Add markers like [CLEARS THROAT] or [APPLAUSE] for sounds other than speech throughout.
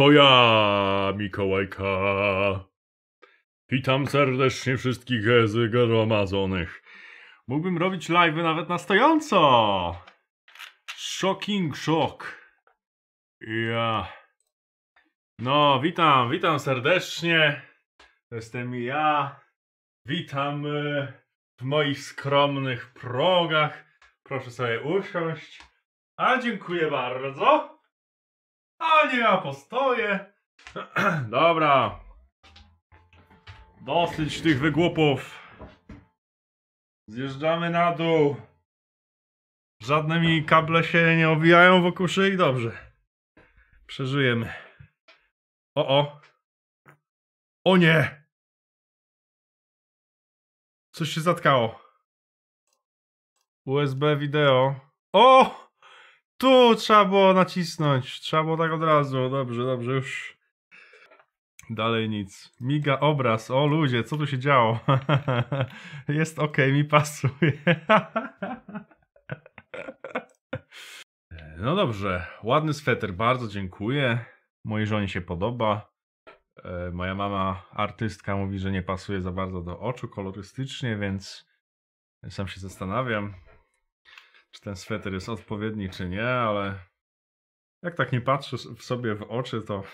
To ja, Mikołajka. Witam serdecznie wszystkich zgromadzonych. Mógłbym robić live nawet na stojąco. Shocking shock. Ja. No, witam, witam serdecznie. Jestem ja. Witam e, w moich skromnych progach. Proszę sobie usiąść. A dziękuję bardzo. A nie, ja postoję. [CLEARS THROAT] Dobra. Dosyć tych wygłupów. Zjeżdżamy na dół. Żadne mi kable się nie owijają wokół szyi. Dobrze. Przeżyjemy. O, o. O nie! Coś się zatkało. USB wideo. O! Tu trzeba było nacisnąć. Trzeba było tak od razu. Dobrze, dobrze, już. Dalej nic. Miga obraz. O ludzie, co tu się działo? [LAUGHS] Jest ok, mi pasuje. [LAUGHS] No dobrze, ładny sweter, bardzo dziękuję. Mojej żonie się podoba. E, moja mama, artystka, mówi, że nie pasuje za bardzo do oczu kolorystycznie, więc sam się zastanawiam czy ten sweter jest odpowiedni, czy nie, ale jak tak nie patrzę w sobie w oczy, to,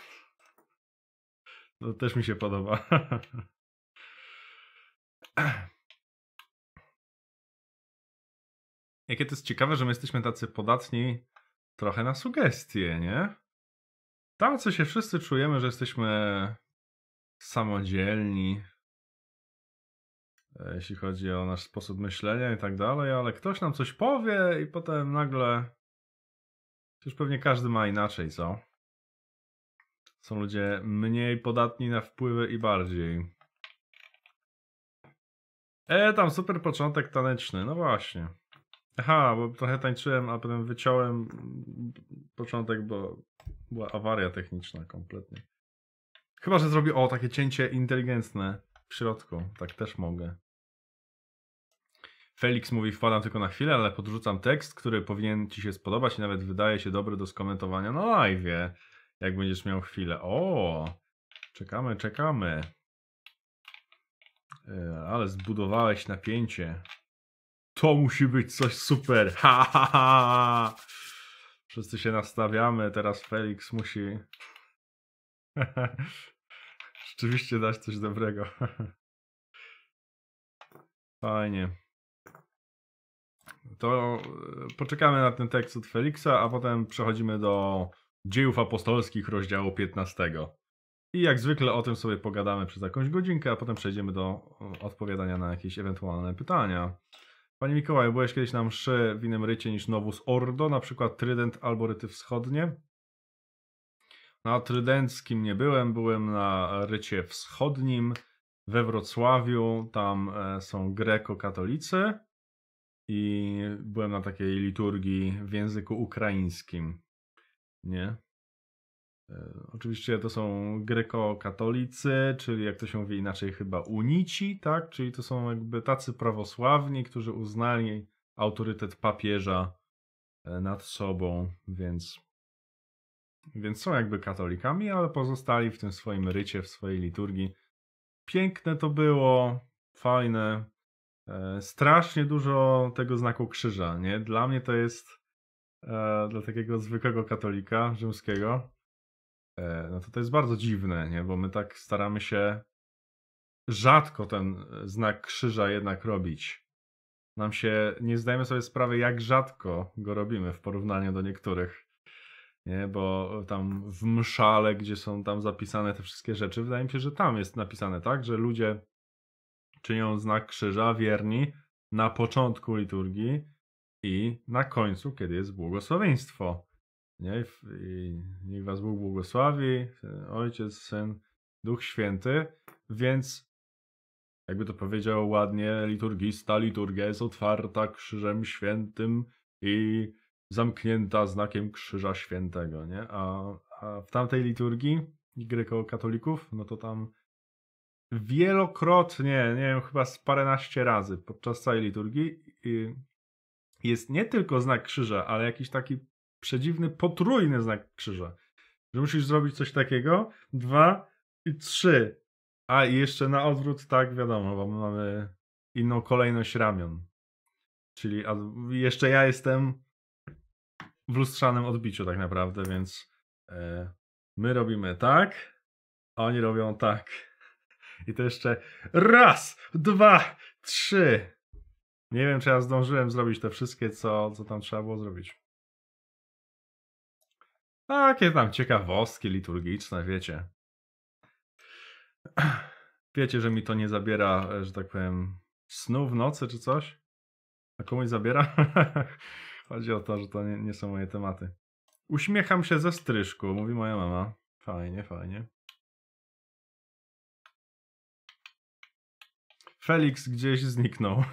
to też mi się podoba. [CLEARS THROAT] Jakie to jest ciekawe, że my jesteśmy tacy podatni trochę na sugestie, nie? Tam, co się wszyscy czujemy, że jesteśmy samodzielni, E, jeśli chodzi o nasz sposób myślenia i tak dalej, ale ktoś nam coś powie i potem nagle. Już pewnie każdy ma inaczej, co? Są ludzie mniej podatni na wpływy i bardziej. E, tam super początek taneczny, no właśnie. Aha, bo trochę tańczyłem, a potem wyciąłem początek, bo była awaria techniczna kompletnie. Chyba, że zrobię, o, takie cięcie inteligentne w środku, tak też mogę. Felix mówi, wpadam tylko na chwilę, ale podrzucam tekst, który powinien ci się spodobać i nawet wydaje się dobry do skomentowania na no, live, jak będziesz miał chwilę. O, czekamy, czekamy. E, ale zbudowałeś napięcie. To musi być coś super. Ha, ha, ha. Wszyscy się nastawiamy, teraz Felix musi [LAUGHS] rzeczywiście dać coś dobrego. [LAUGHS] Fajnie to e, poczekamy na ten tekst od Feliksa, a potem przechodzimy do dziejów apostolskich rozdziału 15. I jak zwykle o tym sobie pogadamy przez jakąś godzinkę, a potem przejdziemy do e, odpowiadania na jakieś ewentualne pytania. Panie Mikołaj, byłeś kiedyś na mszy w innym rycie niż Novus Ordo, na przykład Trydent albo Ryty Wschodnie? Na Trydenckim nie byłem, byłem na Rycie Wschodnim we Wrocławiu, tam e, są greko-katolicy i byłem na takiej liturgii w języku ukraińskim. Nie? E, oczywiście to są grekokatolicy, czyli jak to się mówi inaczej, chyba unici, tak? Czyli to są jakby tacy prawosławni, którzy uznali autorytet papieża e, nad sobą, więc, więc są jakby katolikami, ale pozostali w tym swoim rycie, w swojej liturgii. Piękne to było, fajne, E, strasznie dużo tego znaku krzyża, nie? Dla mnie to jest e, dla takiego zwykłego katolika rzymskiego, e, no to to jest bardzo dziwne, nie? Bo my tak staramy się rzadko ten znak krzyża jednak robić. Nam się nie zdajemy sobie sprawy, jak rzadko go robimy w porównaniu do niektórych. Nie, bo tam w mszale, gdzie są tam zapisane te wszystkie rzeczy, wydaje mi się, że tam jest napisane, tak? Że ludzie czynią znak krzyża wierni na początku liturgii i na końcu, kiedy jest błogosławieństwo. Nie? I niech was Bóg błogosławi, Ojciec, Syn, Duch Święty, więc jakby to powiedział ładnie liturgista, liturgia jest otwarta krzyżem świętym i zamknięta znakiem krzyża świętego, nie? A, a w tamtej liturgii katolików no to tam wielokrotnie, nie wiem, chyba z paręnaście razy podczas całej liturgii y, jest nie tylko znak krzyża, ale jakiś taki przedziwny, potrójny znak krzyża. Że musisz zrobić coś takiego, dwa i trzy. A i jeszcze na odwrót, tak, wiadomo, bo mamy inną kolejność ramion. Czyli jeszcze ja jestem w lustrzanym odbiciu tak naprawdę, więc e, my robimy tak, a oni robią tak. I to jeszcze raz, dwa, trzy. Nie wiem, czy ja zdążyłem zrobić te wszystkie, co, co tam trzeba było zrobić. Takie tam ciekawostki liturgiczne, wiecie. Wiecie, że mi to nie zabiera, że tak powiem, snu w nocy czy coś? A komuś zabiera? [LAUGHS] Chodzi o to, że to nie, nie są moje tematy. Uśmiecham się ze stryżku, mówi moja mama. Fajnie, fajnie. Felix gdzieś zniknął.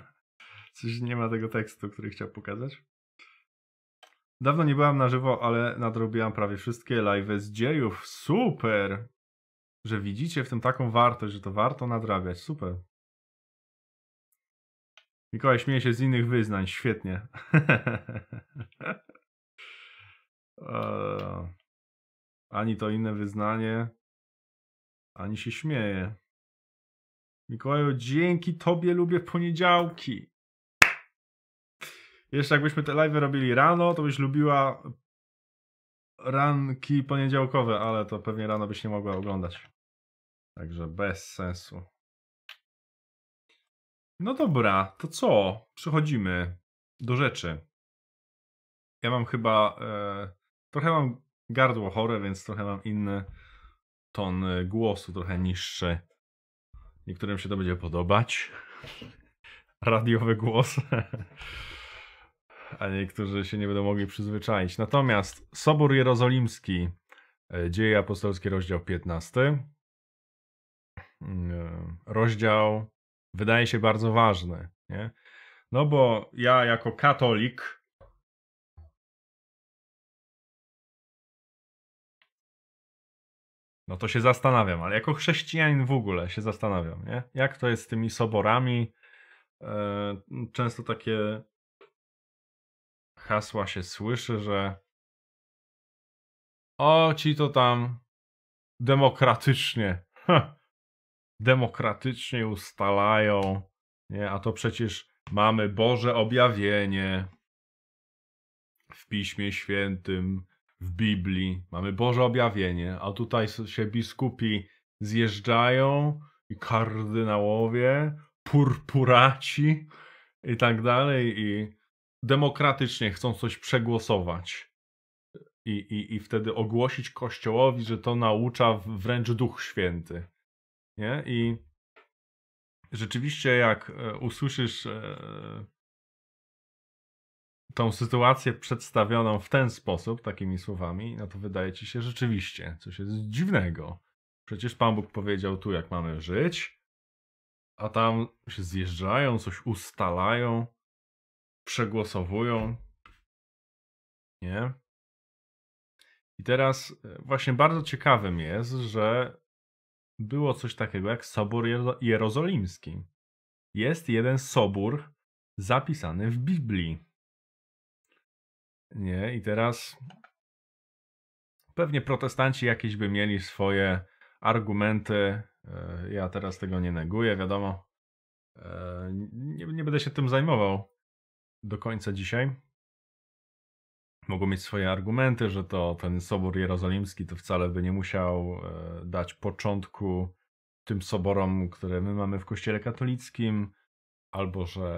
[LAUGHS] Coś nie ma tego tekstu, który chciał pokazać. Dawno nie byłam na żywo, ale nadrobiłam prawie wszystkie live z dziejów. Super! Że widzicie w tym taką wartość, że to warto nadrabiać. Super. Mikołaj śmieje się z innych wyznań. Świetnie. [LAUGHS] E, ani to inne wyznanie, ani się śmieje. Mikołaju, dzięki tobie lubię poniedziałki. Jeszcze jakbyśmy te live robili rano, to byś lubiła ranki poniedziałkowe, ale to pewnie rano byś nie mogła oglądać. Także bez sensu. No dobra, to co? Przechodzimy do rzeczy. Ja mam chyba. E, trochę mam gardło chore, więc trochę mam inny ton e, głosu, trochę niższy. Niektórym się to będzie podobać. Radiowy głos. A niektórzy się nie będą mogli przyzwyczaić. Natomiast Sobór Jerozolimski, e, Dzieje Apostolskie, rozdział 15. Mm, e, rozdział wydaje się bardzo ważny. Nie? No bo ja jako katolik No to się zastanawiam, ale jako chrześcijanin w ogóle się zastanawiam, nie? Jak to jest z tymi soborami? E, często takie hasła się słyszy, że o, ci to tam demokratycznie, demokratycznie ustalają, nie? A to przecież mamy Boże objawienie w Piśmie Świętym, w Biblii, mamy Boże objawienie, a tutaj się biskupi zjeżdżają i kardynałowie, purpuraci i tak dalej i demokratycznie chcą coś przegłosować. I, i, I wtedy ogłosić Kościołowi, że to naucza wręcz Duch Święty. Nie? I rzeczywiście, jak e, usłyszysz e, tą sytuację przedstawioną w ten sposób, takimi słowami, no to wydaje ci się rzeczywiście coś jest dziwnego. Przecież Pan Bóg powiedział tu, jak mamy żyć, a tam się zjeżdżają, coś ustalają, przegłosowują. Nie? I teraz e, właśnie bardzo ciekawym jest, że było coś takiego jak Sobór Jerozolimski. Jest jeden sobór zapisany w Biblii. Nie, i teraz pewnie protestanci jakieś by mieli swoje argumenty. E, ja teraz tego nie neguję, wiadomo. E, nie, nie będę się tym zajmował do końca dzisiaj. Mogą mieć swoje argumenty, że to ten Sobór Jerozolimski to wcale by nie musiał e, dać początku tym soborom, które my mamy w Kościele Katolickim albo że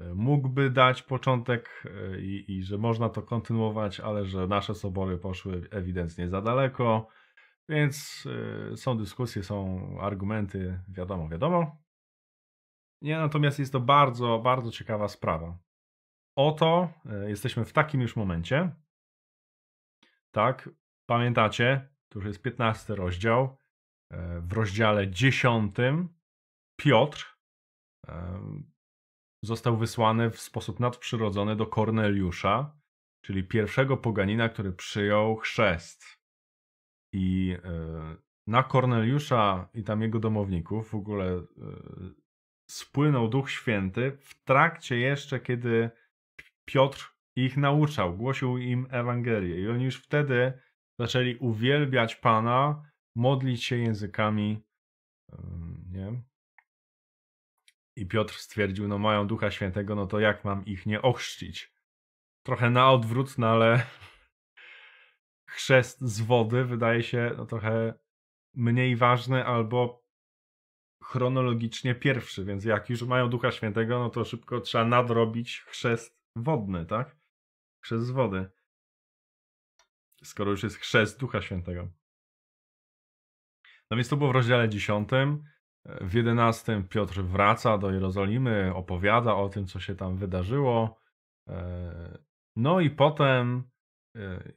e, mógłby dać początek e, i, i, że można to kontynuować, ale że nasze sobory poszły ewidentnie za daleko. Więc y, są dyskusje, są argumenty, wiadomo, wiadomo. Nie, natomiast jest to bardzo, bardzo ciekawa sprawa. Oto y, jesteśmy w takim już momencie. Tak, pamiętacie, to już jest 15 rozdział. Y, w rozdziale 10 Piotr, został wysłany w sposób nadprzyrodzony do Korneliusza, czyli pierwszego poganina, który przyjął chrzest. I e, na Korneliusza i tam jego domowników w ogóle e, spłynął Duch Święty w trakcie jeszcze, kiedy Piotr ich nauczał, głosił im Ewangelię. I oni już wtedy zaczęli uwielbiać Pana, modlić się językami. Nie? I Piotr stwierdził, no mają Ducha Świętego, no to jak mam ich nie ochrzcić? Trochę na odwrót, no ale [LAUGHS] chrzest z wody wydaje się no, trochę mniej ważny albo chronologicznie pierwszy, więc jak już mają Ducha Świętego, no to szybko trzeba nadrobić chrzest wodny, tak? Chrzest z wody. Skoro już jest chrzest Ducha Świętego. No więc to było w rozdziale dziesiątym. W 11 Piotr wraca do Jerozolimy, opowiada o tym, co się tam wydarzyło. E, no i potem e,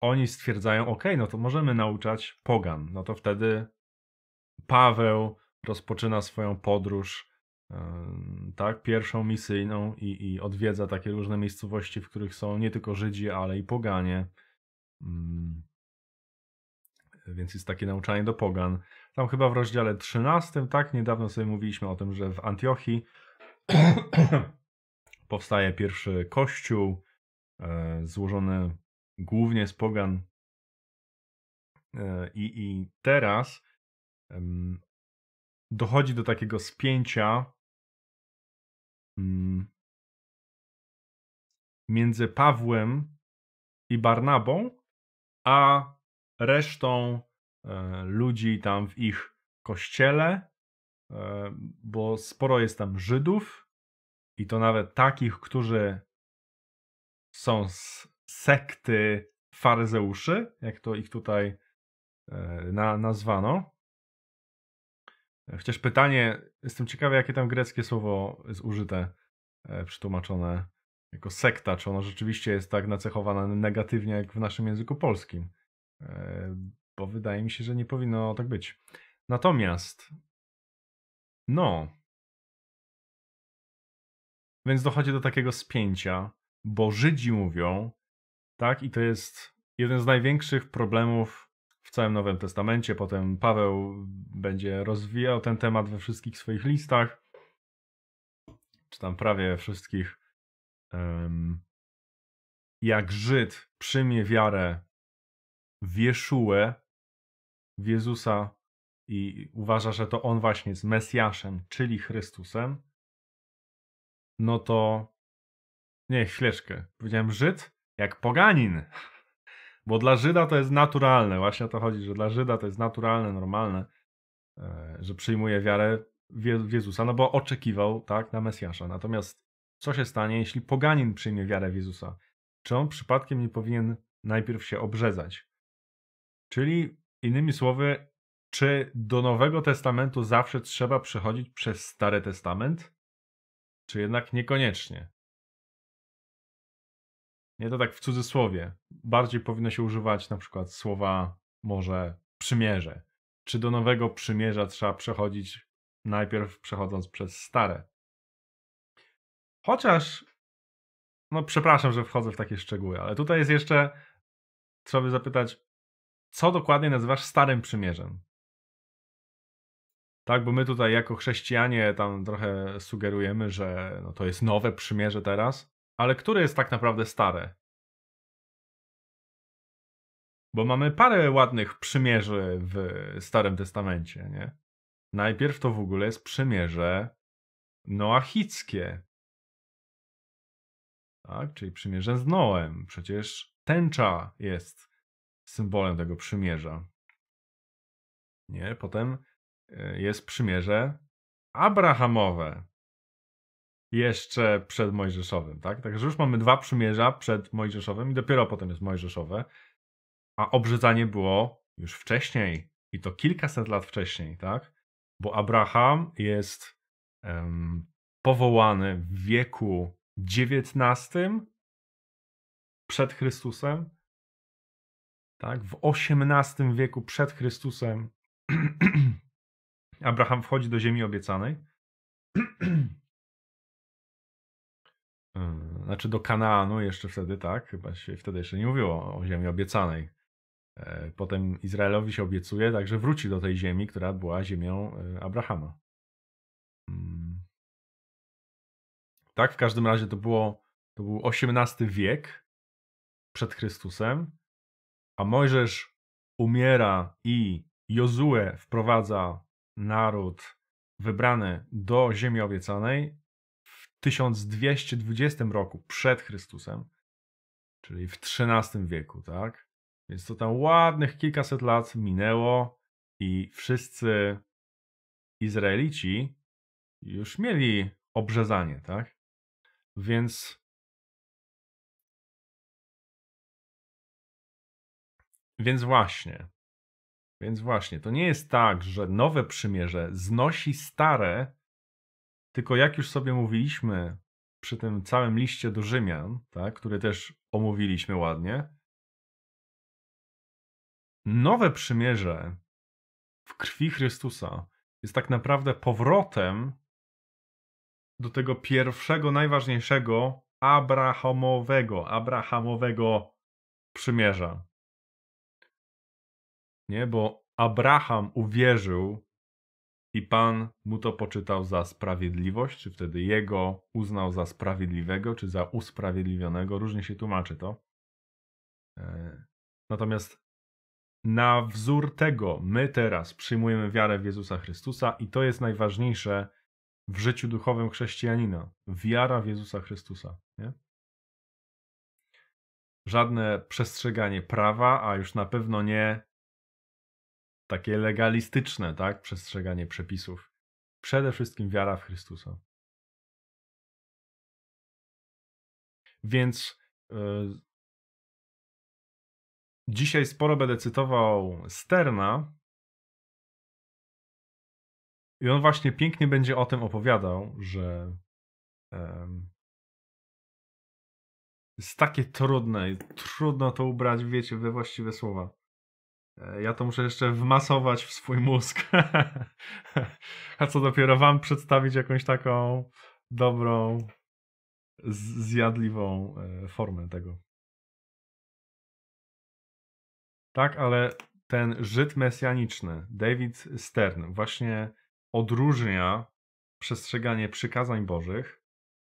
oni stwierdzają, ok, no to możemy nauczać pogan. No to wtedy Paweł rozpoczyna swoją podróż, e, tak, pierwszą misyjną i, i odwiedza takie różne miejscowości, w których są nie tylko Żydzi, ale i poganie. Mm. Więc jest takie nauczanie do pogan. Tam chyba w rozdziale 13, tak? Niedawno sobie mówiliśmy o tym, że w Antiochii [CLEARS THROAT] powstaje pierwszy kościół e, złożony głównie z pogan. E, i, I teraz dochodzi do takiego spięcia mm, między Pawłem i Barnabą, a resztą E, ludzi tam w ich kościele, e, bo sporo jest tam Żydów i to nawet takich, którzy są z sekty faryzeuszy, jak to ich tutaj e, na, nazwano. Chociaż pytanie, jestem ciekawy, jakie tam greckie słowo jest użyte, przetłumaczone jako sekta, czy ono rzeczywiście jest tak nacechowane negatywnie jak w naszym języku polskim bo wydaje mi się, że nie powinno tak być. Natomiast, no. Więc dochodzi do takiego spięcia, bo Żydzi mówią, tak, i to jest jeden z największych problemów w całym Nowym Testamencie. Potem Paweł będzie rozwijał ten temat we wszystkich swoich listach, czy tam prawie wszystkich. jak Żyd przyjmie wiarę w Jeszułę, w Jezusa i uważa, że to on właśnie jest Mesjaszem, czyli Chrystusem, no to nie, chwileczkę. Powiedziałem Żyd jak poganin. [LAUGHS] Bo dla Żyda to jest naturalne. Właśnie o to chodzi, że dla Żyda to jest naturalne, normalne, e, że przyjmuje wiarę w Jezusa, no bo oczekiwał tak na Mesjasza. Natomiast co się stanie, jeśli poganin przyjmie wiarę w Jezusa? Czy on przypadkiem nie powinien najpierw się obrzezać? Czyli Innymi słowy, czy do Nowego Testamentu zawsze trzeba przechodzić przez Stary Testament? Czy jednak niekoniecznie? Nie to tak w cudzysłowie. Bardziej powinno się używać na przykład słowa może przymierze. Czy do nowego przymierza trzeba przechodzić najpierw przechodząc przez stare? Chociaż, no przepraszam, że wchodzę w takie szczegóły, ale tutaj jest jeszcze, trzeba by zapytać, co dokładnie nazywasz Starym Przymierzem? Tak, bo my tutaj jako chrześcijanie tam trochę sugerujemy, że no to jest nowe przymierze teraz, ale które jest tak naprawdę stare? Bo mamy parę ładnych przymierzy w Starym Testamencie, nie? Najpierw to w ogóle jest przymierze noachickie. Tak, czyli przymierze z Noem. Przecież tęcza jest symbolem tego przymierza. Nie, potem e, jest przymierze Abrahamowe. Jeszcze przed Mojżeszowym, tak? Także już mamy dwa przymierza przed Mojżeszowym i dopiero potem jest Mojżeszowe. A obrzydzanie było już wcześniej i to kilkaset lat wcześniej, tak? Bo Abraham jest um, powołany w wieku XIX przed Chrystusem tak? W XVIII wieku przed Chrystusem [CLEARS THROAT] Abraham wchodzi do ziemi obiecanej. [CLEARS THROAT] Yy, znaczy do Kanaanu jeszcze wtedy, tak? Chyba się wtedy jeszcze nie mówiło o ziemi obiecanej. E, potem Izraelowi się obiecuje, także wróci do tej ziemi, która była ziemią e, Abrahama. Mm. Tak, w każdym razie to było to był XVIII wiek przed Chrystusem a Mojżesz umiera i Jozue wprowadza naród wybrany do ziemi obiecanej w 1220 roku przed Chrystusem, czyli w XIII wieku, tak? Więc to tam ładnych kilkaset lat minęło i wszyscy Izraelici już mieli obrzezanie, tak? Więc Więc właśnie. Więc właśnie, to nie jest tak, że nowe przymierze znosi stare, tylko jak już sobie mówiliśmy przy tym całym liście do Rzymian, tak, który też omówiliśmy ładnie, nowe przymierze w krwi Chrystusa jest tak naprawdę powrotem do tego pierwszego, najważniejszego abrahamowego, abrahamowego przymierza nie? Bo Abraham uwierzył i Pan mu to poczytał za sprawiedliwość, czy wtedy jego uznał za sprawiedliwego, czy za usprawiedliwionego, różnie się tłumaczy to. E, natomiast na wzór tego my teraz przyjmujemy wiarę w Jezusa Chrystusa i to jest najważniejsze w życiu duchowym chrześcijanina. Wiara w Jezusa Chrystusa. Nie? Żadne przestrzeganie prawa, a już na pewno nie takie legalistyczne, tak, przestrzeganie przepisów. Przede wszystkim wiara w Chrystusa. Więc yy, dzisiaj sporo będę cytował Sterna. I on właśnie pięknie będzie o tym opowiadał, że yy, jest takie trudne, trudno to ubrać, wiecie, we właściwe słowa. E, ja to muszę jeszcze wmasować w swój mózg. [LAUGHS] A co dopiero wam przedstawić jakąś taką dobrą, zjadliwą e, formę tego. Tak, ale ten Żyd mesjaniczny, David Stern, właśnie odróżnia przestrzeganie przykazań Bożych,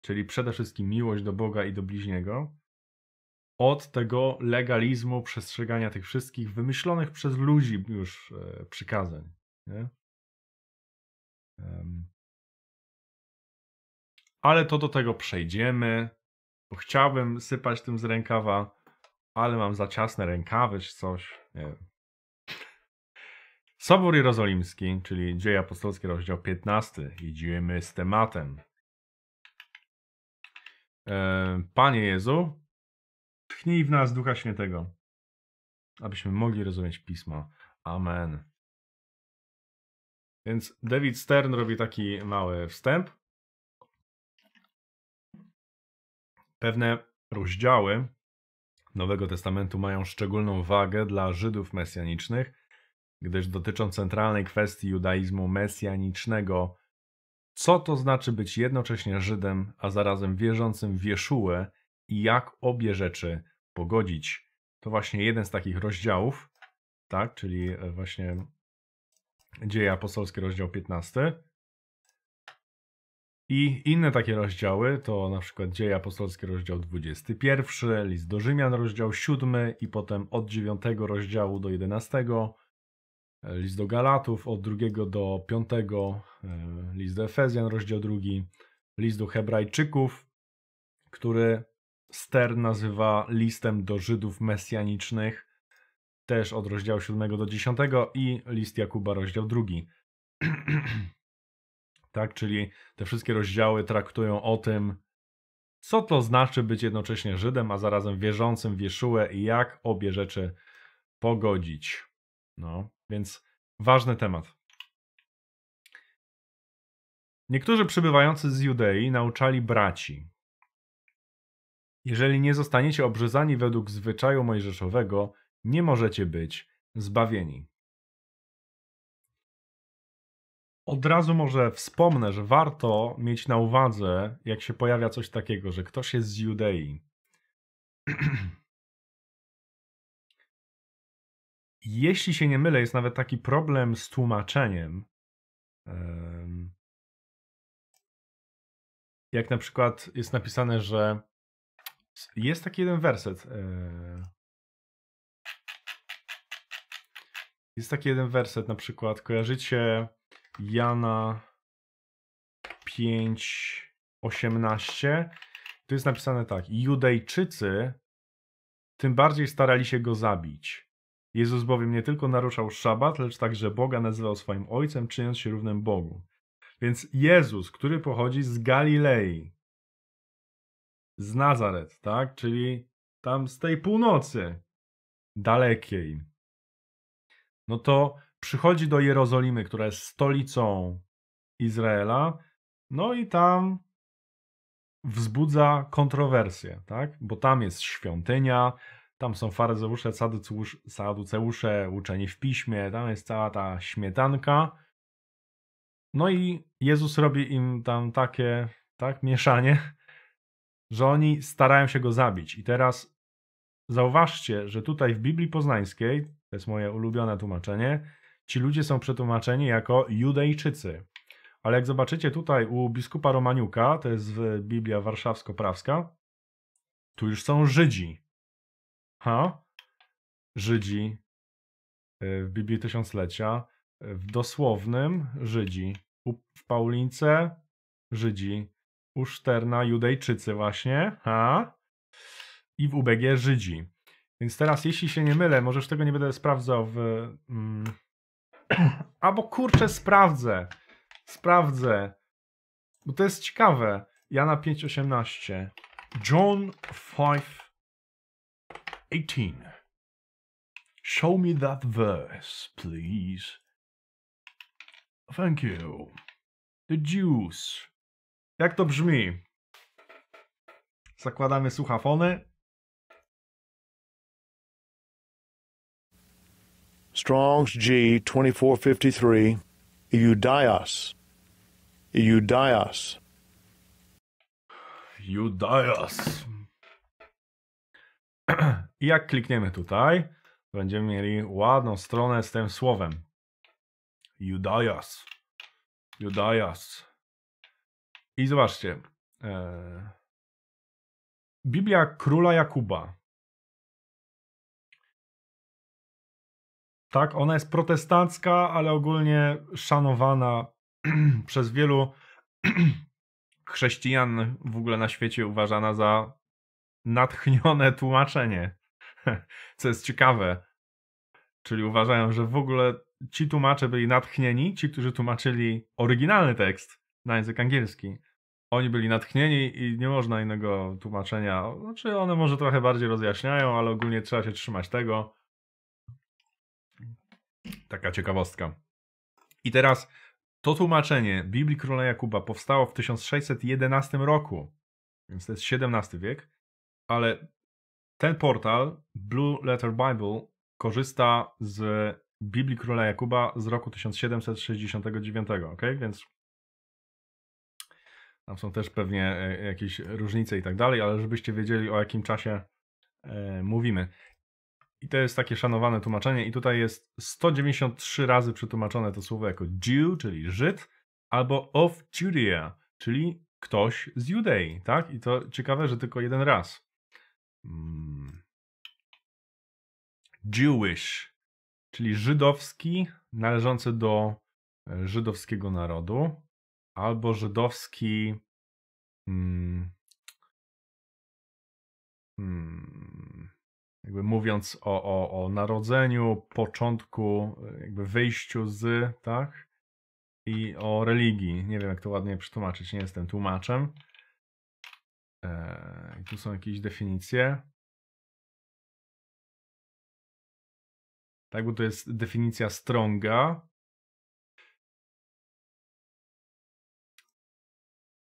czyli przede wszystkim miłość do Boga i do bliźniego, od tego legalizmu przestrzegania tych wszystkich wymyślonych przez ludzi już e, przykazań. Nie? Ale to do tego przejdziemy, bo chciałbym sypać tym z rękawa, ale mam za ciasne rękawy czy coś. Nie wiem. Sobór Jerozolimski, czyli Dzieje Apostolskie, rozdział 15. Idziemy z tematem. E, Panie Jezu, Tchnij w nas Ducha Świętego, abyśmy mogli rozumieć Pismo. Amen. Więc David Stern robi taki mały wstęp. Pewne rozdziały Nowego Testamentu mają szczególną wagę dla Żydów mesjanicznych, gdyż dotyczą centralnej kwestii judaizmu mesjanicznego. Co to znaczy być jednocześnie Żydem, a zarazem wierzącym w Jeszułę i jak obie rzeczy pogodzić. To właśnie jeden z takich rozdziałów, tak, czyli e, właśnie Dzieje Apostolskie, rozdział 15. I inne takie rozdziały to na przykład Dzieje Apostolskie, rozdział 21, List do Rzymian, rozdział 7 i potem od 9 rozdziału do 11, e, List do Galatów od 2 do 5, e, List do Efezjan, rozdział 2, List do Hebrajczyków, który Ster nazywa listem do Żydów mesjanicznych, też od rozdziału 7 do 10 i list Jakuba, rozdział 2. [CLEARS THROAT] tak, czyli te wszystkie rozdziały traktują o tym, co to znaczy być jednocześnie Żydem, a zarazem wierzącym w Jeszue i jak obie rzeczy pogodzić. No, więc ważny temat. Niektórzy przybywający z Judei nauczali braci, jeżeli nie zostaniecie obrzezani według zwyczaju mojżeszowego, nie możecie być zbawieni. Od razu może wspomnę, że warto mieć na uwadze, jak się pojawia coś takiego, że ktoś jest z Judei. [CLEARS THROAT] Jeśli się nie mylę, jest nawet taki problem z tłumaczeniem. Jak na przykład jest napisane, że jest taki jeden werset. E, jest taki jeden werset na przykład. Kojarzycie Jana 5:18. Tu jest napisane tak: Judejczycy tym bardziej starali się go zabić. Jezus bowiem nie tylko naruszał szabat, lecz także Boga nazywał swoim ojcem, czyniąc się równym Bogu. Więc Jezus, który pochodzi z Galilei, z Nazaret, tak? Czyli tam z tej północy dalekiej. No to przychodzi do Jerozolimy, która jest stolicą Izraela, no i tam wzbudza kontrowersję, tak? Bo tam jest świątynia, tam są faryzeusze, saduceusze, uczeni w piśmie, tam jest cała ta śmietanka. No i Jezus robi im tam takie, tak, mieszanie, że oni starają się go zabić. I teraz zauważcie, że tutaj w Biblii Poznańskiej, to jest moje ulubione tłumaczenie, ci ludzie są przetłumaczeni jako Judejczycy. Ale jak zobaczycie tutaj u biskupa Romaniuka, to jest Biblia warszawsko-prawska, tu już są Żydzi. Ha? Żydzi e, w Biblii Tysiąclecia, e, w dosłownym Żydzi, w Paulince Żydzi, u Szterna Judejczycy właśnie, a i w UBG Żydzi. Więc teraz, jeśli się nie mylę, możesz tego nie będę sprawdzał w... Mm, [CLEARS THROAT] albo kurczę, sprawdzę. Sprawdzę. Bo to jest ciekawe. Jana 5.18. John 5.18. Show me that verse, please. Thank you. The Jews jak to brzmi? Zakładamy słuchafony. Strong's G 2453 Eudias Eudias Eudias I jak klikniemy tutaj, będziemy mieli ładną stronę z tym słowem. Eudias Eudias i zobaczcie. E, Biblia króla Jakuba. Tak, ona jest protestancka, ale ogólnie szanowana [CLEARS THROAT] przez wielu [CLEARS THROAT] chrześcijan w ogóle na świecie uważana za natchnione tłumaczenie. [LAUGHS] Co jest ciekawe. Czyli uważają, że w ogóle ci tłumacze byli natchnieni, ci, którzy tłumaczyli oryginalny tekst na język angielski. Oni byli natchnieni i nie można innego tłumaczenia. Znaczy, one może trochę bardziej rozjaśniają, ale ogólnie trzeba się trzymać tego. Taka ciekawostka. I teraz to tłumaczenie Biblii Króla Jakuba powstało w 1611 roku, więc to jest XVII wiek, ale ten portal Blue Letter Bible korzysta z Biblii Króla Jakuba z roku 1769, ok? Więc tam są też pewnie e, jakieś różnice i tak dalej, ale żebyście wiedzieli o jakim czasie e, mówimy. I to jest takie szanowane tłumaczenie i tutaj jest 193 razy przetłumaczone to słowo jako Jew, czyli Żyd, albo of Judea, czyli ktoś z Judei, tak? I to ciekawe, że tylko jeden raz. Hmm. Jewish, czyli żydowski, należący do e, żydowskiego narodu albo żydowski. Hmm, jakby mówiąc o, o, o narodzeniu, początku, jakby wyjściu z, tak? I o religii. Nie wiem, jak to ładnie przetłumaczyć, nie jestem tłumaczem. Eee, tu są jakieś definicje. Tak, bo to jest definicja stronga,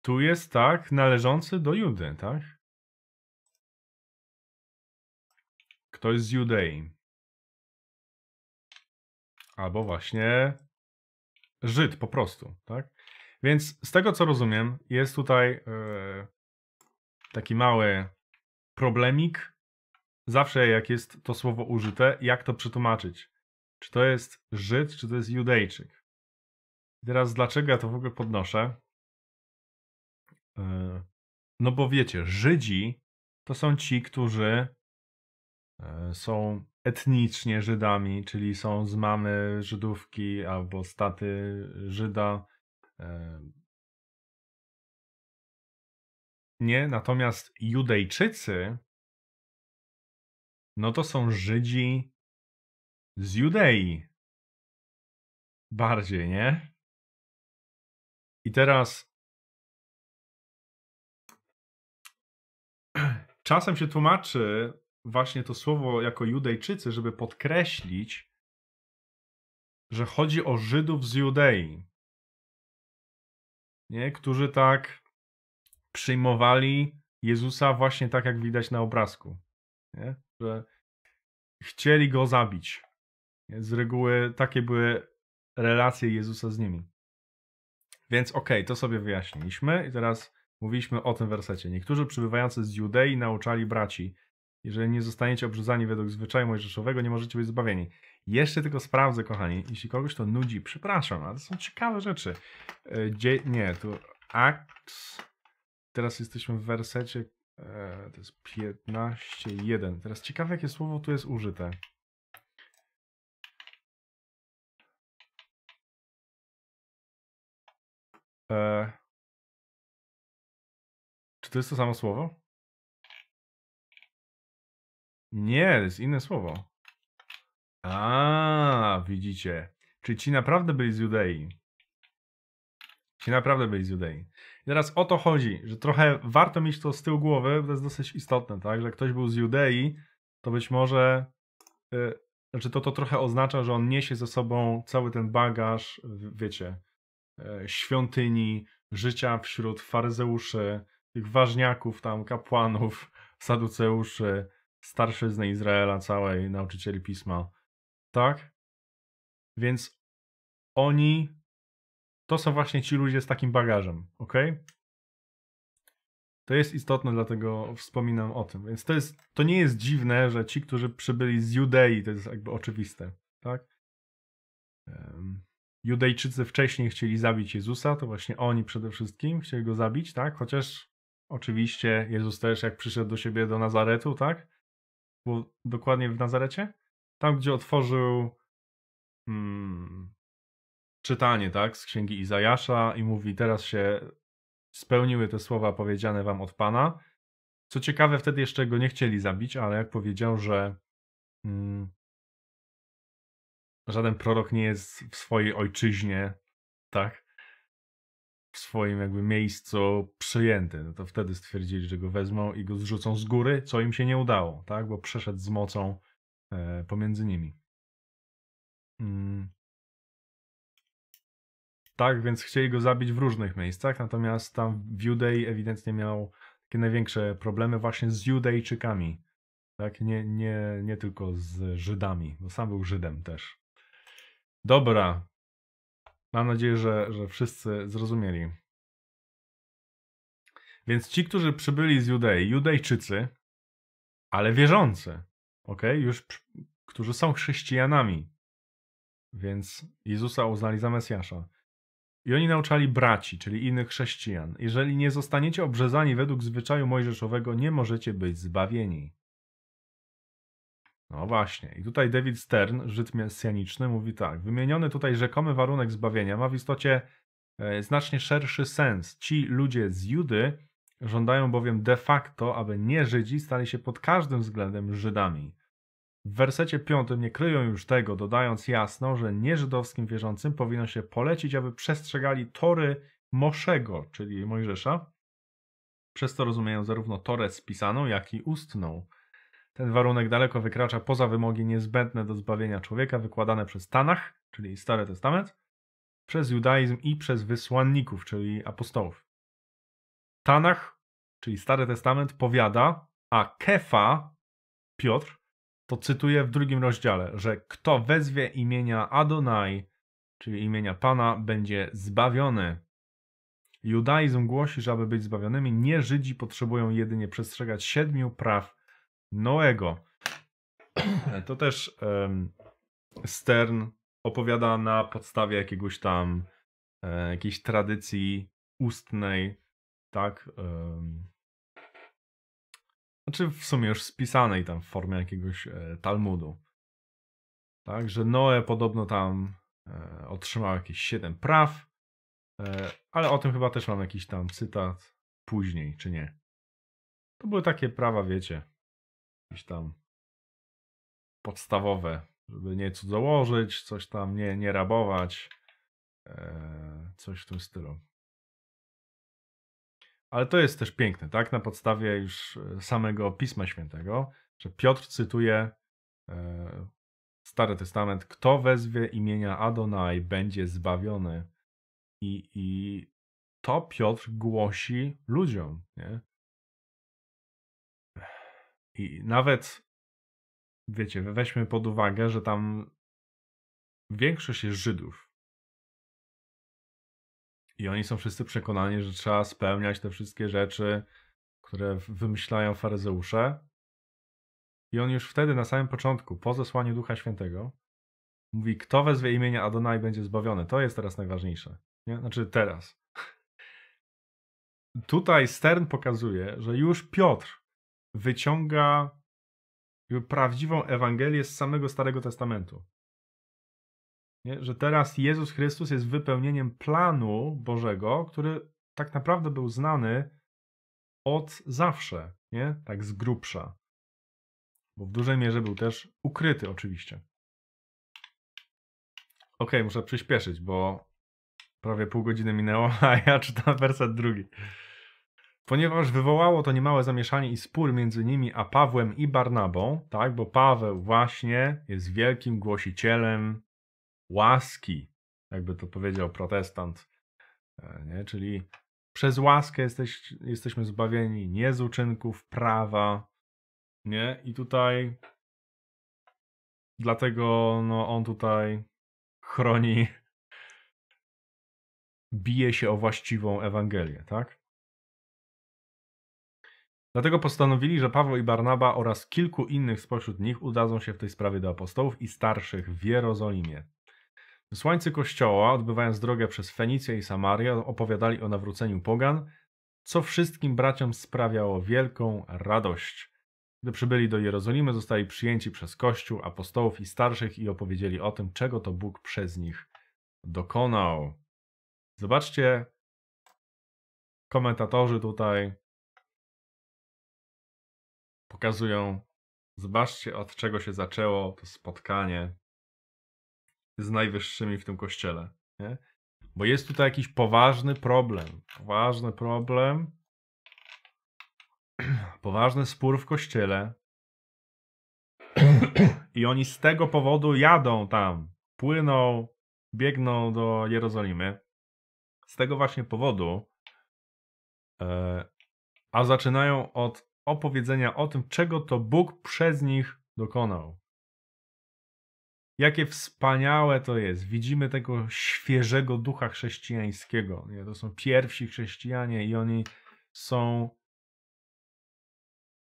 Tu jest tak, należący do Judy, tak? Ktoś z Judei. Albo właśnie Żyd po prostu, tak? Więc z tego co rozumiem, jest tutaj yy, taki mały problemik. Zawsze jak jest to słowo użyte, jak to przetłumaczyć? Czy to jest Żyd, czy to jest Judejczyk? I teraz dlaczego ja to w ogóle podnoszę? E, no bo wiecie, Żydzi to są ci, którzy e, są etnicznie Żydami, czyli są z mamy Żydówki albo z taty Żyda. E, nie, natomiast Judejczycy no to są Żydzi z Judei. Bardziej, nie? I teraz [CLEARS THROAT] czasem się tłumaczy właśnie to słowo jako Judejczycy, żeby podkreślić, że chodzi o Żydów z Judei. Nie? Którzy tak przyjmowali Jezusa właśnie tak, jak widać na obrazku. Nie? Że chcieli go zabić. Nie? Z reguły takie były relacje Jezusa z nimi. Więc okej, okay, to sobie wyjaśniliśmy. I teraz Mówiliśmy o tym wersecie. Niektórzy przybywający z Judei nauczali braci. Jeżeli nie zostaniecie obrzucani według zwyczaju mojżeszowego, nie możecie być zbawieni. Jeszcze tylko sprawdzę, kochani. Jeśli kogoś to nudzi, przepraszam, ale to są ciekawe rzeczy. E, dzie nie, tu Acts. Teraz jesteśmy w wersecie. E, to jest 15.1. Teraz ciekawe, jakie słowo tu jest użyte. E, to jest to samo słowo? Nie, to jest inne słowo. A, widzicie. Czy ci naprawdę byli z Judei? Ci naprawdę byli z Judei. I teraz o to chodzi, że trochę warto mieć to z tyłu głowy, bo to jest dosyć istotne, tak? Że ktoś był z Judei, to być może. Yy, znaczy, to, to trochę oznacza, że on niesie ze sobą cały ten bagaż, wiecie, yy, świątyni, życia wśród faryzeuszy, tych ważniaków tam, kapłanów, saduceuszy, starszyzny Izraela całej, nauczycieli pisma. Tak? Więc oni to są właśnie ci ludzie z takim bagażem, ok? To jest istotne, dlatego wspominam o tym. Więc to, jest, to nie jest dziwne, że ci, którzy przybyli z Judei, to jest jakby oczywiste, tak? Um, Judejczycy wcześniej chcieli zabić Jezusa, to właśnie oni przede wszystkim chcieli go zabić, tak? Chociaż Oczywiście Jezus też, jak przyszedł do siebie do Nazaretu, tak? Bo dokładnie w Nazarecie? Tam, gdzie otworzył hmm, czytanie, tak? Z księgi Izajasza i mówi: Teraz się spełniły te słowa powiedziane wam od Pana. Co ciekawe, wtedy jeszcze go nie chcieli zabić, ale jak powiedział, że hmm, żaden prorok nie jest w swojej ojczyźnie, tak? w swoim jakby miejscu przyjęty, no to wtedy stwierdzili, że go wezmą i go zrzucą z góry, co im się nie udało, tak? Bo przeszedł z mocą e, pomiędzy nimi. Mm. Tak, więc chcieli go zabić w różnych miejscach, natomiast tam Judei ewidentnie miał takie największe problemy właśnie z Judejczykami. Tak, nie, nie, nie tylko z Żydami, bo sam był Żydem też. Dobra, Mam nadzieję, że, że wszyscy zrozumieli. Więc ci, którzy przybyli z Judei, Judejczycy, ale wierzący, ok, już którzy są chrześcijanami, więc Jezusa uznali za Mesjasza. I oni nauczali braci, czyli innych chrześcijan. Jeżeli nie zostaniecie obrzezani według zwyczaju mojżeszowego, nie możecie być zbawieni. No właśnie. I tutaj David Stern, Żyd mesjaniczny, mówi tak. Wymieniony tutaj rzekomy warunek zbawienia ma w istocie e, znacznie szerszy sens. Ci ludzie z Judy żądają bowiem de facto, aby nie Żydzi stali się pod każdym względem Żydami. W wersecie piątym nie kryją już tego, dodając jasno, że nieżydowskim wierzącym powinno się polecić, aby przestrzegali tory Moszego, czyli Mojżesza. Przez to rozumieją zarówno torę spisaną, jak i ustną. Ten warunek daleko wykracza poza wymogi niezbędne do zbawienia człowieka wykładane przez Tanach, czyli Stary Testament, przez judaizm i przez wysłanników, czyli apostołów. Tanach, czyli Stary Testament, powiada, a Kefa, Piotr, to cytuję w drugim rozdziale, że kto wezwie imienia Adonai, czyli imienia Pana, będzie zbawiony. Judaizm głosi, że aby być zbawionymi, nie Żydzi potrzebują jedynie przestrzegać siedmiu praw Noego. E, to też um, Stern opowiada na podstawie jakiegoś tam e, jakiejś tradycji ustnej, tak? Um, znaczy w sumie już spisanej tam w formie jakiegoś e, Talmudu. Tak, że Noe podobno tam e, otrzymał jakieś siedem praw, e, ale o tym chyba też mam jakiś tam cytat później, czy nie? To były takie prawa, wiecie, jakieś tam podstawowe, żeby nie cudzołożyć, coś tam nie, nie rabować, e, coś w tym stylu. Ale to jest też piękne, tak? Na podstawie już e, samego Pisma Świętego, że Piotr cytuje e, Stary Testament, kto wezwie imienia Adonai, będzie zbawiony. I, i to Piotr głosi ludziom, nie? I nawet, wiecie, weźmy pod uwagę, że tam większość jest Żydów. I oni są wszyscy przekonani, że trzeba spełniać te wszystkie rzeczy, które wymyślają faryzeusze. I on już wtedy, na samym początku, po zesłaniu Ducha Świętego, mówi, kto wezwie imienia Adonai będzie zbawiony. To jest teraz najważniejsze. Nie? Znaczy teraz. [LAUGHS] Tutaj Stern pokazuje, że już Piotr wyciąga prawdziwą Ewangelię z samego Starego Testamentu. Nie? Że teraz Jezus Chrystus jest wypełnieniem planu Bożego, który tak naprawdę był znany od zawsze, nie? tak z grubsza. Bo w dużej mierze był też ukryty, oczywiście. Ok, muszę przyspieszyć, bo prawie pół godziny minęło, [LAUGHS] a ja czytam werset drugi. Ponieważ wywołało to niemałe zamieszanie i spór między nimi a Pawłem i Barnabą, tak, bo Paweł właśnie jest wielkim głosicielem łaski, jakby to powiedział protestant, e, nie? czyli przez łaskę jesteś, jesteśmy zbawieni, nie z uczynków prawa, nie? I tutaj dlatego no, on tutaj chroni, bije się o właściwą Ewangelię, tak? Dlatego postanowili, że Paweł i Barnaba oraz kilku innych spośród nich udadzą się w tej sprawie do apostołów i starszych w Jerozolimie. Wysłańcy kościoła, odbywając drogę przez Fenicję i Samarię, opowiadali o nawróceniu pogan, co wszystkim braciom sprawiało wielką radość. Gdy przybyli do Jerozolimy, zostali przyjęci przez Kościół, apostołów i starszych i opowiedzieli o tym, czego to Bóg przez nich dokonał. Zobaczcie, komentatorzy tutaj pokazują, zobaczcie od czego się zaczęło to spotkanie z najwyższymi w tym kościele. Nie? Bo jest tutaj jakiś poważny problem. Poważny problem. [CLEARS THROAT] Poważny spór w kościele. [CLEARS THROAT] I oni z tego powodu jadą tam. Płyną, biegną do Jerozolimy. Z tego właśnie powodu. E, a zaczynają od opowiedzenia o tym, czego to Bóg przez nich dokonał. Jakie wspaniałe to jest. Widzimy tego świeżego ducha chrześcijańskiego. Nie? To są pierwsi chrześcijanie i oni są,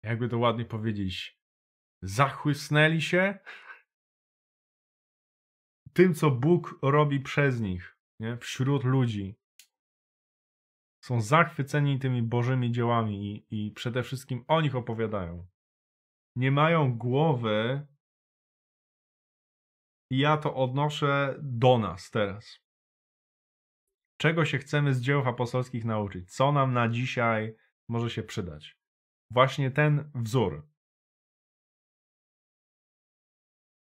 jakby to ładnie powiedzieć, zachłysnęli się tym, co Bóg robi przez nich, nie? wśród ludzi są zachwyceni tymi Bożymi dziełami i, i przede wszystkim o nich opowiadają. Nie mają głowy i ja to odnoszę do nas teraz. Czego się chcemy z dzieł apostolskich nauczyć? Co nam na dzisiaj może się przydać? Właśnie ten wzór.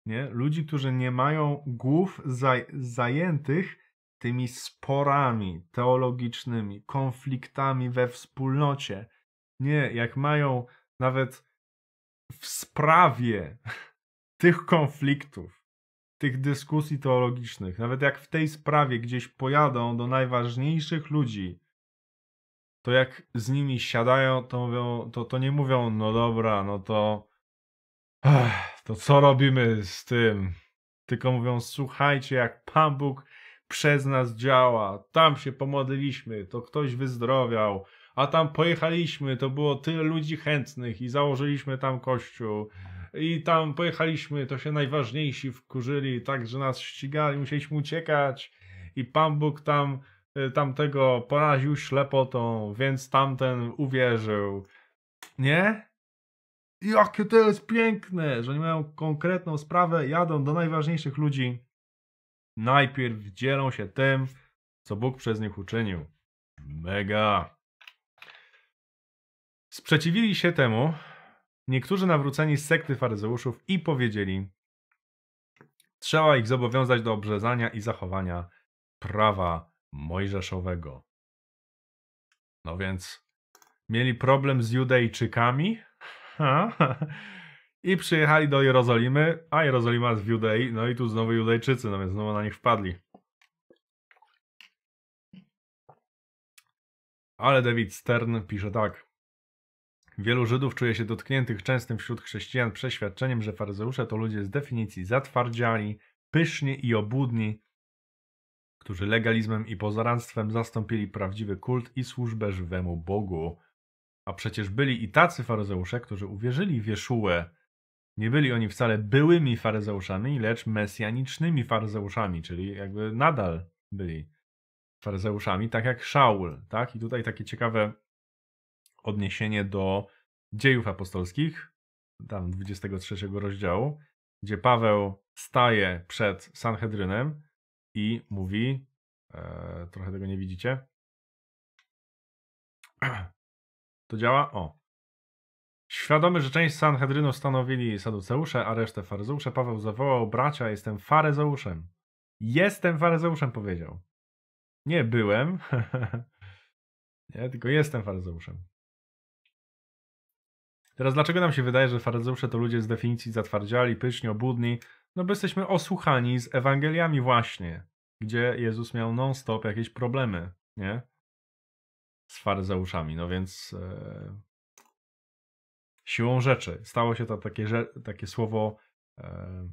Nie? Ludzi, którzy nie mają głów zaj zajętych tymi sporami teologicznymi, konfliktami we wspólnocie. Nie, jak mają nawet w sprawie [LAUGHS] tych konfliktów, tych dyskusji teologicznych, nawet jak w tej sprawie gdzieś pojadą do najważniejszych ludzi, to jak z nimi siadają, to, mówią, to, to nie mówią, no dobra, no to. Ech, to co robimy z tym? Tylko mówią, słuchajcie, jak Pan Bóg przez nas działa, tam się pomodliliśmy, to ktoś wyzdrowiał, a tam pojechaliśmy, to było tyle ludzi chętnych i założyliśmy tam kościół. I tam pojechaliśmy, to się najważniejsi wkurzyli, tak, że nas ścigali, musieliśmy uciekać. I Pan Bóg tam y, tamtego poraził ślepotą, więc tamten uwierzył. Nie? Jakie to jest piękne, że oni mają konkretną sprawę, jadą do najważniejszych ludzi najpierw dzielą się tym, co Bóg przez nich uczynił. Mega. Sprzeciwili się temu niektórzy nawróceni z sekty faryzeuszów i powiedzieli: Trzeba ich zobowiązać do obrzezania i zachowania prawa mojżeszowego. No więc mieli problem z Judejczykami. [LAUGHS] Ha? I przyjechali do Jerozolimy, a Jerozolima z Judei, no i tu znowu Judejczycy, no więc znowu na nich wpadli. Ale David Stern pisze tak. Wielu Żydów czuje się dotkniętych częstym wśród chrześcijan przeświadczeniem, że faryzeusze to ludzie z definicji zatwardziali, pyszni i obłudni, którzy legalizmem i pozaranstwem zastąpili prawdziwy kult i służbę żywemu Bogu. A przecież byli i tacy faryzeusze, którzy uwierzyli w Jeszułę, nie byli oni wcale byłymi faryzeuszami, lecz mesjanicznymi faryzeuszami, czyli jakby nadal byli faryzeuszami, tak jak Szaul, tak? I tutaj takie ciekawe odniesienie do dziejów apostolskich, tam 23 rozdziału, gdzie Paweł staje przed Sanhedrynem i mówi, e, trochę tego nie widzicie, [CLEARS THROAT] to działa, o, Świadomy, że część Sanhedrynu stanowili Saduceusze, a resztę faryzeusze, Paweł zawołał bracia, jestem faryzeuszem. Jestem faryzeuszem, powiedział. Nie byłem, [LAUGHS] nie, tylko jestem faryzeuszem. Teraz dlaczego nam się wydaje, że faryzeusze to ludzie z definicji zatwardziali, pyszni, obudni? No bo jesteśmy osłuchani z Ewangeliami właśnie, gdzie Jezus miał non-stop jakieś problemy, nie? Z faryzeuszami, no więc... Yy siłą rzeczy. Stało się to takie, takie słowo. E,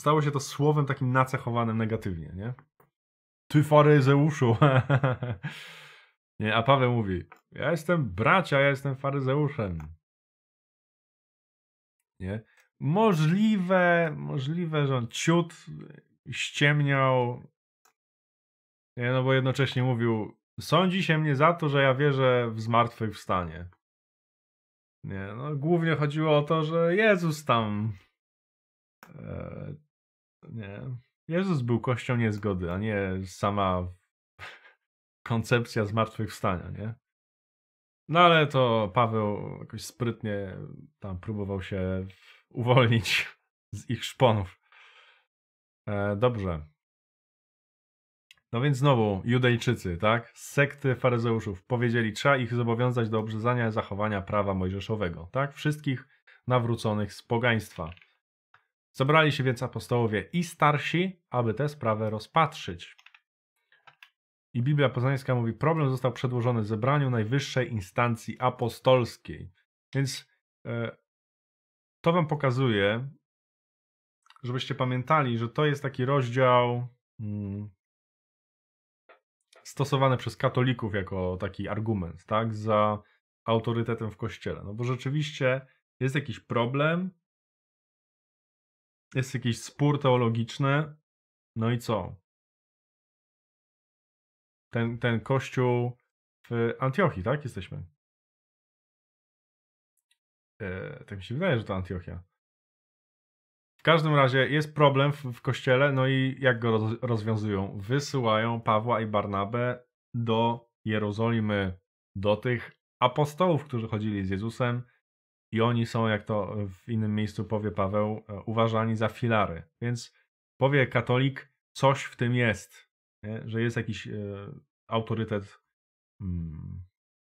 stało się to słowem takim nacechowanym negatywnie, nie? Ty faryzeuszu. [LAUGHS] nie, a Paweł mówi: Ja jestem bracia, ja jestem faryzeuszem. Nie? Możliwe, możliwe, że on ciut ściemniał. Nie, no bo jednocześnie mówił: Sądzi się mnie za to, że ja wierzę w zmartwychwstanie. Nie, no głównie chodziło o to, że Jezus tam. E, nie. Jezus był kością niezgody, a nie sama koncepcja zmartwychwstania, nie? No ale to Paweł jakoś sprytnie tam próbował się uwolnić z ich szponów. E, dobrze. No więc znowu Judejczycy, tak? Z sekty faryzeuszów powiedzieli, trzeba ich zobowiązać do obrzezania zachowania prawa mojżeszowego, tak? Wszystkich nawróconych z pogaństwa. Zabrali się więc apostołowie i starsi, aby tę sprawę rozpatrzyć. I Biblia Poznańska mówi, problem został przedłożony zebraniu najwyższej instancji apostolskiej. Więc e, to wam pokazuje, żebyście pamiętali, że to jest taki rozdział, mm, stosowane przez katolików jako taki argument, tak, za autorytetem w kościele. No bo rzeczywiście jest jakiś problem, jest jakiś spór teologiczny, no i co? Ten, ten kościół w Antiochii, tak? Jesteśmy. Yy, tak mi się wydaje, że to Antiochia każdym razie jest problem w, w kościele, no i jak go roz, rozwiązują? Wysyłają Pawła i Barnabę do Jerozolimy, do tych apostołów, którzy chodzili z Jezusem, i oni są, jak to w innym miejscu powie Paweł, e, uważani za filary. Więc powie katolik, coś w tym jest, nie? że jest jakiś e, autorytet, mm,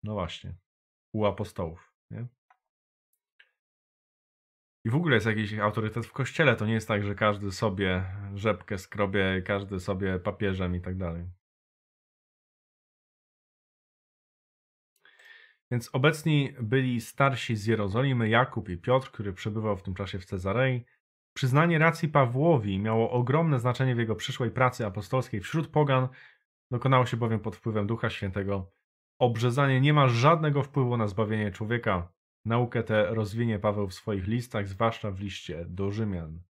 no właśnie, u apostołów. Nie? I w ogóle jest jakiś autorytet w kościele. To nie jest tak, że każdy sobie rzepkę skrobie, każdy sobie papieżem i tak dalej. Więc obecni byli starsi z Jerozolimy, Jakub i Piotr, który przebywał w tym czasie w Cezarei. Przyznanie racji Pawłowi miało ogromne znaczenie w jego przyszłej pracy apostolskiej wśród pogan. Dokonało się bowiem pod wpływem Ducha Świętego. Obrzezanie nie ma żadnego wpływu na zbawienie człowieka. Naukę tę rozwinie Paweł w swoich listach, zwłaszcza w liście do Rzymian.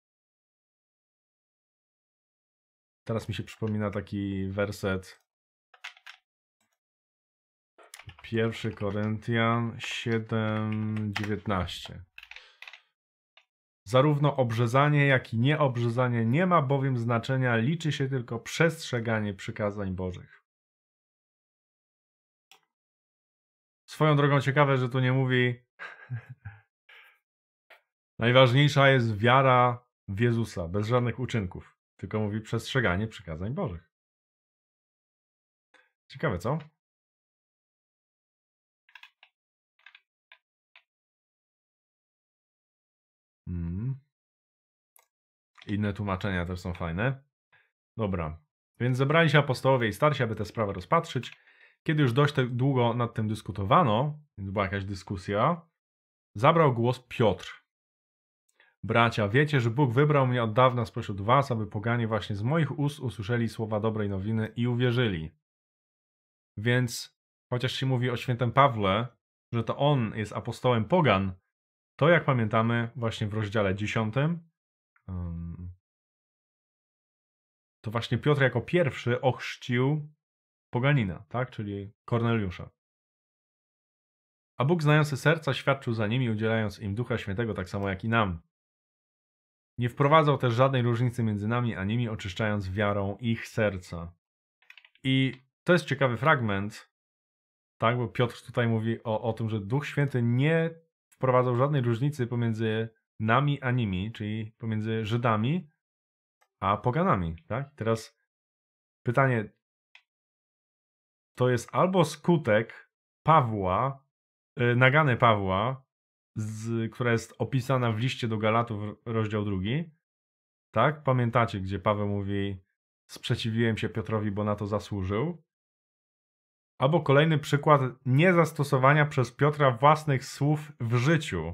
Teraz mi się przypomina taki werset. Pierwszy Koryntian 7:19. Zarówno obrzezanie, jak i nieobrzezanie nie ma bowiem znaczenia, liczy się tylko przestrzeganie przykazań Bożych. Swoją drogą ciekawe, że tu nie mówi Najważniejsza jest wiara w Jezusa, bez żadnych uczynków. Tylko mówi przestrzeganie przykazań Bożych. Ciekawe, co? Mm. Inne tłumaczenia też są fajne. Dobra. Więc zebrali się apostołowie i starsi, aby tę sprawę rozpatrzyć. Kiedy już dość tak długo nad tym dyskutowano, więc była jakaś dyskusja, Zabrał głos Piotr. Bracia, wiecie, że Bóg wybrał mnie od dawna spośród was, aby poganie właśnie z moich ust usłyszeli słowa dobrej nowiny i uwierzyli. Więc, chociaż się mówi o świętym Pawle, że to on jest apostołem pogan, to jak pamiętamy właśnie w rozdziale 10, to właśnie Piotr jako pierwszy ochrzcił poganina, tak? czyli Korneliusza. A Bóg znający serca świadczył za nimi, udzielając im Ducha Świętego tak samo jak i nam. Nie wprowadzał też żadnej różnicy między nami a nimi, oczyszczając wiarą ich serca. I to jest ciekawy fragment, tak, bo Piotr tutaj mówi o, o tym, że Duch Święty nie wprowadzał żadnej różnicy pomiędzy nami a nimi, czyli pomiędzy Żydami a poganami, tak? Teraz pytanie, to jest albo skutek Pawła E, nagany Pawła, z, która jest opisana w liście do Galatów, rozdział drugi. Tak? Pamiętacie, gdzie Paweł mówi: Sprzeciwiłem się Piotrowi, bo na to zasłużył. Albo kolejny przykład niezastosowania przez Piotra własnych słów w życiu.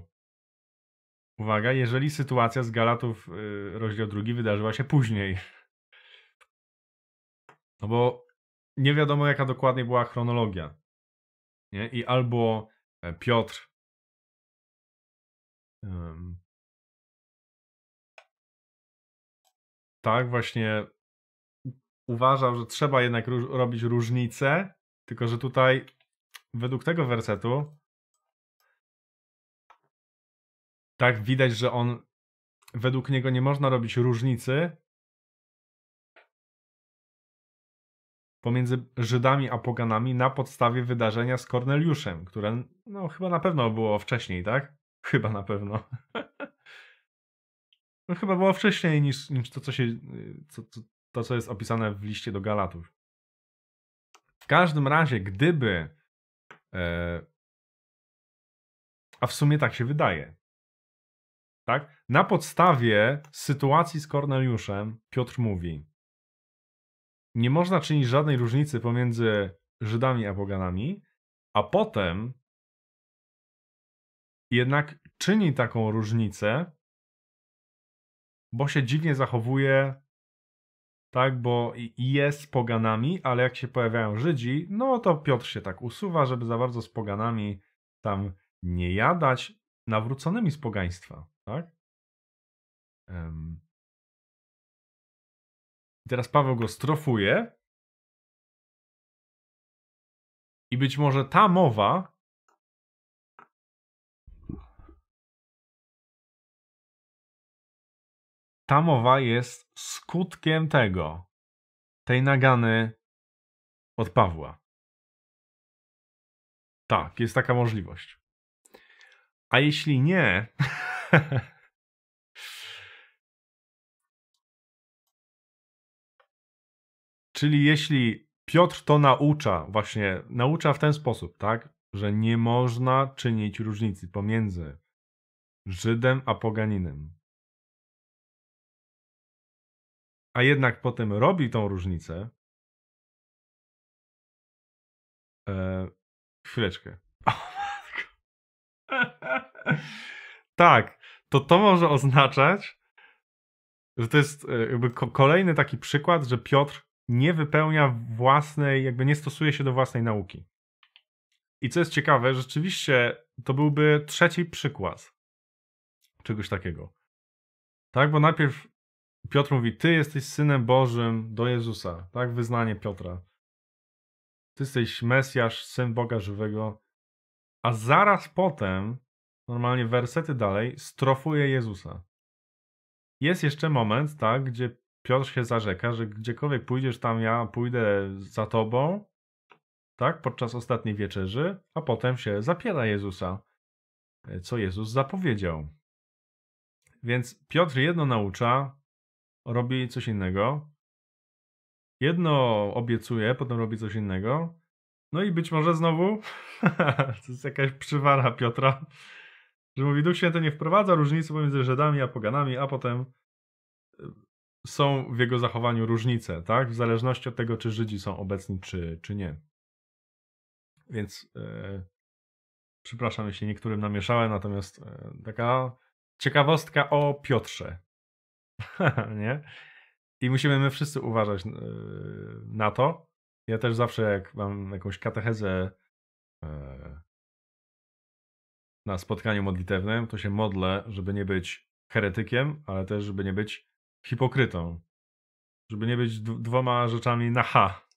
Uwaga, jeżeli sytuacja z Galatów, e, rozdział drugi, wydarzyła się później. No bo nie wiadomo, jaka dokładnie była chronologia. Nie? I albo E, Piotr. Tak, właśnie uważał, że trzeba jednak róż robić różnice, tylko że tutaj według tego wersetu tak widać, że on według niego nie można robić różnicy, pomiędzy Żydami a poganami na podstawie wydarzenia z Korneliuszem, które no chyba na pewno było wcześniej, tak? Chyba na pewno. [LAUGHS] no chyba było wcześniej niż, niż to, co się, co, co, to, co jest opisane w liście do Galatów. W każdym razie, gdyby e, a w sumie tak się wydaje. Tak? Na podstawie sytuacji z Korneliuszem Piotr mówi: nie można czynić żadnej różnicy pomiędzy Żydami a Poganami, a potem jednak czyni taką różnicę, bo się dziwnie zachowuje, tak, bo jest Poganami, ale jak się pojawiają Żydzi, no to Piotr się tak usuwa, żeby za bardzo z Poganami tam nie jadać, nawróconymi z pogaństwa, tak? Teraz Paweł go strofuje. I być może ta mowa ta mowa jest skutkiem tego, tej nagany od Pawła. Tak, jest taka możliwość. A jeśli nie, [LAUGHS] Czyli jeśli Piotr to naucza, właśnie naucza w ten sposób, tak, że nie można czynić różnicy pomiędzy Żydem a poganinem. A jednak potem robi tą różnicę. Eee, chwileczkę. [LAUGHS] tak, to to może oznaczać, że to jest e, jakby kolejny taki przykład, że Piotr nie wypełnia własnej, jakby nie stosuje się do własnej nauki. I co jest ciekawe, rzeczywiście to byłby trzeci przykład czegoś takiego. Tak, bo najpierw Piotr mówi: Ty jesteś synem Bożym do Jezusa. Tak, wyznanie Piotra. Ty jesteś Mesjasz, syn Boga żywego. A zaraz potem, normalnie wersety dalej, strofuje Jezusa. Jest jeszcze moment, tak, gdzie Piotr się zarzeka, że gdziekolwiek pójdziesz, tam ja pójdę za tobą, tak, podczas ostatniej wieczerzy, a potem się zapiera Jezusa, e, co Jezus zapowiedział. Więc Piotr jedno naucza, robi coś innego. Jedno obiecuje, potem robi coś innego. No i być może znowu [LAUGHS] to jest jakaś przywara Piotra, że mówi Duch Święty nie wprowadza różnicy pomiędzy Żydami a poganami, a potem są w jego zachowaniu różnice, tak? W zależności od tego, czy Żydzi są obecni, czy, czy nie. Więc e, przepraszam, jeśli niektórym namieszałem, natomiast e, taka ciekawostka o Piotrze. [LAUGHS] nie? I musimy my wszyscy uważać e, na to. Ja też zawsze, jak mam jakąś katechezę na spotkaniu modlitewnym, to się modlę, żeby nie być heretykiem, ale też, żeby nie być hipokrytą. Żeby nie być dwoma rzeczami na ha,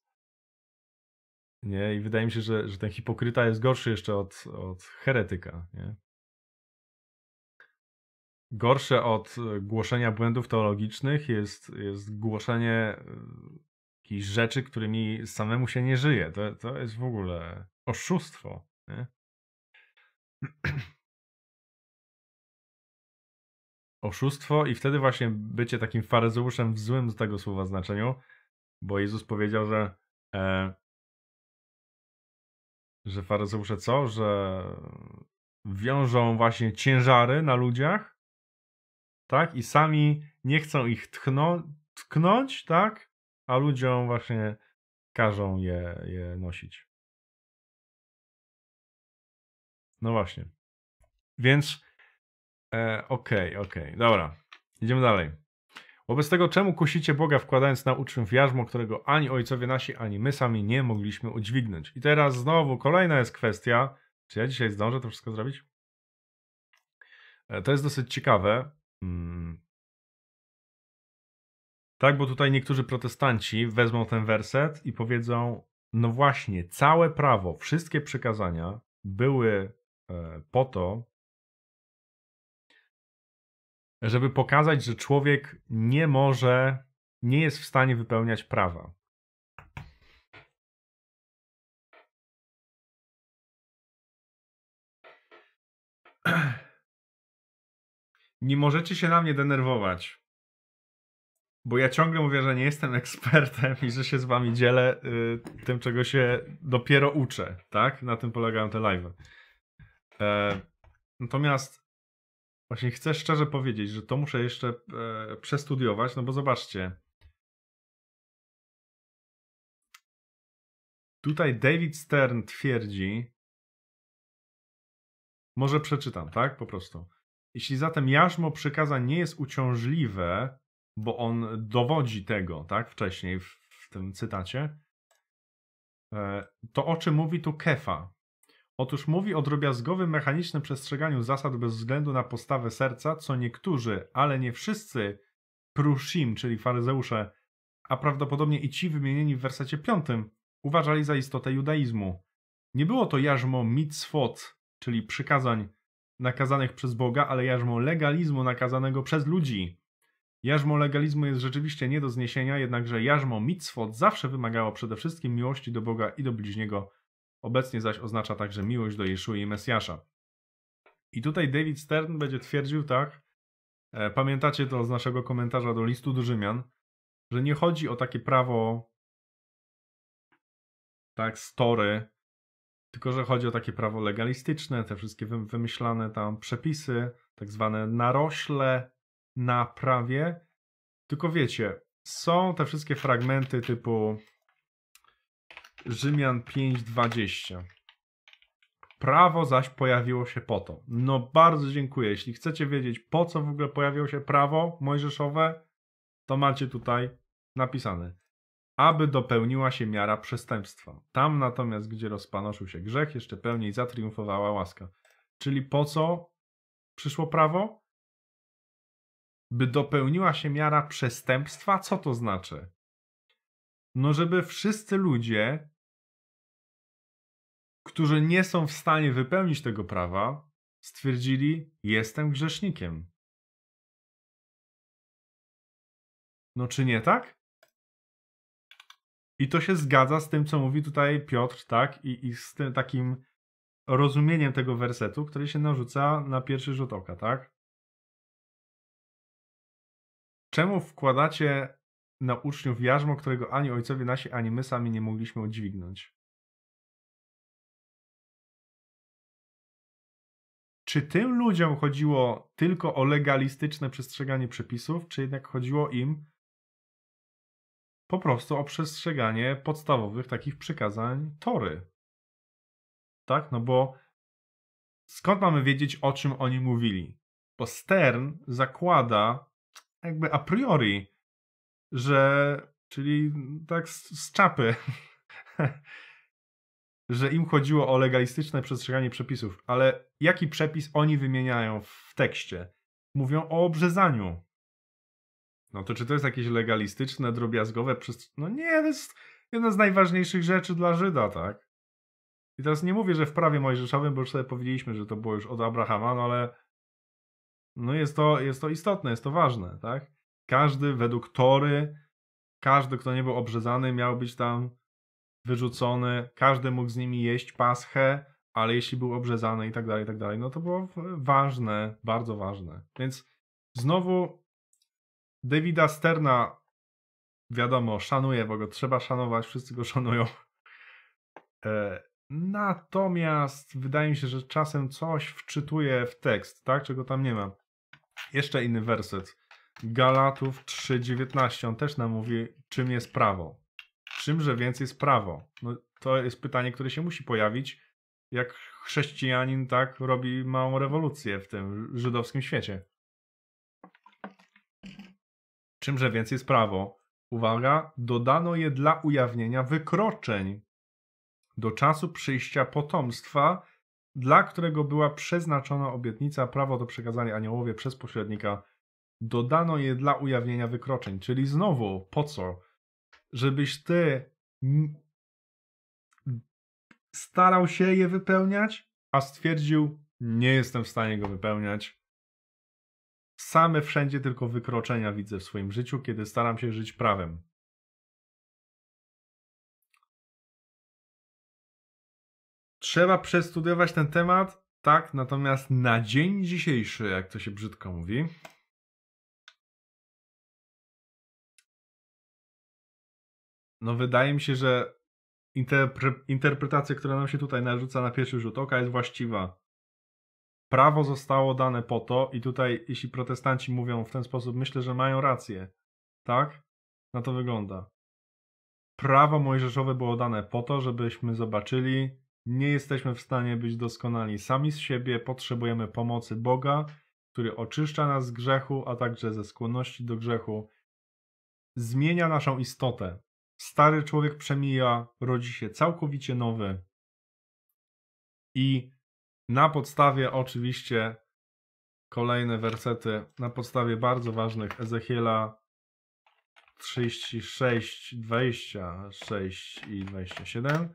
Nie? I wydaje mi się, że, że ten hipokryta jest gorszy jeszcze od, od heretyka. Nie? Gorsze od e, głoszenia błędów teologicznych jest, jest głoszenie e, jakichś rzeczy, którymi samemu się nie żyje. To, to jest w ogóle oszustwo. Nie? oszustwo i wtedy właśnie bycie takim faryzeuszem w złym z tego słowa znaczeniu, bo Jezus powiedział, że e, że faryzeusze co? Że wiążą właśnie ciężary na ludziach, tak? I sami nie chcą ich tknąć, tak? A ludziom właśnie każą je, je nosić. No właśnie. Więc E, okej, okej, okay, dobra. Idziemy dalej. Wobec tego, czemu kusicie Boga, wkładając na uczniów jarzmo, którego ani ojcowie nasi, ani my sami nie mogliśmy udźwignąć? I teraz znowu kolejna jest kwestia. Czy ja dzisiaj zdążę to wszystko zrobić? E, to jest dosyć ciekawe. Hmm. Tak, bo tutaj niektórzy protestanci wezmą ten werset i powiedzą: No właśnie, całe prawo, wszystkie przykazania były e, po to, żeby pokazać, że człowiek nie może, nie jest w stanie wypełniać prawa. [CLEARS THROAT] Nie możecie się na mnie denerwować, bo ja ciągle mówię, że nie jestem ekspertem i że się z wami dzielę y, tym, czego się dopiero uczę, tak? Na tym polegają te live. E, natomiast Właśnie chcę szczerze powiedzieć, że to muszę jeszcze e, przestudiować, no bo zobaczcie. Tutaj David Stern twierdzi, może przeczytam, tak? Po prostu. Jeśli zatem jarzmo przykazań nie jest uciążliwe, bo on dowodzi tego, tak? Wcześniej w, w tym cytacie, e, to o czym mówi tu Kefa? Otóż mówi o drobiazgowym mechanicznym przestrzeganiu zasad bez względu na postawę serca, co niektórzy, ale nie wszyscy, prushim, czyli faryzeusze, a prawdopodobnie i ci wymienieni w wersecie 5, uważali za istotę judaizmu. Nie było to jarzmo mitzvot, czyli przykazań nakazanych przez Boga, ale jarzmo legalizmu nakazanego przez ludzi. Jarzmo legalizmu jest rzeczywiście nie do zniesienia, jednakże jarzmo mitzvot zawsze wymagało przede wszystkim miłości do Boga i do bliźniego obecnie zaś oznacza także miłość do Jeszui i Mesjasza. I tutaj David Stern będzie twierdził tak, e, pamiętacie to z naszego komentarza do listu do Rzymian, że nie chodzi o takie prawo tak, story, tylko że chodzi o takie prawo legalistyczne, te wszystkie wymyślane tam przepisy, tak zwane narośle na prawie. Tylko wiecie, są te wszystkie fragmenty typu Rzymian 5:20. Prawo zaś pojawiło się po to. No bardzo dziękuję. Jeśli chcecie wiedzieć, po co w ogóle pojawiło się prawo mojżeszowe, to macie tutaj napisane. Aby dopełniła się miara przestępstwa. Tam natomiast, gdzie rozpanoszył się grzech, jeszcze pełniej zatriumfowała łaska. Czyli po co przyszło prawo? By dopełniła się miara przestępstwa? Co to znaczy? No, żeby wszyscy ludzie którzy nie są w stanie wypełnić tego prawa, stwierdzili: Jestem grzesznikiem. No czy nie tak? I to się zgadza z tym, co mówi tutaj Piotr, tak? I, i z tym takim rozumieniem tego wersetu, który się narzuca na pierwszy rzut oka, tak? Czemu wkładacie na uczniów jarzmo, którego ani ojcowie nasi, ani my sami nie mogliśmy udźwignąć? Czy tym ludziom chodziło tylko o legalistyczne przestrzeganie przepisów, czy jednak chodziło im po prostu o przestrzeganie podstawowych takich przykazań Tory? Tak, no bo skąd mamy wiedzieć, o czym oni mówili? Bo Stern zakłada jakby a priori, że czyli tak z, z czapy, [LAUGHS] że im chodziło o legalistyczne przestrzeganie przepisów, ale jaki przepis oni wymieniają w tekście? Mówią o obrzezaniu. No to czy to jest jakieś legalistyczne, drobiazgowe? przestrzeganie? No nie, to jest jedna z najważniejszych rzeczy dla Żyda, tak? I teraz nie mówię, że w prawie mojżeszowym, bo już sobie powiedzieliśmy, że to było już od Abrahama, no ale no jest to, jest to istotne, jest to ważne, tak? Każdy według Tory, każdy, kto nie był obrzezany, miał być tam wyrzucony, każdy mógł z nimi jeść paschę, ale jeśli był obrzezany i tak dalej, i tak dalej, no to było ważne, bardzo ważne. Więc znowu Davida Sterna wiadomo, szanuję, bo go trzeba szanować, wszyscy go szanują. E, natomiast wydaje mi się, że czasem coś wczytuję w tekst, tak? Czego tam nie ma. Jeszcze inny werset. Galatów 3,19. On też nam mówi, czym jest prawo czymże więc jest prawo? No, to jest pytanie, które się musi pojawić, jak chrześcijanin tak robi małą rewolucję w tym żydowskim świecie. Czymże więc jest prawo? Uwaga, dodano je dla ujawnienia wykroczeń do czasu przyjścia potomstwa, dla którego była przeznaczona obietnica, prawo do przekazania aniołowie przez pośrednika. Dodano je dla ujawnienia wykroczeń, czyli znowu po co? żebyś ty starał się je wypełniać, a stwierdził, nie jestem w stanie go wypełniać. Same wszędzie tylko wykroczenia widzę w swoim życiu, kiedy staram się żyć prawem. Trzeba przestudiować ten temat, tak, natomiast na dzień dzisiejszy, jak to się brzydko mówi, no wydaje mi się, że interpre interpretacja, która nam się tutaj narzuca na pierwszy rzut oka jest właściwa. Prawo zostało dane po to i tutaj jeśli protestanci mówią w ten sposób, myślę, że mają rację. Tak? Na to wygląda. Prawo mojżeszowe było dane po to, żebyśmy zobaczyli, nie jesteśmy w stanie być doskonali sami z siebie, potrzebujemy pomocy Boga, który oczyszcza nas z grzechu, a także ze skłonności do grzechu, zmienia naszą istotę. Stary człowiek przemija, rodzi się całkowicie nowy. I na podstawie oczywiście kolejne wersety, na podstawie bardzo ważnych Ezechiela 36, 26 i 27.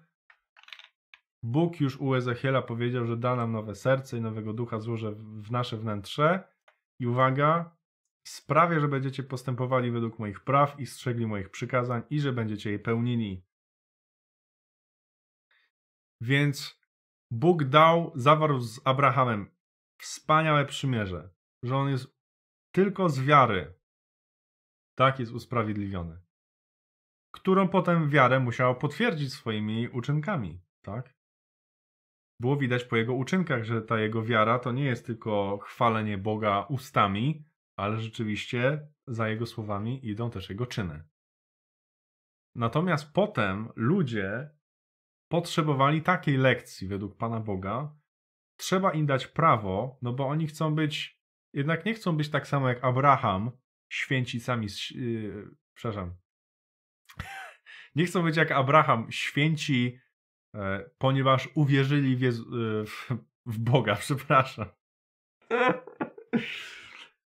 Bóg już u Ezechiela powiedział, że da nam nowe serce i nowego ducha złożę w nasze wnętrze. I uwaga, Sprawię, że będziecie postępowali według moich praw i strzegli moich przykazań i że będziecie je pełnili. Więc Bóg dał, zawarł z Abrahamem wspaniałe przymierze, że on jest tylko z wiary. Tak jest usprawiedliwiony. Którą potem wiarę musiał potwierdzić swoimi uczynkami, tak? Było widać po jego uczynkach, że ta jego wiara to nie jest tylko chwalenie Boga ustami, ale rzeczywiście za jego słowami idą też jego czyny. Natomiast potem ludzie potrzebowali takiej lekcji według Pana Boga. Trzeba im dać prawo, no bo oni chcą być, jednak nie chcą być tak samo jak Abraham, święci yy, przepraszam, [LAUGHS] nie chcą być jak Abraham, święci, yy, ponieważ uwierzyli w, Jezu, yy, w Boga, [LAUGHS] przepraszam. [LAUGHS]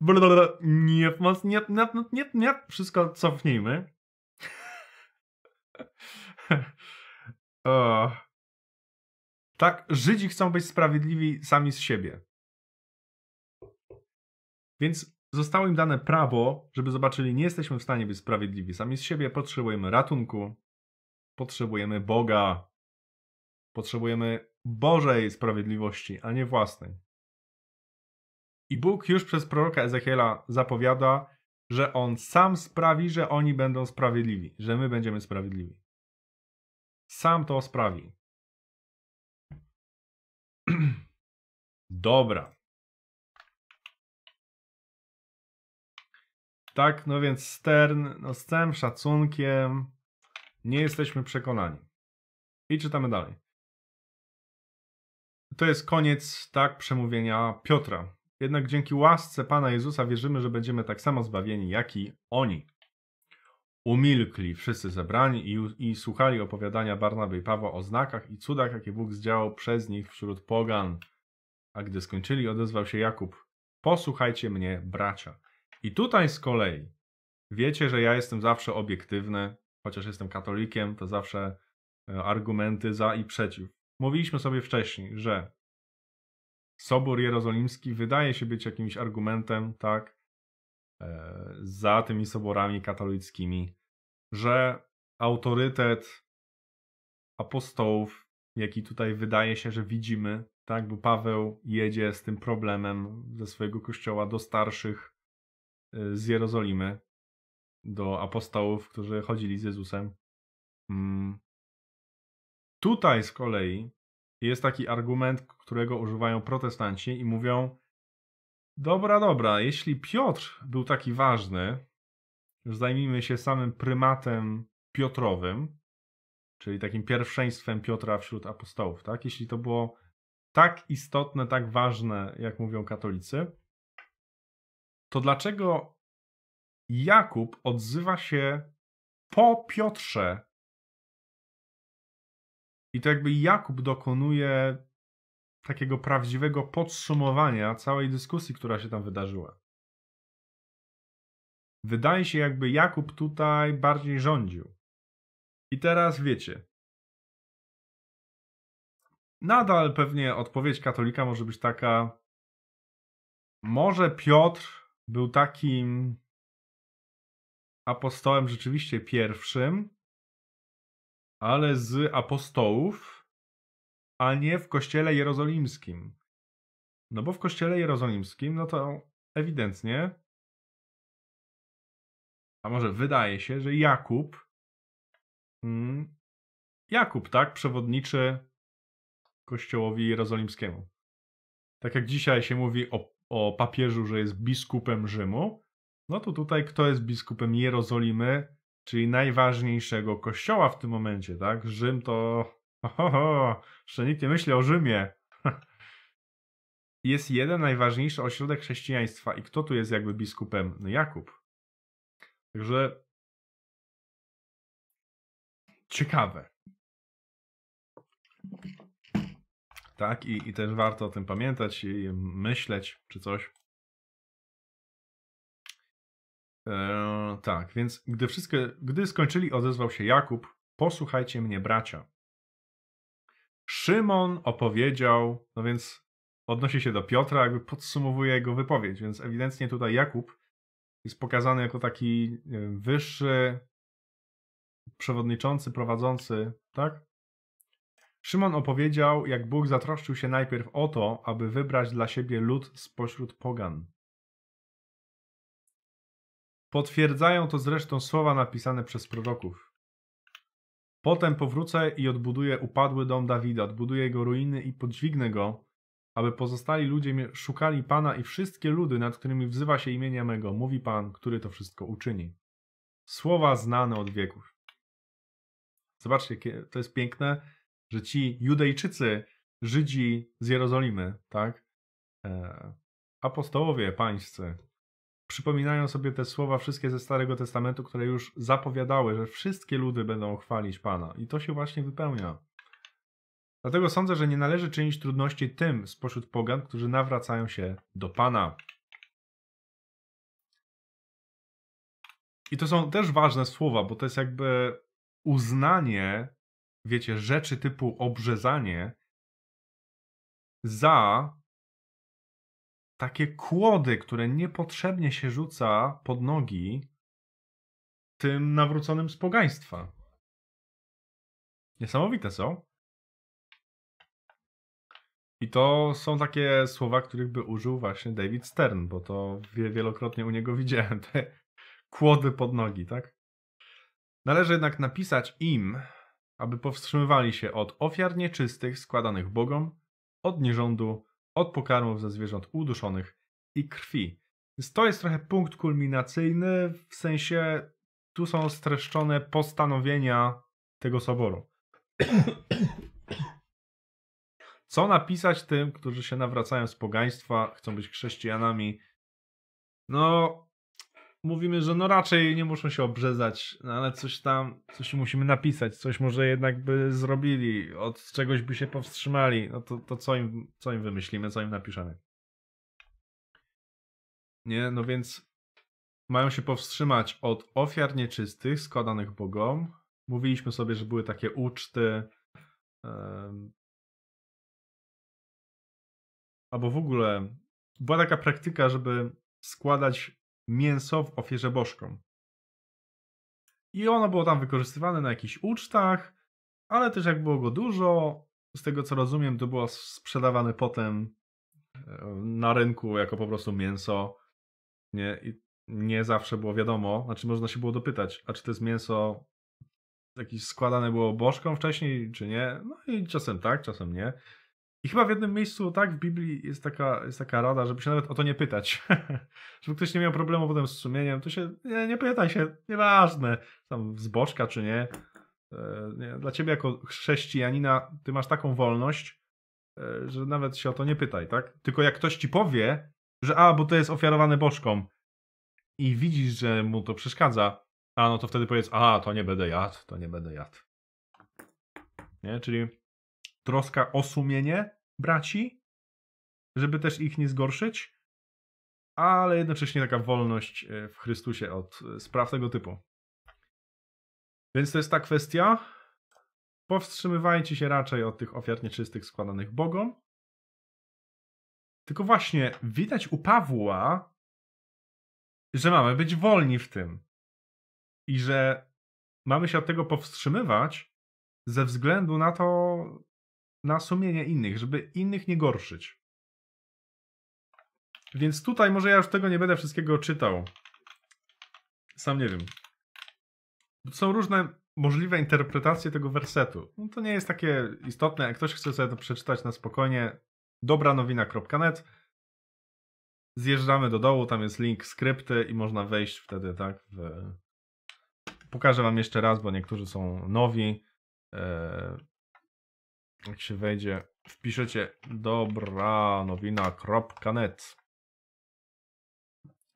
Blablabla. Nie, nie, nie, nie, nie. Wszystko cofnijmy. [LAUGHS] o. Tak, Żydzi chcą być sprawiedliwi sami z siebie. Więc zostało im dane prawo, żeby zobaczyli, nie jesteśmy w stanie być sprawiedliwi sami z siebie, potrzebujemy ratunku, potrzebujemy Boga, potrzebujemy Bożej sprawiedliwości, a nie własnej. I Bóg już przez proroka Ezechiela zapowiada, że on sam sprawi, że oni będą sprawiedliwi, że my będziemy sprawiedliwi. Sam to sprawi. [CLEARS THROAT] Dobra. Tak, no więc Stern, no z całym szacunkiem nie jesteśmy przekonani. I czytamy dalej. To jest koniec, tak, przemówienia Piotra. Jednak dzięki łasce Pana Jezusa wierzymy, że będziemy tak samo zbawieni, jak i oni. Umilkli wszyscy zebrani i, i słuchali opowiadania Barnaby i Pawła o znakach i cudach, jakie Bóg zdziałał przez nich wśród pogan. A gdy skończyli, odezwał się Jakub: Posłuchajcie mnie, bracia. I tutaj z kolei wiecie, że ja jestem zawsze obiektywny, chociaż jestem katolikiem, to zawsze e, argumenty za i przeciw. Mówiliśmy sobie wcześniej, że Sobór Jerozolimski wydaje się być jakimś argumentem, tak, e, za tymi soborami katolickimi, że autorytet apostołów, jaki tutaj wydaje się, że widzimy, tak, bo Paweł jedzie z tym problemem ze swojego kościoła do starszych e, z Jerozolimy, do apostołów, którzy chodzili z Jezusem. Mm. Tutaj z kolei jest taki argument, którego używają protestanci i mówią: Dobra, dobra, jeśli Piotr był taki ważny, już zajmijmy się samym prymatem Piotrowym, czyli takim pierwszeństwem Piotra wśród apostołów, tak? Jeśli to było tak istotne, tak ważne, jak mówią katolicy, to dlaczego Jakub odzywa się po Piotrze i to jakby Jakub dokonuje takiego prawdziwego podsumowania całej dyskusji, która się tam wydarzyła. Wydaje się, jakby Jakub tutaj bardziej rządził. I teraz wiecie. Nadal pewnie odpowiedź katolika może być taka: Może Piotr był takim apostołem rzeczywiście pierwszym, ale z apostołów, a nie w kościele jerozolimskim. No bo w kościele jerozolimskim, no to ewidentnie, a może wydaje się, że Jakub, hmm, Jakub, tak, przewodniczy kościołowi jerozolimskiemu. Tak jak dzisiaj się mówi o, o papieżu, że jest biskupem Rzymu, no to tutaj kto jest biskupem Jerozolimy, czyli najważniejszego kościoła w tym momencie, tak? Rzym to. Ohoho, [LAUGHS] jeszcze nikt nie myśli o Rzymie. [LAUGHS] Jest jeden najważniejszy ośrodek chrześcijaństwa. I kto tu jest jakby biskupem? No Jakub. Także. Ciekawe. Tak, i, i też warto o tym pamiętać i myśleć, czy coś. E, tak, więc gdy wszystkie, gdy skończyli, odezwał się Jakub: Posłuchajcie mnie, bracia. Szymon opowiedział, no więc odnosi się do Piotra, jakby podsumowuje jego wypowiedź, więc ewidentnie tutaj Jakub jest pokazany jako taki wyższy przewodniczący, prowadzący, tak? Szymon opowiedział, jak Bóg zatroszczył się najpierw o to, aby wybrać dla siebie lud spośród pogan. Potwierdzają to zresztą słowa napisane przez proroków. Potem powrócę i odbuduję upadły dom Dawida, odbuduję jego ruiny i podźwignę go, aby pozostali ludzie szukali Pana i wszystkie ludy, nad którymi wzywa się imienia mego, mówi Pan, który to wszystko uczyni. Słowa znane od wieków. Zobaczcie, to jest piękne, że ci Judejczycy, Żydzi z Jerozolimy, tak? E, apostołowie pańscy, przypominają sobie te słowa wszystkie ze Starego Testamentu, które już zapowiadały, że wszystkie ludy będą chwalić Pana. I to się właśnie wypełnia. Dlatego sądzę, że nie należy czynić trudności tym spośród pogan, którzy nawracają się do Pana. I to są też ważne słowa, bo to jest jakby uznanie, wiecie, rzeczy typu obrzezanie za takie kłody, które niepotrzebnie się rzuca pod nogi tym nawróconym z pogaństwa. Niesamowite są. I to są takie słowa, których by użył właśnie David Stern, bo to wielokrotnie u niego widziałem te kłody pod nogi, tak? Należy jednak napisać im, aby powstrzymywali się od ofiar nieczystych składanych Bogom, od nierządu od pokarmów ze zwierząt uduszonych i krwi. Więc to jest trochę punkt kulminacyjny, w sensie tu są streszczone postanowienia tego soboru. [COUGHS] Co napisać tym, którzy się nawracają z pogaństwa, chcą być chrześcijanami? No, mówimy, że no raczej nie muszą się obrzezać, no ale coś tam, coś musimy napisać, coś może jednak by zrobili, od czegoś by się powstrzymali, no to, to co, im, co im wymyślimy, co im napiszemy? Nie, no więc mają się powstrzymać od ofiar nieczystych składanych bogom. Mówiliśmy sobie, że były takie uczty, albo w ogóle była taka praktyka, żeby składać mięso w ofierze bożką. I ono było tam wykorzystywane na jakichś ucztach, ale też jak było go dużo, z tego co rozumiem, to było sprzedawane potem e, na rynku jako po prostu mięso. Nie, I nie zawsze było wiadomo, znaczy można się było dopytać, a czy to jest mięso jakieś składane było bożką wcześniej, czy nie. No i czasem tak, czasem nie. I chyba w jednym miejscu, tak, w Biblii jest taka, jest taka rada, żeby się nawet o to nie pytać. [LAUGHS] żeby ktoś nie miał problemu potem z sumieniem, to się nie, nie pytaj się, nieważne, tam zboczka czy nie. E, nie. Dla ciebie jako chrześcijanina, ty masz taką wolność, e, że nawet się o to nie pytaj, tak? Tylko jak ktoś ci powie, że a, bo to jest ofiarowane bożkom i widzisz, że mu to przeszkadza, a no to wtedy powiedz, a, to nie będę jadł, to nie będę jadł. Nie? Czyli troska o sumienie braci, żeby też ich nie zgorszyć, ale jednocześnie taka wolność e, w Chrystusie od e, spraw tego typu. Więc to jest ta kwestia. Powstrzymywajcie się raczej od tych ofiar nieczystych składanych Bogom. Tylko właśnie widać u Pawła, że mamy być wolni w tym i że mamy się od tego powstrzymywać ze względu na to, na sumienie innych, żeby innych nie gorszyć. Więc tutaj może ja już tego nie będę wszystkiego czytał. Sam nie wiem. Są różne możliwe interpretacje tego wersetu. No to nie jest takie istotne. Jak ktoś chce sobie to przeczytać na spokojnie, dobranowina.net zjeżdżamy do dołu, tam jest link skrypty i można wejść wtedy, tak? W... Pokażę wam jeszcze raz, bo niektórzy są nowi. E, jak się wejdzie, wpiszecie dobra net.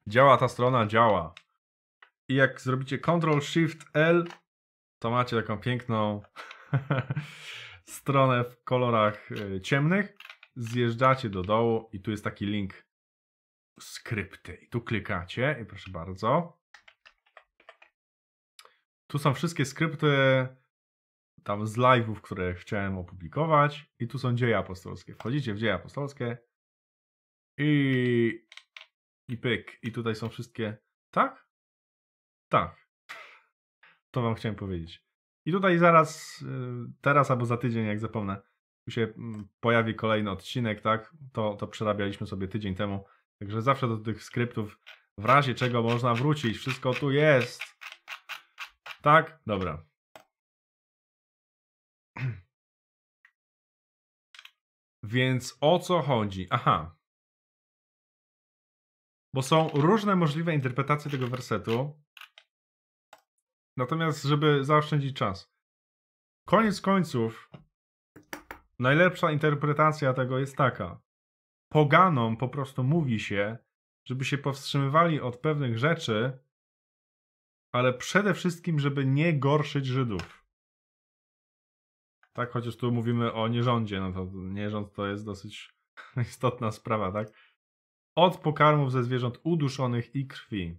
Działa ta strona, działa. I jak zrobicie Ctrl Shift L, to macie taką piękną [LAUGHS] stronę w kolorach e, ciemnych. Zjeżdżacie do dołu i tu jest taki link skrypty. I tu klikacie i proszę bardzo. Tu są wszystkie skrypty tam z live'ów, które chciałem opublikować i tu są dzieje apostolskie. Wchodzicie w dzieje apostolskie i, i pyk. I tutaj są wszystkie, tak? Tak. To wam chciałem powiedzieć. I tutaj zaraz, y, teraz albo za tydzień, jak zapomnę, tu się mm, pojawi kolejny odcinek, tak? To, to przerabialiśmy sobie tydzień temu. Także zawsze do tych skryptów w razie czego można wrócić. Wszystko tu jest. Tak? Dobra. Więc o co chodzi? Aha. Bo są różne możliwe interpretacje tego wersetu. Natomiast, żeby zaoszczędzić czas. Koniec końców, najlepsza interpretacja tego jest taka. Poganom po prostu mówi się, żeby się powstrzymywali od pewnych rzeczy, ale przede wszystkim, żeby nie gorszyć Żydów tak? Chociaż tu mówimy o nierządzie, no to nierząd to jest dosyć [LAUGHS] istotna sprawa, tak? Od pokarmów ze zwierząt uduszonych i krwi.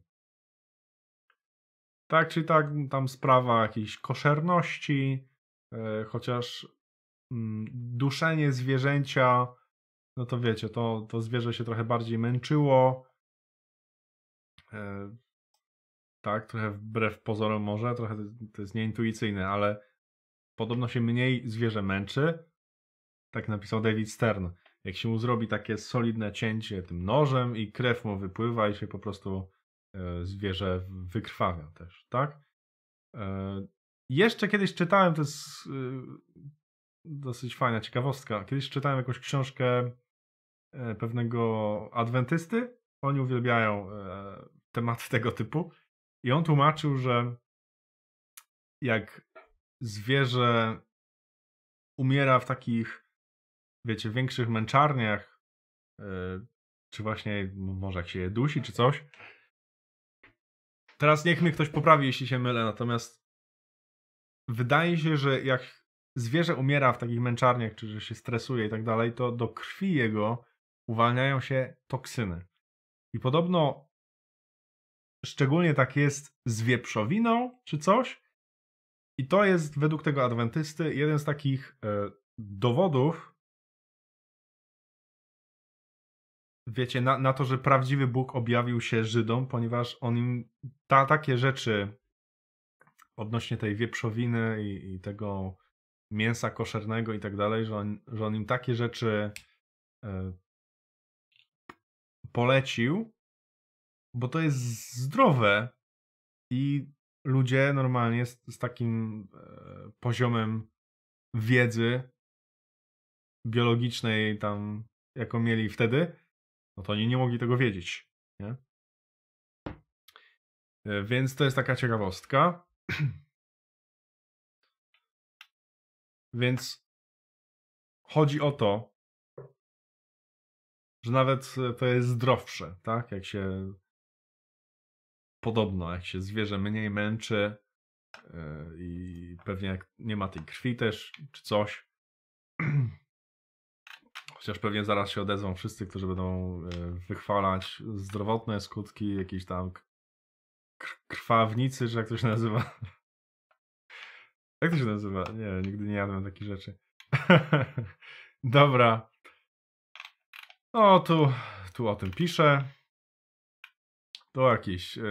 Tak czy tak, tam sprawa jakiejś koszerności, yy, chociaż mm, duszenie zwierzęcia, no to wiecie, to, to zwierzę się trochę bardziej męczyło. Yy, tak, trochę wbrew pozorom może, trochę to jest nieintuicyjne, ale podobno się mniej zwierzę męczy. Tak napisał David Stern. Jak się mu zrobi takie solidne cięcie tym nożem i krew mu wypływa i się po prostu e, zwierzę wykrwawia też, tak? E, jeszcze kiedyś czytałem, to jest e, dosyć fajna ciekawostka, kiedyś czytałem jakąś książkę pewnego adwentysty, oni uwielbiają tematy tego typu i on tłumaczył, że jak zwierzę umiera w takich, wiecie, większych męczarniach, e, czy właśnie może jak się je dusi, czy coś. Teraz niech mnie ktoś poprawi, jeśli się mylę, natomiast wydaje się, że jak zwierzę umiera w takich męczarniach, czy że się stresuje i tak dalej, to do krwi jego uwalniają się toksyny. I podobno szczególnie tak jest z wieprzowiną, czy coś, i to jest według tego adwentysty jeden z takich e, dowodów, wiecie, na, na, to, że prawdziwy Bóg objawił się Żydom, ponieważ on im ta, takie rzeczy odnośnie tej wieprzowiny i, i tego mięsa koszernego i tak dalej, że on, że on im takie rzeczy e, polecił, bo to jest zdrowe i ludzie normalnie z, z takim e, poziomem wiedzy biologicznej tam, jaką mieli wtedy, no to oni nie mogli tego wiedzieć, nie? E, więc to jest taka ciekawostka. [CLEARS THROAT] więc chodzi o to, że nawet e, to jest zdrowsze, tak? Jak się podobno jak się zwierzę mniej męczy yy, i pewnie jak nie ma tej krwi też, czy coś. [CLEARS THROAT] Chociaż pewnie zaraz się odezwą wszyscy, którzy będą yy, wychwalać zdrowotne skutki jakiejś tam krwawnicy, czy jak to się nazywa. [LAUGHS] jak to się nazywa? Nie, nigdy nie jadłem takich rzeczy. [LAUGHS] Dobra. No, tu, tu o tym piszę to jakieś e,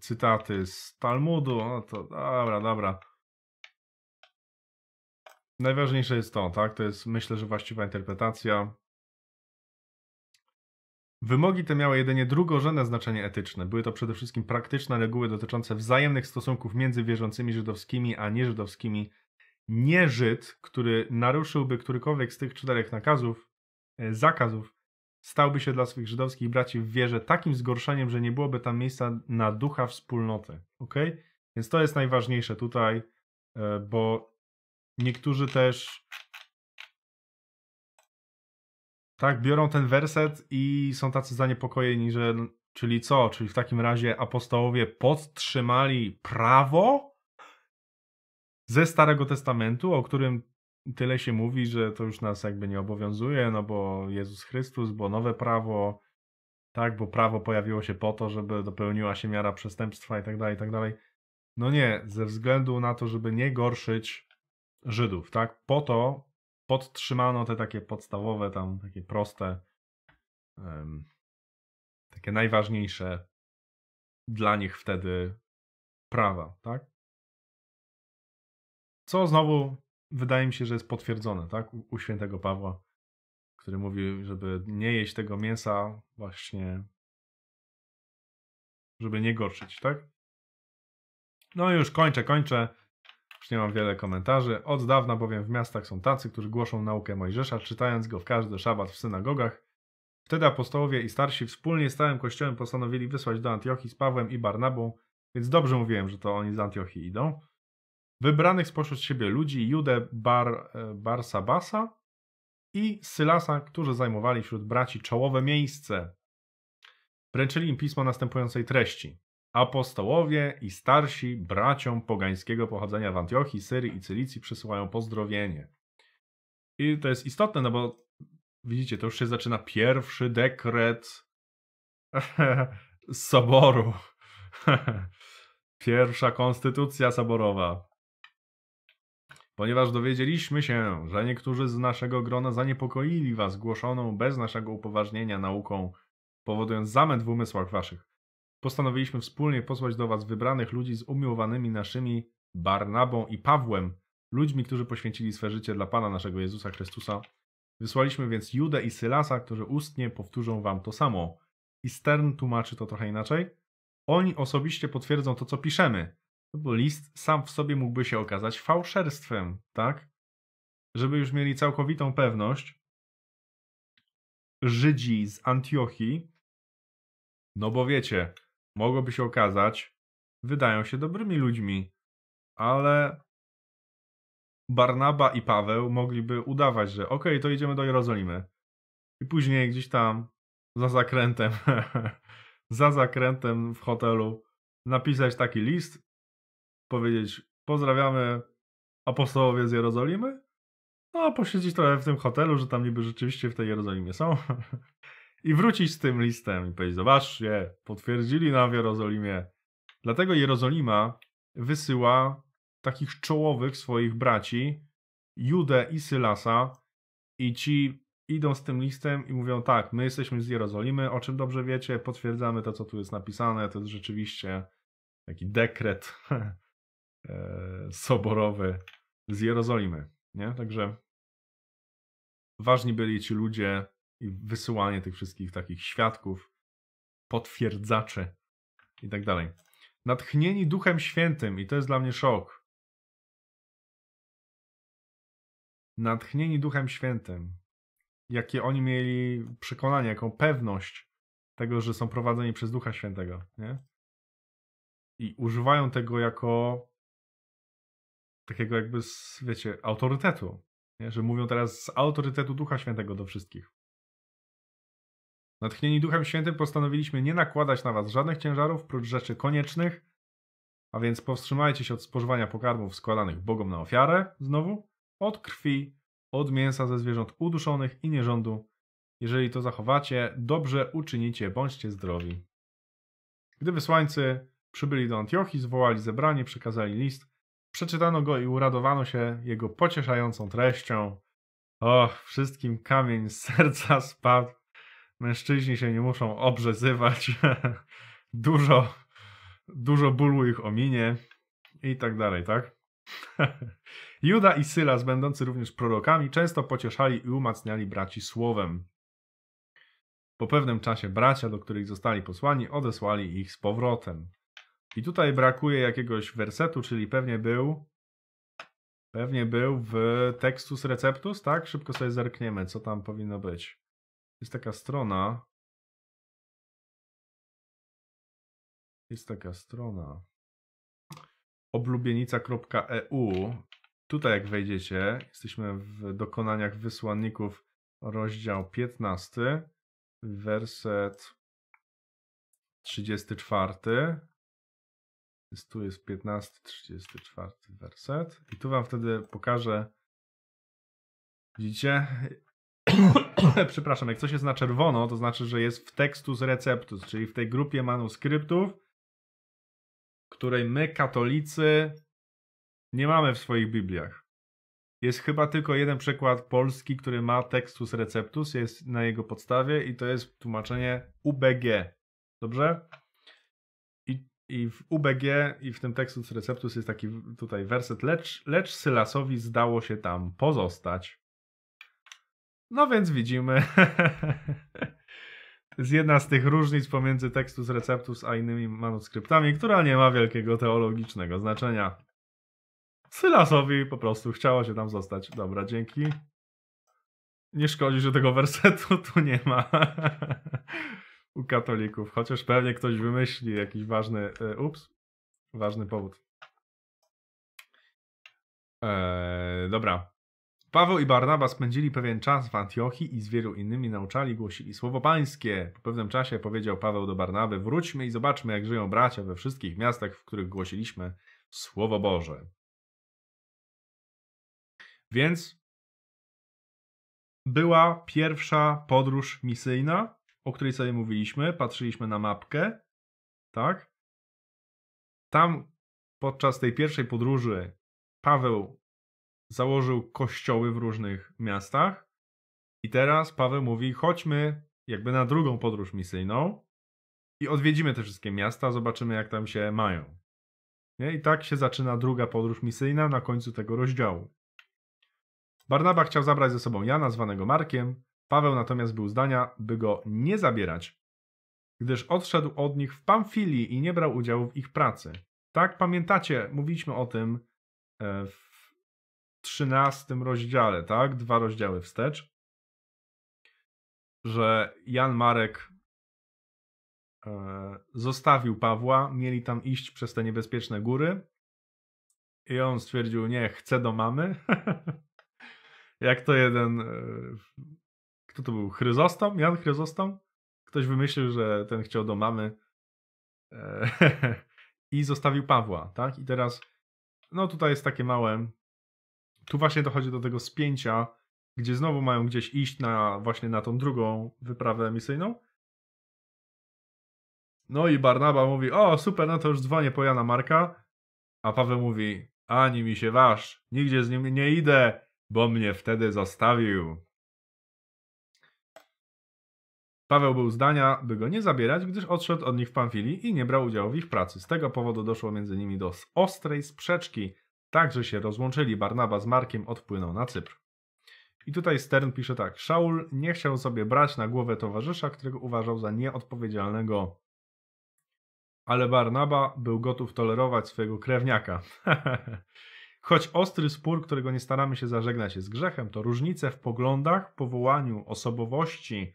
cytaty z Talmudu, no to dobra, dobra. Najważniejsze jest to, tak? To jest myślę, że właściwa interpretacja. Wymogi te miały jedynie drugorzędne znaczenie etyczne. Były to przede wszystkim praktyczne reguły dotyczące wzajemnych stosunków między wierzącymi żydowskimi a nieżydowskimi. Nie Żyd, który naruszyłby którykolwiek z tych czterech nakazów, e, zakazów, stałby się dla swych żydowskich braci w wierze takim zgorszeniem, że nie byłoby tam miejsca na ducha wspólnoty. Ok? Więc to jest najważniejsze tutaj, e, bo niektórzy też tak biorą ten werset i są tacy zaniepokojeni, że czyli co? Czyli w takim razie apostołowie podtrzymali prawo ze Starego Testamentu, o którym tyle się mówi, że to już nas jakby nie obowiązuje, no bo Jezus Chrystus, bo nowe prawo, tak, bo prawo pojawiło się po to, żeby dopełniła się miara przestępstwa i tak dalej, i tak dalej. No nie, ze względu na to, żeby nie gorszyć Żydów, tak? Po to podtrzymano te takie podstawowe, tam takie proste, um, takie najważniejsze dla nich wtedy prawa, tak? Co znowu wydaje mi się, że jest potwierdzone, tak? U, u świętego Pawła, który mówi, żeby nie jeść tego mięsa właśnie, żeby nie gorszyć, tak? No już kończę, kończę. Już nie mam wiele komentarzy. Od dawna bowiem w miastach są tacy, którzy głoszą naukę Mojżesza, czytając go w każdy szabat w synagogach. Wtedy apostołowie i starsi wspólnie z całym kościołem postanowili wysłać do Antiochii z Pawłem i Barnabą, więc dobrze mówiłem, że to oni z Antiochii idą wybranych spośród siebie ludzi Judę Bar, e, Barsabasa i Sylasa, którzy zajmowali wśród braci czołowe miejsce. Wręczyli im pismo następującej treści. Apostołowie i starsi braciom pogańskiego pochodzenia w Antiochii, Syrii i Cylicji przysyłają pozdrowienie. I to jest istotne, no bo widzicie, to już się zaczyna pierwszy dekret [LAUGHS] soboru. [LAUGHS] Pierwsza konstytucja soborowa ponieważ dowiedzieliśmy się, że niektórzy z naszego grona zaniepokoili was głoszoną bez naszego upoważnienia nauką, powodując zamęt w umysłach waszych. Postanowiliśmy wspólnie posłać do was wybranych ludzi z umiłowanymi naszymi Barnabą i Pawłem, ludźmi, którzy poświęcili swe życie dla Pana naszego Jezusa Chrystusa. Wysłaliśmy więc Judę i Sylasa, którzy ustnie powtórzą wam to samo. I Stern tłumaczy to trochę inaczej. Oni osobiście potwierdzą to, co piszemy, bo list sam w sobie mógłby się okazać fałszerstwem, tak? Żeby już mieli całkowitą pewność, Żydzi z Antiochii, no bo wiecie, mogłoby się okazać, wydają się dobrymi ludźmi, ale Barnaba i Paweł mogliby udawać, że okej, okay, to idziemy do Jerozolimy. I później gdzieś tam za zakrętem, [LAUGHS] za zakrętem w hotelu napisać taki list, powiedzieć pozdrawiamy apostołowie z Jerozolimy, no a posiedzieć trochę w tym hotelu, że tam niby rzeczywiście w tej Jerozolimie są [LAUGHS] i wrócić z tym listem i powiedzieć, zobaczcie, potwierdzili nam w Jerozolimie. Dlatego Jerozolima wysyła takich czołowych swoich braci, Judę i Sylasa i ci idą z tym listem i mówią tak, my jesteśmy z Jerozolimy, o czym dobrze wiecie, potwierdzamy to, co tu jest napisane, to jest rzeczywiście taki dekret [LAUGHS] E, soborowy z Jerozolimy. Nie? Także ważni byli ci ludzie i wysyłanie tych wszystkich takich świadków, potwierdzaczy i tak dalej. Natchnieni Duchem Świętym, i to jest dla mnie szok. Natchnieni Duchem Świętym, jakie oni mieli przekonanie, jaką pewność tego, że są prowadzeni przez Ducha Świętego, nie? I używają tego jako takiego jakby, z, wiecie, autorytetu. Nie? Że mówią teraz z autorytetu Ducha Świętego do wszystkich. Natchnieni Duchem Świętym postanowiliśmy nie nakładać na was żadnych ciężarów prócz rzeczy koniecznych, a więc powstrzymajcie się od spożywania pokarmów składanych Bogom na ofiarę, znowu, od krwi, od mięsa ze zwierząt uduszonych i nierządu. Jeżeli to zachowacie, dobrze uczynicie, bądźcie zdrowi. Gdy wysłańcy przybyli do Antiochii, zwołali zebranie, przekazali list, Przeczytano go i uradowano się jego pocieszającą treścią. Och, wszystkim kamień z serca spadł. Mężczyźni się nie muszą obrzezywać. [LAUGHS] dużo, dużo bólu ich ominie. I tak dalej, tak? [LAUGHS] Juda i Sylas, będący również prorokami, często pocieszali i umacniali braci słowem. Po pewnym czasie bracia, do których zostali posłani, odesłali ich z powrotem. I tutaj brakuje jakiegoś wersetu, czyli pewnie był pewnie był w Textus Receptus, tak? Szybko sobie zerkniemy, co tam powinno być. Jest taka strona. Jest taka strona. oblubienica.eu Tutaj jak wejdziecie, jesteśmy w dokonaniach wysłanników, rozdział 15, werset 34 tu jest 15, 34 werset. I tu wam wtedy pokażę. Widzicie? [COUGHS] Przepraszam, jak coś jest na czerwono, to znaczy, że jest w tekstus receptus, czyli w tej grupie manuskryptów, której my, katolicy, nie mamy w swoich Bibliach. Jest chyba tylko jeden przykład polski, który ma tekstus receptus, jest na jego podstawie i to jest tłumaczenie UBG. Dobrze? I w UBG i w tym Textus Receptus jest taki tutaj werset, lecz, lecz Sylasowi zdało się tam pozostać. No więc widzimy. [LAUGHS] z jest jedna z tych różnic pomiędzy Textus Receptus a innymi manuskryptami, która nie ma wielkiego teologicznego znaczenia. Sylasowi po prostu chciało się tam zostać. Dobra, dzięki. Nie szkodzi, że tego wersetu tu nie ma. [LAUGHS] u katolików, chociaż pewnie ktoś wymyśli jakiś ważny, e, ups, ważny powód. E, dobra. Paweł i Barnaba spędzili pewien czas w Antiochii i z wielu innymi nauczali, głosili słowo pańskie. Po pewnym czasie powiedział Paweł do Barnaby: Wróćmy i zobaczmy, jak żyją bracia we wszystkich miastach, w których głosiliśmy słowo Boże. Więc była pierwsza podróż misyjna, o której sobie mówiliśmy, patrzyliśmy na mapkę, tak? Tam podczas tej pierwszej podróży Paweł założył kościoły w różnych miastach i teraz Paweł mówi, chodźmy jakby na drugą podróż misyjną i odwiedzimy te wszystkie miasta, zobaczymy jak tam się mają. Nie? I tak się zaczyna druga podróż misyjna na końcu tego rozdziału. Barnaba chciał zabrać ze sobą Jana, zwanego Markiem, Paweł natomiast był zdania, by go nie zabierać, gdyż odszedł od nich w Pamfilii i nie brał udziału w ich pracy. Tak, pamiętacie, mówiliśmy o tym e, w 13 rozdziale, tak? Dwa rozdziały wstecz, że Jan Marek e, zostawił Pawła, mieli tam iść przez te niebezpieczne góry i on stwierdził, nie, chcę do mamy. [LAUGHS] Jak to jeden e, kto to był? Chryzostom? Jan Chryzostom? Ktoś wymyślił, że ten chciał do mamy e, [LAUGHS] i zostawił Pawła, tak? I teraz, no tutaj jest takie małe, tu właśnie dochodzi do tego spięcia, gdzie znowu mają gdzieś iść na właśnie na tą drugą wyprawę misyjną. No i Barnaba mówi, o super, no to już dzwonię po Jana Marka, a Paweł mówi, ani mi się wasz, nigdzie z nim nie idę, bo mnie wtedy zostawił. Paweł był zdania, by go nie zabierać, gdyż odszedł od nich w Pamfilii i nie brał udziału w ich pracy. Z tego powodu doszło między nimi do ostrej sprzeczki. Także się rozłączyli. Barnaba z Markiem odpłynął na Cypr. I tutaj Stern pisze tak. Szaul nie chciał sobie brać na głowę towarzysza, którego uważał za nieodpowiedzialnego. Ale Barnaba był gotów tolerować swojego krewniaka. [LAUGHS] Choć ostry spór, którego nie staramy się zażegnać, jest grzechem, to różnice w poglądach, powołaniu, osobowości,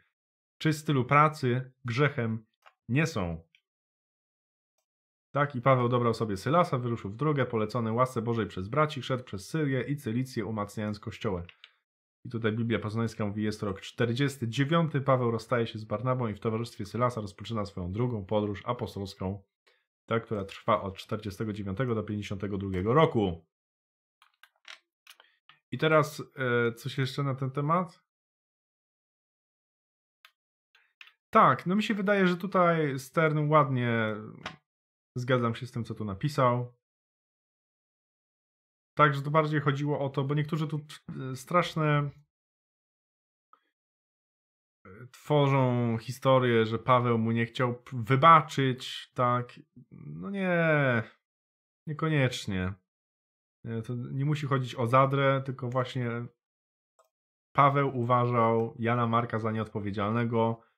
czy stylu pracy grzechem nie są. Tak i Paweł dobrał sobie Sylasa, wyruszył w drogę, polecony łasce Bożej przez braci, szedł przez Syrię i Cylicję, umacniając kościołę. I tutaj Biblia Poznańska mówi, jest rok 49. Paweł rozstaje się z Barnabą i w towarzystwie Sylasa rozpoczyna swoją drugą podróż apostolską, ta, która trwa od 49 do 52 roku. I teraz e, coś jeszcze na ten temat? Tak, no mi się wydaje, że tutaj Stern ładnie zgadzam się z tym, co tu napisał. Także to bardziej chodziło o to, bo niektórzy tu e, straszne e, tworzą historię, że Paweł mu nie chciał wybaczyć, tak. No nie, niekoniecznie. To nie musi chodzić o zadrę, tylko właśnie Paweł uważał Jana Marka za nieodpowiedzialnego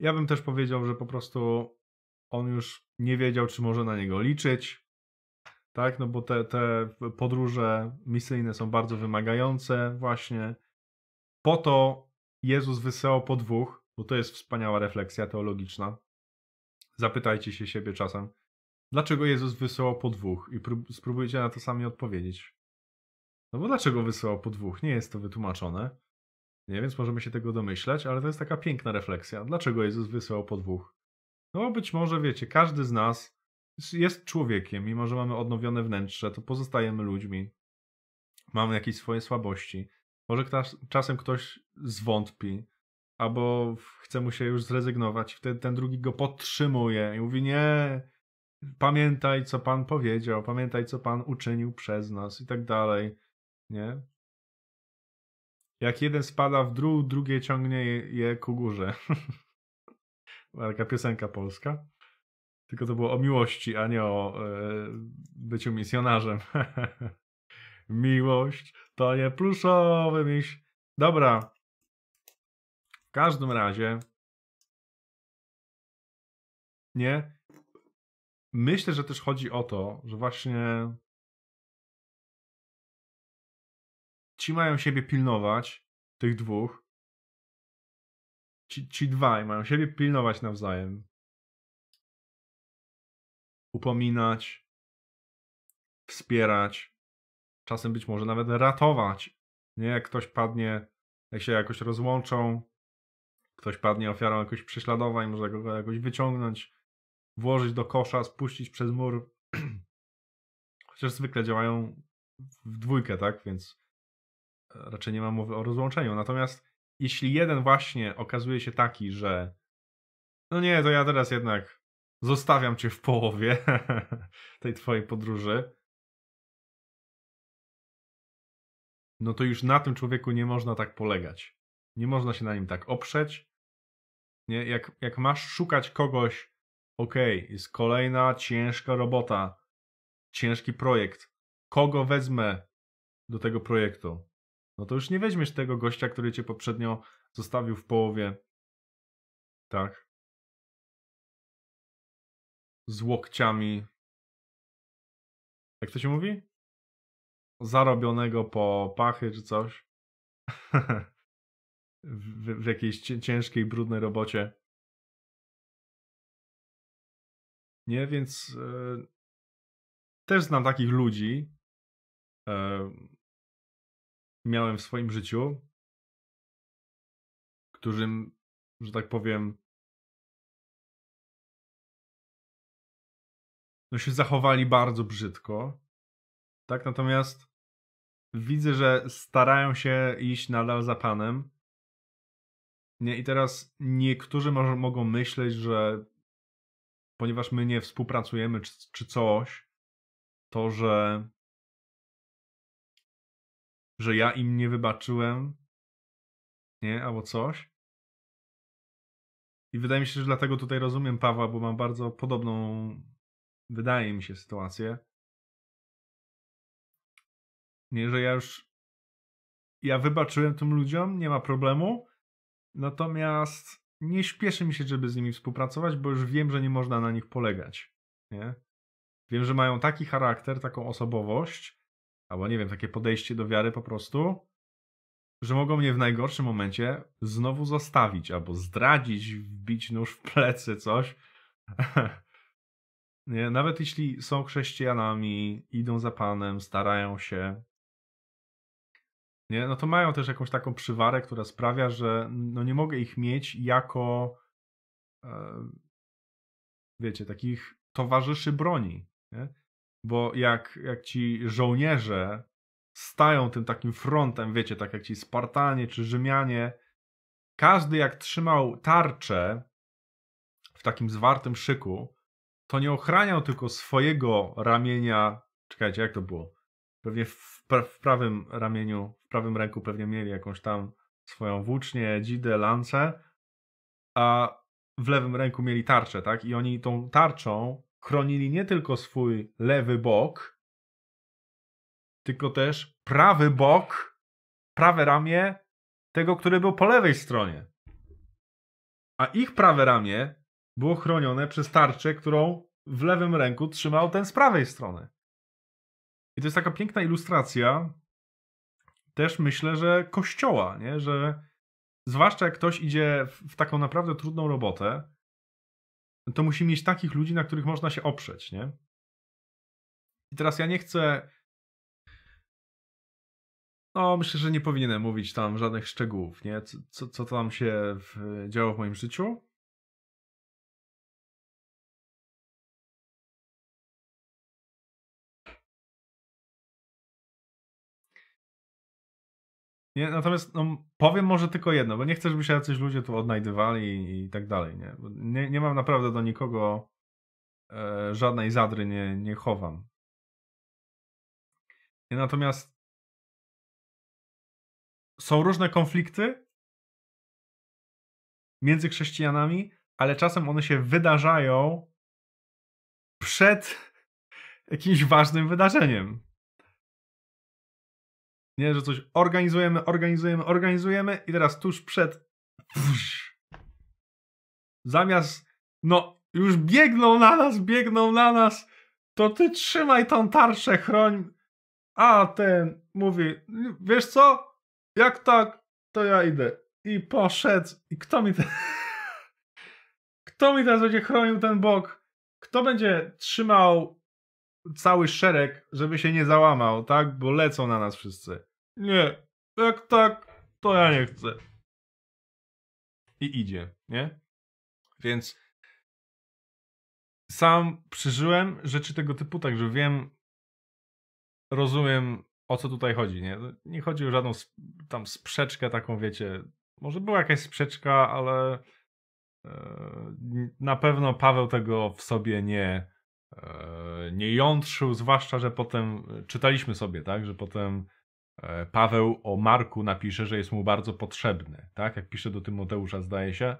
ja bym też powiedział, że po prostu on już nie wiedział, czy może na niego liczyć. Tak, no bo te, te podróże misyjne są bardzo wymagające, właśnie. Po to Jezus wysyłał po dwóch, bo to jest wspaniała refleksja teologiczna. Zapytajcie się siebie czasem, dlaczego Jezus wysyłał po dwóch i prób- spróbujcie na to sami odpowiedzieć. No bo dlaczego wysyłał po dwóch? Nie jest to wytłumaczone. Nie? Więc możemy się tego domyślać, ale to jest taka piękna refleksja. Dlaczego Jezus wysłał po dwóch? No być może, wiecie, każdy z nas jest człowiekiem, mimo że mamy odnowione wnętrze, to pozostajemy ludźmi. Mamy jakieś swoje słabości. Może ktoś, czasem ktoś zwątpi, albo chce mu się już zrezygnować, wtedy ten drugi go podtrzymuje i mówi: Nie, pamiętaj, co Pan powiedział, pamiętaj, co Pan uczynił przez nas i tak dalej. Nie? Jak jeden spada w dół, drugie ciągnie je ku górze. [LAUGHS] Taka piosenka polska. Tylko to było o miłości, a nie o e, byciu misjonarzem. [LAUGHS] Miłość to nie pluszowy miś. Dobra. W każdym razie. Nie. Myślę, że też chodzi o to, że właśnie ci mają siebie pilnować, tych dwóch. Ci, ci dwaj mają siebie pilnować nawzajem. Upominać, wspierać, czasem być może nawet ratować. Nie, jak ktoś padnie, jak się jakoś rozłączą, ktoś padnie ofiarą jakichś prześladowań, można go jakoś wyciągnąć, włożyć do kosza, spuścić przez mur. [CLEARS THROAT] Chociaż zwykle działają w dwójkę, tak? Więc raczej nie ma mowy o rozłączeniu. Natomiast jeśli jeden właśnie okazuje się taki, że no nie, to ja teraz jednak zostawiam cię w połowie [LAUGHS] tej twojej podróży, no to już na tym człowieku nie można tak polegać. Nie można się na nim tak oprzeć. Nie? Jak, jak masz szukać kogoś, okej, okay, jest kolejna ciężka robota, ciężki projekt. Kogo wezmę do tego projektu? no to już nie weźmiesz tego gościa, który cię poprzednio zostawił w połowie. Tak. Z łokciami. Jak to się mówi? Zarobionego po pachy czy coś. [LAUGHS] w, w jakiejś ciężkiej, brudnej robocie. Nie, więc yy, też znam takich ludzi. Yy, miałem w swoim życiu, którym, że tak powiem, no się zachowali bardzo brzydko. Tak, natomiast widzę, że starają się iść nadal za panem. Nie, i teraz niektórzy może, mogą myśleć, że ponieważ my nie współpracujemy czy, czy coś, to że że ja im nie wybaczyłem, nie, albo coś. I wydaje mi się, że dlatego tutaj rozumiem Pawła, bo mam bardzo podobną, wydaje mi się, sytuację. Nie, że ja już. Ja wybaczyłem tym ludziom, nie ma problemu. Natomiast nie śpieszy mi się, żeby z nimi współpracować, bo już wiem, że nie można na nich polegać. Nie? Wiem, że mają taki charakter, taką osobowość, albo nie wiem, takie podejście do wiary po prostu, że mogą mnie w najgorszym momencie znowu zostawić, albo zdradzić, wbić nóż w plecy, coś. [LAUGHS] nie, nawet jeśli są chrześcijanami, idą za Panem, starają się, nie, no to mają też jakąś taką przywarę, która sprawia, że no nie mogę ich mieć jako, e, wiecie, takich towarzyszy broni. Nie? Bo jak, jak ci żołnierze stają tym takim frontem, wiecie, tak jak ci Spartanie czy Rzymianie, każdy jak trzymał tarczę w takim zwartym szyku, to nie ochraniał tylko swojego ramienia. Czekajcie, jak to było? Pewnie w, pra w prawym ramieniu, w prawym ręku pewnie mieli jakąś tam swoją włócznię, dzidę, lancę, a w lewym ręku mieli tarczę, tak? I oni tą tarczą chronili nie tylko swój lewy bok, tylko też prawy bok, prawe ramię tego, który był po lewej stronie. A ich prawe ramię było chronione przez tarczę, którą w lewym ręku trzymał ten z prawej strony. I to jest taka piękna ilustracja też myślę, że kościoła, nie? że zwłaszcza jak ktoś idzie w taką naprawdę trudną robotę, to musi mieć takich ludzi, na których można się oprzeć, nie? I teraz ja nie chcę. No, myślę, że nie powinienem mówić tam żadnych szczegółów, nie? Co, co, co tam się działo w moim życiu. Nie, natomiast no, powiem może tylko jedno, bo nie chcę, żeby się jacyś ludzie tu odnajdywali i, i tak dalej. Nie? nie? Nie, mam naprawdę do nikogo e, żadnej zadry, nie, nie chowam. Nie, natomiast są różne konflikty między chrześcijanami, ale czasem one się wydarzają przed jakimś ważnym wydarzeniem. Nie, że coś organizujemy, organizujemy, organizujemy i teraz tuż przed. zamiast. No, już biegną na nas, biegną na nas. To ty trzymaj tą tarczę, chroń. A ten mówi, wiesz co? Jak tak, to ja idę. I poszedł. I kto mi ten. [LAUGHS] kto mi teraz będzie chronił ten bok? Kto będzie trzymał cały szereg, żeby się nie załamał, tak? Bo lecą na nas wszyscy. Nie, jak tak, to ja nie chcę. I idzie, nie? Więc sam przeżyłem rzeczy tego typu, także wiem, rozumiem o co tutaj chodzi, nie? Nie chodzi o żadną tam sprzeczkę taką, wiecie. Może była jakaś sprzeczka, ale e, na pewno Paweł tego w sobie nie, e, nie jątrzył, zwłaszcza, że potem czytaliśmy sobie, tak, że potem E, Paweł o Marku napisze, że jest mu bardzo potrzebny, tak? Jak pisze do Tymoteusza, zdaje się.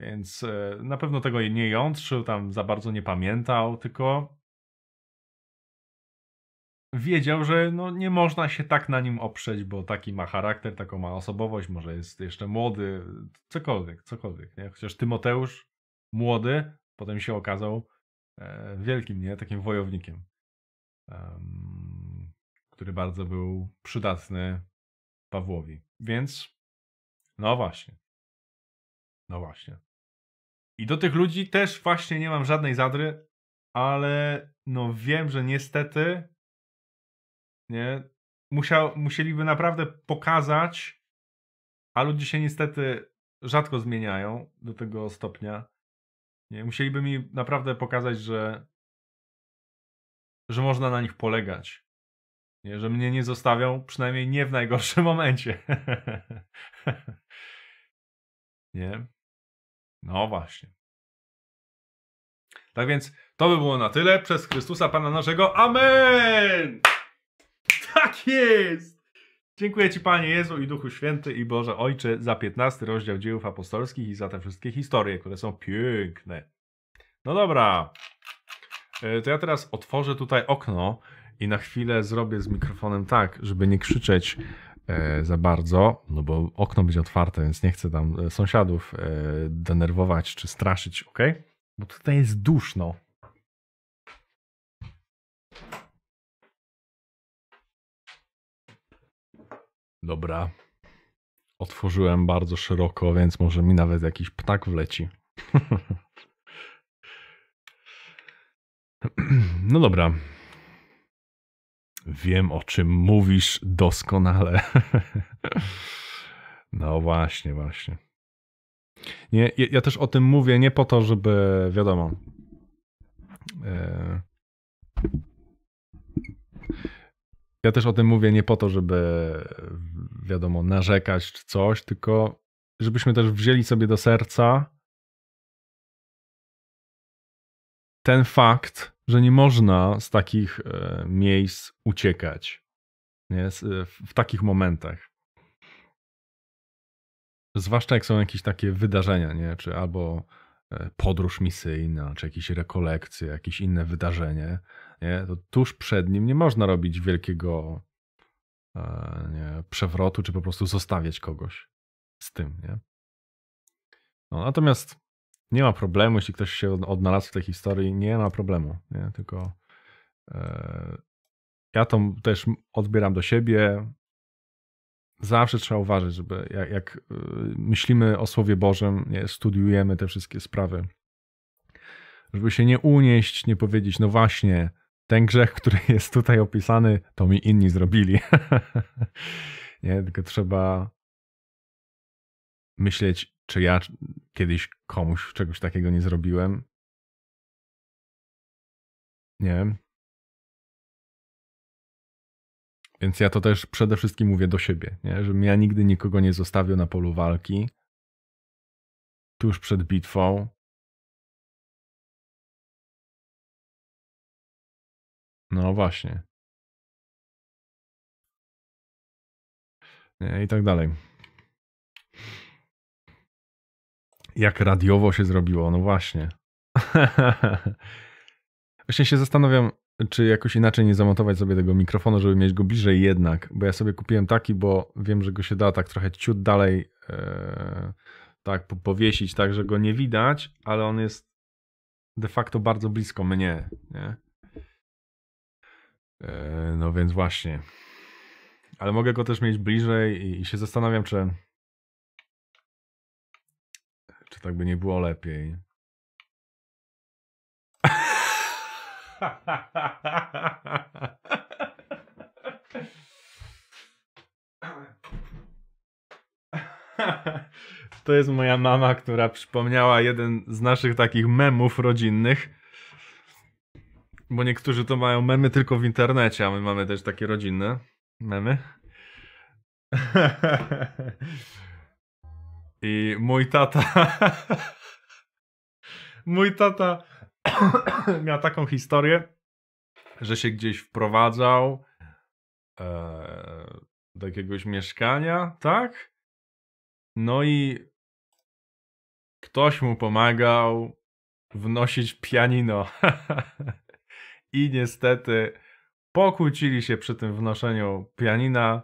Więc e, na pewno tego nie jątrzył, tam za bardzo nie pamiętał, tylko wiedział, że no nie można się tak na nim oprzeć, bo taki ma charakter, taką ma osobowość, może jest jeszcze młody, cokolwiek, cokolwiek. Nie? Chociaż Tymoteusz młody, potem się okazał e, wielkim, nie? Takim wojownikiem. Um, który bardzo był przydatny Pawłowi. Więc no właśnie. No właśnie. I do tych ludzi też właśnie nie mam żadnej zadry, ale no wiem, że niestety nie musiał, musieliby naprawdę pokazać, a ludzie się niestety rzadko zmieniają do tego stopnia. Nie, musieliby mi naprawdę pokazać, że że można na nich polegać. Nie, że mnie nie zostawią, przynajmniej nie w najgorszym momencie. [LAUGHS] nie? No właśnie. Tak więc to by było na tyle. Przez Chrystusa Pana naszego. Amen! Tak jest! Dziękuję Ci Panie Jezu i Duchu Święty i Boże Ojcze za 15 rozdział dziejów apostolskich i za te wszystkie historie, które są piękne. No dobra. E, to ja teraz otworzę tutaj okno i na chwilę zrobię z mikrofonem tak, żeby nie krzyczeć e, za bardzo, no bo okno będzie otwarte, więc nie chcę tam e, sąsiadów e, denerwować czy straszyć, ok? Bo tutaj jest duszno. Dobra. Otworzyłem bardzo szeroko, więc może mi nawet jakiś ptak wleci. [LAUGHS] no dobra. Wiem o czym mówisz doskonale. [LAUGHS] no właśnie, właśnie. Nie, ja też o tym mówię nie po to, żeby wiadomo. E, ja też o tym mówię nie po to, żeby wiadomo narzekać czy coś, tylko żebyśmy też wzięli sobie do serca ten fakt, że nie można z takich e, miejsc uciekać nie? E, w takich momentach. Zwłaszcza jak są jakieś takie wydarzenia, nie? czy albo e, podróż misyjna, czy jakieś rekolekcje, jakieś inne wydarzenie, nie? to tuż przed nim nie można robić wielkiego nie, przewrotu, czy po prostu zostawiać kogoś z tym. Nie? No, natomiast nie ma problemu, jeśli ktoś się odnalazł w tej historii, nie ma problemu. Nie? Tylko e, ja to też odbieram do siebie. Zawsze trzeba uważać, żeby jak, jak e, myślimy o Słowie Bożym, nie? studiujemy te wszystkie sprawy, żeby się nie unieść, nie powiedzieć, no właśnie, ten grzech, który [LAUGHS] jest tutaj opisany, to mi inni zrobili. [LAUGHS] nie, tylko trzeba myśleć, czy ja kiedyś komuś czegoś takiego nie zrobiłem. Nie. Więc ja to też przede wszystkim mówię do siebie, nie? że ja nigdy nikogo nie zostawił na polu walki, tuż przed bitwą. No właśnie. Nie, I tak dalej. Jak radiowo się zrobiło, no właśnie. [LAUGHS] właśnie się zastanawiam, czy jakoś inaczej nie zamontować sobie tego mikrofonu, żeby mieć go bliżej jednak, bo ja sobie kupiłem taki, bo wiem, że go się da tak trochę ciut dalej e, tak powiesić, tak, że go nie widać, ale on jest de facto bardzo blisko mnie, nie? E, no więc właśnie. Ale mogę go też mieć bliżej i się zastanawiam, czy czy tak by nie było lepiej? To jest moja mama, która przypomniała jeden z naszych takich memów rodzinnych. Bo niektórzy to mają memy tylko w internecie, a my mamy też takie rodzinne memy. [LAUGHS] I mój tata. [LAUGHS] mój tata [COUGHS] miał taką historię, że się gdzieś wprowadzał e, do jakiegoś mieszkania, tak? No i ktoś mu pomagał wnosić pianino. [LAUGHS] I niestety pokłócili się przy tym wnoszeniu pianina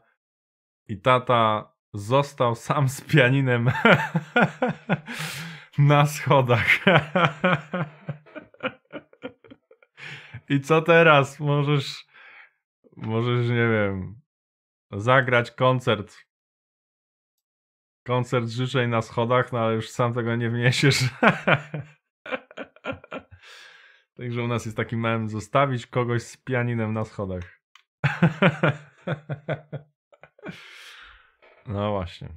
i tata został sam z pianinem [LAUGHS] na schodach. I co teraz? Możesz, możesz, nie wiem, zagrać koncert. Koncert życzeń na schodach, no ale już sam tego nie wniesiesz. [LAUGHS] Także u nas jest taki mem zostawić kogoś z pianinem na schodach. [LAUGHS] No właśnie.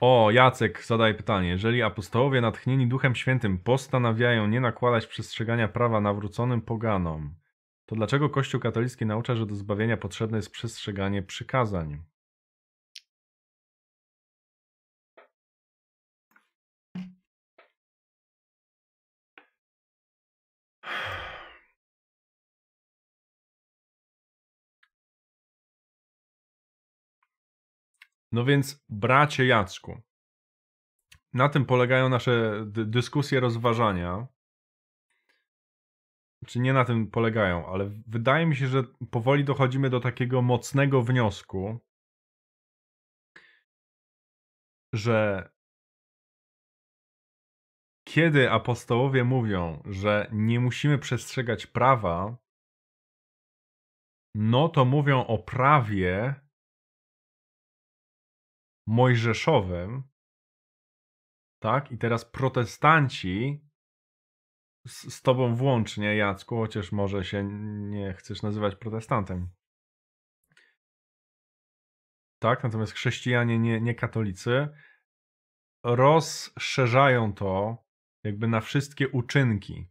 O, Jacek zadaje pytanie. Jeżeli apostołowie natchnieni Duchem Świętym postanawiają nie nakładać przestrzegania prawa nawróconym poganom, to dlaczego Kościół katolicki naucza, że do zbawienia potrzebne jest przestrzeganie przykazań? No więc, bracie Jacku, na tym polegają nasze dyskusje, rozważania. Czy nie na tym polegają, ale wydaje mi się, że powoli dochodzimy do takiego mocnego wniosku, że kiedy apostołowie mówią, że nie musimy przestrzegać prawa, no to mówią o prawie, mojżeszowym, tak? I teraz protestanci z, z tobą włącznie, Jacku, chociaż może się nie chcesz nazywać protestantem. Tak? Natomiast chrześcijanie, nie, nie katolicy, rozszerzają to jakby na wszystkie uczynki.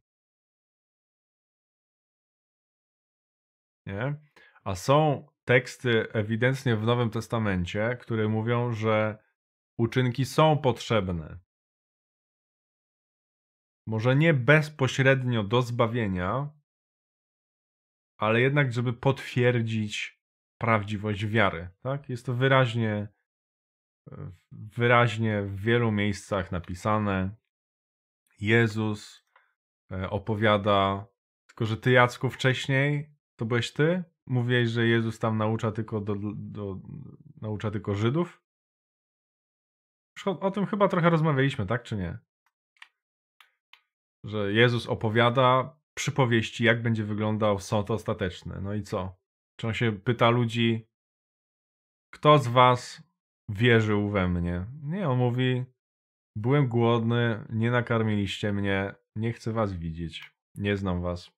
Nie? A są teksty ewidentnie w Nowym Testamencie, które mówią, że uczynki są potrzebne. Może nie bezpośrednio do zbawienia, ale jednak, żeby potwierdzić prawdziwość wiary. Tak? Jest to wyraźnie, wyraźnie w wielu miejscach napisane. Jezus e, opowiada, tylko że ty, Jacku, wcześniej to byłeś ty, Mówiłeś, że Jezus tam naucza tylko, do, do, naucza tylko Żydów? o, o tym chyba trochę rozmawialiśmy, tak czy nie? Że Jezus opowiada przypowieści, jak będzie wyglądał sąd ostateczny. No i co? Czy on się pyta ludzi, kto z was wierzył we mnie? Nie, on mówi, byłem głodny, nie nakarmiliście mnie, nie chcę was widzieć, nie znam was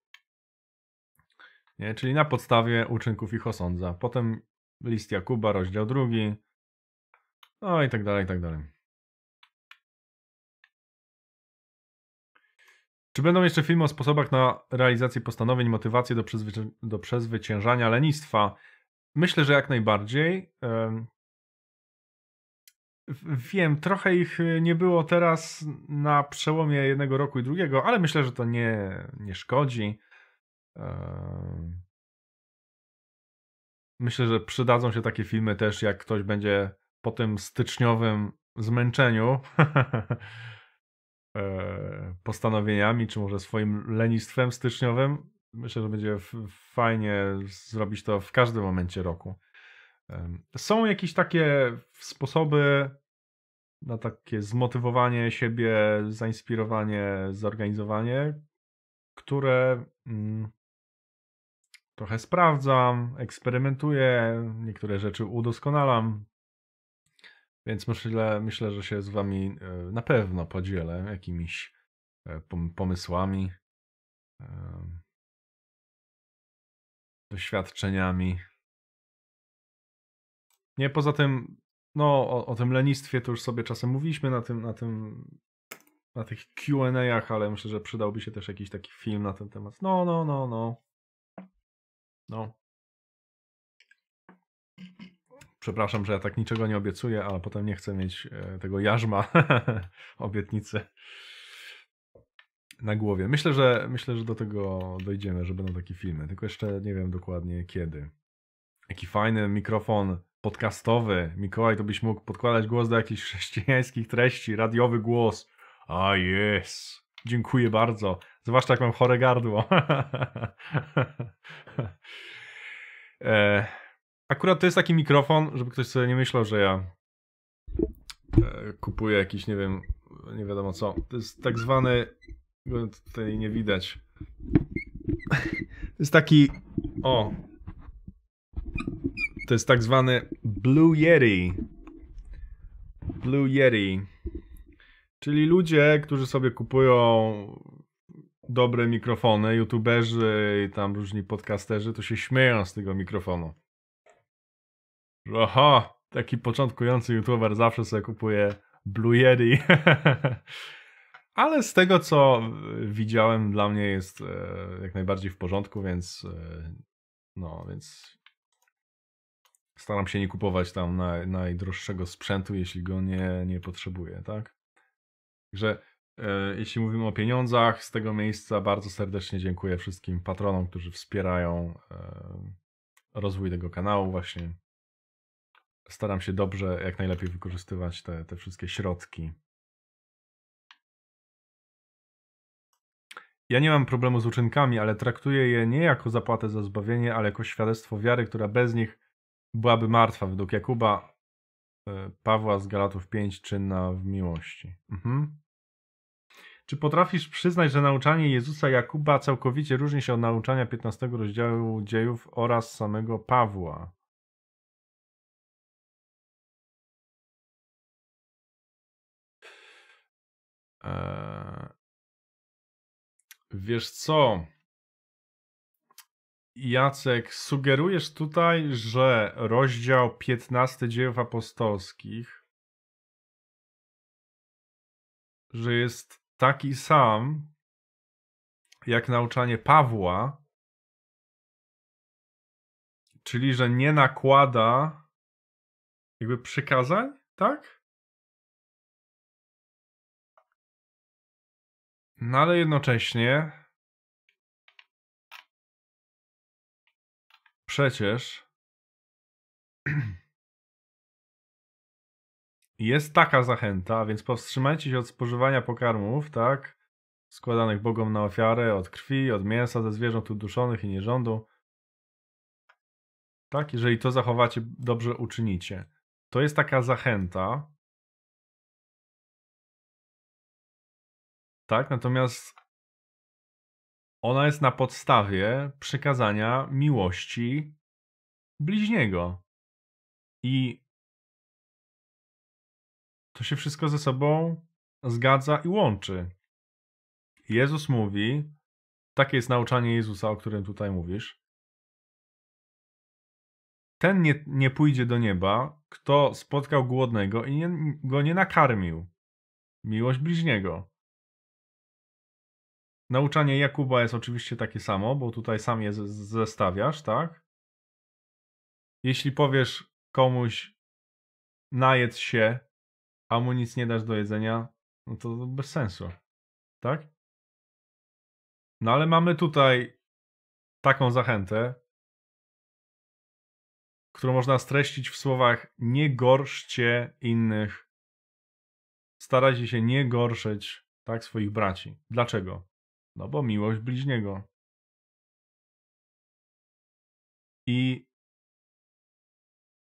nie? czyli na podstawie uczynków ich osądza. Potem list Jakuba, rozdział drugi, no i tak dalej, i tak dalej. Czy będą jeszcze filmy o sposobach na realizację postanowień, motywację do, przezwyci- do przezwyciężania lenistwa? Myślę, że jak najbardziej. Wiem, trochę ich y, nie było teraz na przełomie jednego roku i drugiego, ale myślę, że to nie, nie szkodzi. Myślę, że przydadzą się takie filmy też, jak ktoś będzie po tym styczniowym zmęczeniu [LAUGHS] e, postanowieniami, czy może swoim lenistwem styczniowym. Myślę, że będzie fajnie zrobić to w każdym momencie roku. Są jakieś takie sposoby na takie zmotywowanie siebie, zainspirowanie, zorganizowanie, które mm, trochę sprawdzam, eksperymentuję, niektóre rzeczy udoskonalam. Więc myślę, myślę że się z Wami e, na pewno podzielę jakimiś e, pomysłami, e, doświadczeniami. Nie, poza tym, no o, o tym lenistwie to już sobie czasem mówiliśmy na tym, na tym na tych Q&A'ach, ale myślę, że przydałby się też jakiś taki film na ten temat. No, no, no, no. No. Przepraszam, że ja tak niczego nie obiecuję, ale potem nie chcę mieć e, tego jarzma [LAUGHS] obietnicy na głowie. Myślę, że myślę, że do tego dojdziemy, że będą takie filmy. Tylko jeszcze nie wiem dokładnie kiedy. Jaki fajny mikrofon podcastowy. Mikołaj, to byś mógł podkładać głos do jakichś [LAUGHS] chrześcijańskich treści, radiowy głos. A jest. Dziękuję bardzo. Zwłaszcza jak mam chore gardło. [LAUGHS] E, akurat to jest taki mikrofon, żeby ktoś sobie nie myślał, że ja e, kupuję jakiś, nie wiem, nie wiadomo co. To jest tak zwany, tutaj nie widać. To jest taki, o, to jest tak zwany Blue Yeti. Blue Yeti. Czyli ludzie, którzy sobie kupują dobre mikrofony, youtuberzy i tam różni podcasterzy, to się śmieją z tego mikrofonu. Aha, taki początkujący youtuber zawsze sobie kupuje Blue Yeti. [LAUGHS] Ale z tego, co widziałem, dla mnie jest e, jak najbardziej w porządku, więc e, no, więc staram się nie kupować tam naj, najdroższego sprzętu, jeśli go nie, nie potrzebuję, tak? Także E, jeśli mówimy o pieniądzach, z tego miejsca bardzo serdecznie dziękuję wszystkim patronom, którzy wspierają e, rozwój tego kanału. Właśnie staram się dobrze, jak najlepiej wykorzystywać te, te wszystkie środki. Ja nie mam problemu z uczynkami, ale traktuję je nie jako zapłatę za zbawienie, ale jako świadectwo wiary, która bez nich byłaby martwa, według Jakuba e, Pawła z Galatów 5, czynna w miłości. Mhm. Czy potrafisz przyznać, że nauczanie Jezusa Jakuba całkowicie różni się od nauczania 15 rozdziału dziejów oraz samego Pawła? Eee, wiesz co? Jacek, sugerujesz tutaj, że rozdział 15 dziejów apostolskich, że jest taki sam jak nauczanie Pawła, czyli że nie nakłada jakby przykazań, tak? No ale jednocześnie przecież [CLEARS THROAT] jest taka zachęta, więc powstrzymajcie się od spożywania pokarmów, tak? Składanych Bogom na ofiarę od krwi, od mięsa ze zwierząt uduszonych i nierządu. Tak, jeżeli to zachowacie, dobrze uczynicie. To jest taka zachęta. Tak, natomiast ona jest na podstawie przekazania miłości bliźniego. I to się wszystko ze sobą zgadza i łączy. Jezus mówi, takie jest nauczanie Jezusa, o którym tutaj mówisz. Ten nie, nie pójdzie do nieba, kto spotkał głodnego i nie, go nie nakarmił. Miłość bliźniego. Nauczanie Jakuba jest oczywiście takie samo, bo tutaj sam je zestawiasz, tak? Jeśli powiesz komuś najedz się, a mu nic nie dasz do jedzenia, no to bez sensu. Tak? No ale mamy tutaj taką zachętę, którą można streścić w słowach nie gorszcie innych. Starajcie się nie gorszyć tak swoich braci. Dlaczego? No bo miłość bliźniego. I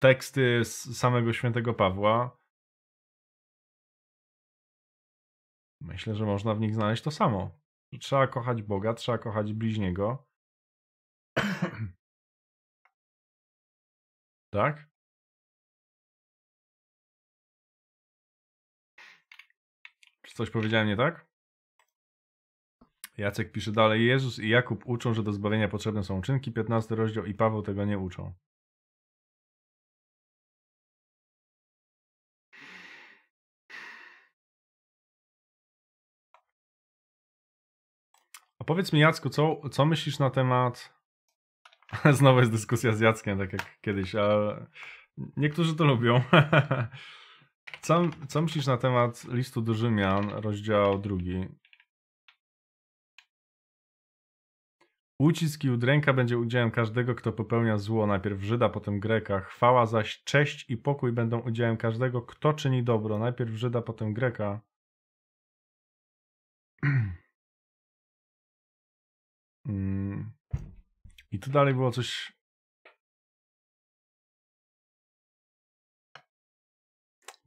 teksty z samego świętego Pawła Myślę, że można w nich znaleźć to samo. trzeba kochać Boga, trzeba kochać bliźniego. [CLEARS THROAT] tak? Czy coś powiedziałem nie tak? Jacek pisze dalej, Jezus i Jakub uczą, że do zbawienia potrzebne są uczynki, 15 rozdział i Paweł tego nie uczą. powiedz mi, Jacku, co, co myślisz na temat. [LAUGHS] Znowu jest dyskusja z Jackiem, tak jak kiedyś, ale niektórzy to lubią. [LAUGHS] Co, co myślisz na temat listu do Rzymian, rozdział drugi? Ucisk i udręka będzie udziałem każdego, kto popełnia zło, najpierw Żyda, potem Greka. Chwała zaś, cześć i pokój będą udziałem każdego, kto czyni dobro, najpierw Żyda, potem Greka. [CLEARS THROAT] Mm. I tu dalej było coś.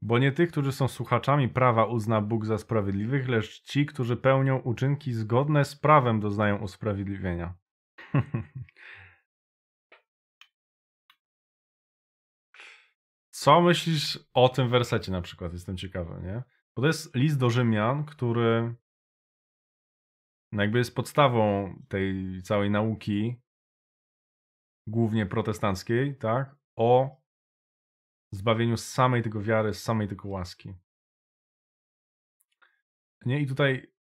Bo nie tych, którzy są słuchaczami prawa, uzna Bóg za sprawiedliwych, lecz ci, którzy pełnią uczynki zgodne z prawem, doznają usprawiedliwienia. [LAUGHS] Co myślisz o tym wersecie na przykład? Jestem ciekawy, nie? Bo to jest list do Rzymian, który no jakby jest podstawą tej całej nauki, głównie protestanckiej, tak, o zbawieniu z samej tego wiary, z samej tego łaski. Nie? I tutaj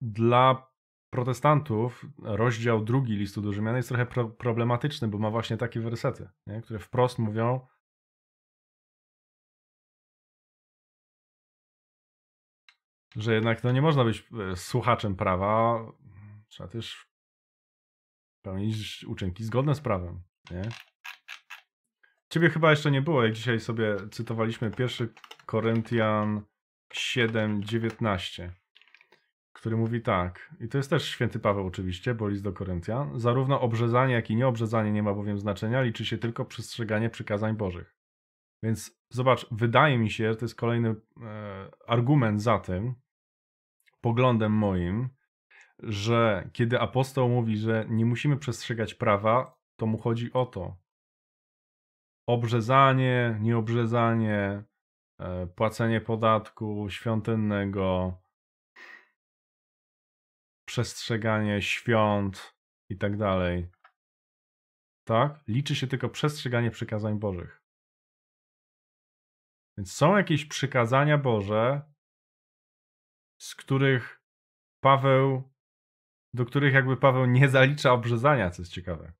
dla protestantów rozdział drugi listu do Rzymian jest trochę pro problematyczny, bo ma właśnie takie wersety, nie? które wprost mówią, Że jednak no, nie można być e, słuchaczem prawa, trzeba też pełnić uczynki zgodne z prawem, nie? Ciebie chyba jeszcze nie było, jak dzisiaj sobie cytowaliśmy pierwszy Koryntian 7:19, który mówi tak, i to jest też święty Paweł oczywiście, bo list do Koryntian, zarówno obrzezanie, jak i nieobrzezanie nie ma bowiem znaczenia, liczy się tylko przestrzeganie przykazań Bożych. Więc zobacz, wydaje mi się, to jest kolejny e, argument za tym, poglądem moim, że kiedy apostoł mówi, że nie musimy przestrzegać prawa, to mu chodzi o to. Obrzezanie, nieobrzezanie, e, płacenie podatku świątynnego, przestrzeganie świąt i tak dalej. Tak? Liczy się tylko przestrzeganie przykazań Bożych. Więc są jakieś przykazania Boże, z których Paweł, do których jakby Paweł nie zalicza obrzezania, co jest ciekawe.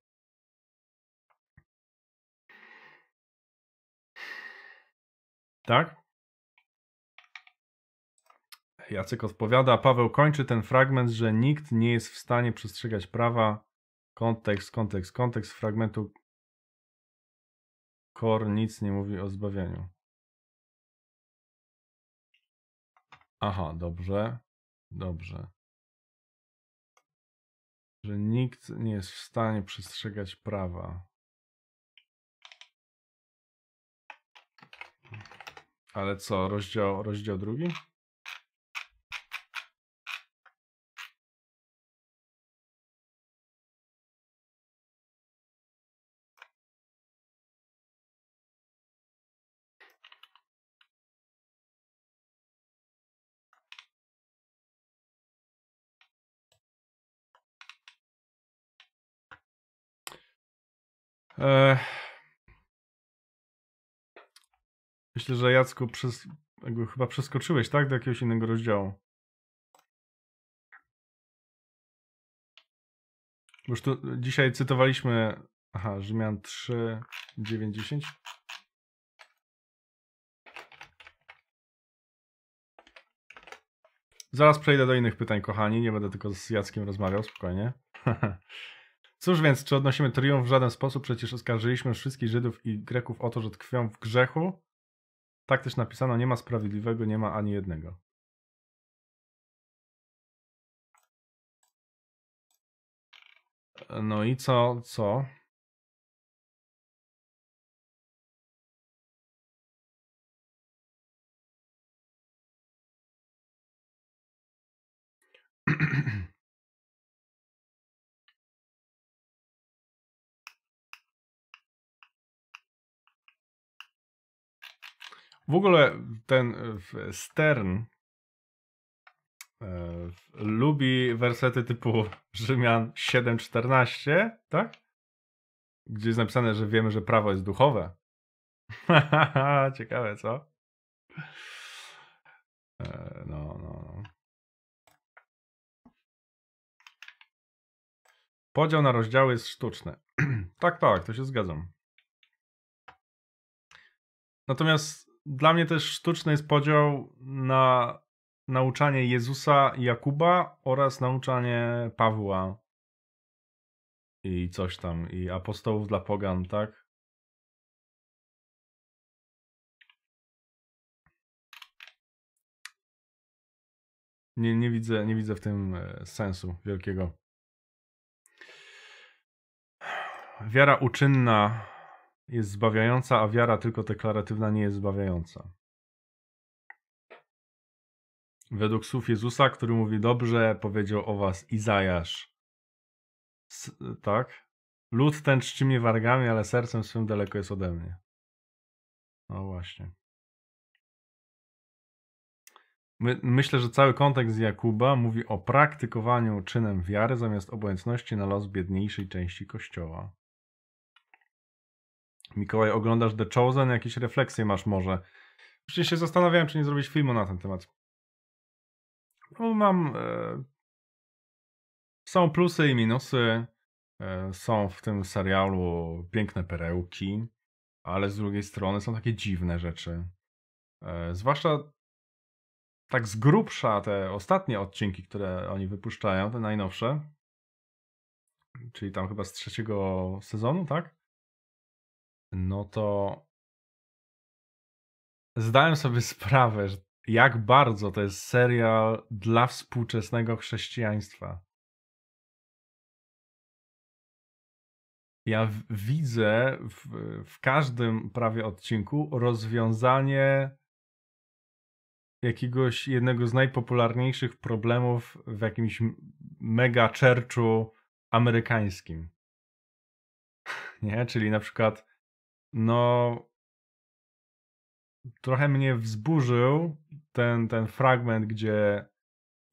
Tak? Jacek odpowiada, Paweł kończy ten fragment, że nikt nie jest w stanie przestrzegać prawa. Kontekst, kontekst, kontekst fragmentu. Kor nic nie mówi o zbawieniu. Aha, dobrze. Dobrze. Że nikt nie jest w stanie przestrzegać prawa. Ale co, rozdział, rozdział drugi? Myślę, że Jacku przez, chyba przeskoczyłeś, tak? Do jakiegoś innego rozdziału. Bo już tu dzisiaj cytowaliśmy. Aha, Rzymian 3, 9, 10. Zaraz przejdę do innych pytań, kochani. Nie będę tylko z Jackiem rozmawiał, spokojnie. [LAUGHS] Cóż więc, czy odnosimy triumf w żaden sposób? Przecież oskarżyliśmy wszystkich Żydów i Greków o to, że tkwią w grzechu. Tak też napisano, nie ma sprawiedliwego, nie ma ani jednego. No i co, co? [CLEARS THROAT] W ogóle ten e, Stern e, lubi wersety typu Rzymian 7:14, tak? Gdzie jest napisane, że wiemy, że prawo jest duchowe. [LAUGHS] Ciekawe, co? E, no, no, no. Podział na rozdziały jest sztuczny. [CLEARS THROAT] tak, tak, to się zgadzam. Natomiast dla mnie też sztuczny jest podział na nauczanie Jezusa i Jakuba oraz nauczanie Pawła i coś tam, i apostołów dla pogan, tak? Nie, nie, widzę, nie widzę w tym e, sensu wielkiego. Wiara uczynna jest zbawiająca, a wiara tylko deklaratywna nie jest zbawiająca. Według słów Jezusa, który mówi: Dobrze powiedział o was Izajasz. S tak? Lud ten czci mnie wargami, ale sercem swym daleko jest ode mnie. No właśnie. My, myślę, że cały kontekst Jakuba mówi o praktykowaniu czynem wiary zamiast obojętności na los biedniejszej części kościoła. Mikołaj, oglądasz The Chosen? Jakieś refleksje masz może? Przecież się zastanawiałem, czy nie zrobić filmu na ten temat. No, mam... E... Są plusy i minusy. E... Są w tym serialu piękne perełki, ale z drugiej strony są takie dziwne rzeczy. E... Zwłaszcza tak z grubsza te ostatnie odcinki, które oni wypuszczają, te najnowsze, czyli tam chyba z trzeciego sezonu, tak? no to zdałem sobie [LAUGHS] sprawę, jak bardzo to jest serial dla współczesnego chrześcijaństwa. Ja widzę w, w każdym prawie odcinku rozwiązanie jakiegoś jednego z najpopularniejszych problemów w jakimś mega amerykańskim. [LAUGHS] Nie? Czyli na przykład no trochę mnie wzburzył ten, ten fragment, gdzie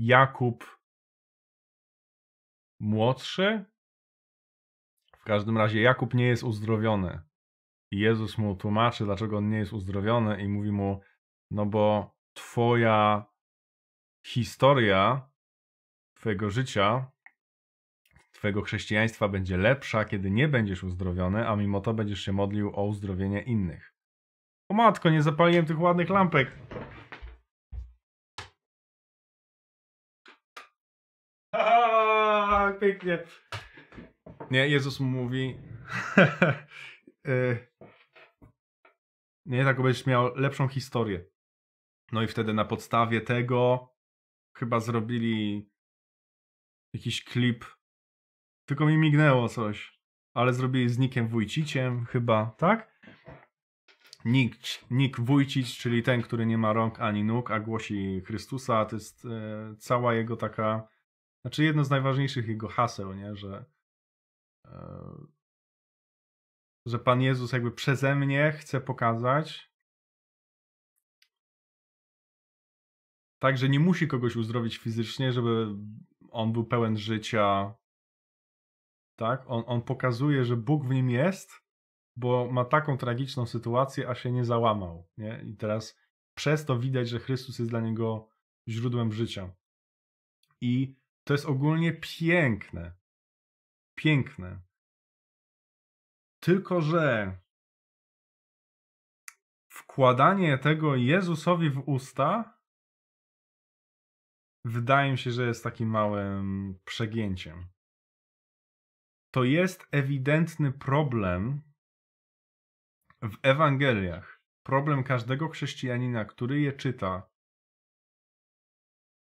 Jakub młodszy, w każdym razie Jakub nie jest uzdrowiony. I Jezus mu tłumaczy, dlaczego on nie jest uzdrowiony i mówi mu, no bo twoja historia twojego życia Twojego chrześcijaństwa będzie lepsza, kiedy nie będziesz uzdrowiony, a mimo to będziesz się modlił o uzdrowienie innych. O matko, nie zapaliłem tych ładnych lampek. Aha, pięknie. Nie, Jezus mówi. [LAUGHS] Y, nie, tak będziesz miał lepszą historię. No i wtedy na podstawie tego chyba zrobili jakiś klip tylko mi mignęło coś. Ale zrobili z Nikiem Wójciciem chyba, tak? Nik, nik Wójcic, czyli ten, który nie ma rąk ani nóg, a głosi Chrystusa, to jest e, cała jego taka... Znaczy jedno z najważniejszych jego haseł, nie? Że, e, że Pan Jezus jakby przeze mnie chce pokazać, tak, że nie musi kogoś uzdrowić fizycznie, żeby on był pełen życia, tak? On, on pokazuje, że Bóg w nim jest, bo ma taką tragiczną sytuację, a się nie załamał. Nie? I teraz przez to widać, że Chrystus jest dla niego źródłem życia. I to jest ogólnie piękne. Piękne. Tylko, że wkładanie tego Jezusowi w usta wydaje mi się, że jest takim małym przegięciem to jest ewidentny problem w Ewangeliach. Problem każdego chrześcijanina, który je czyta.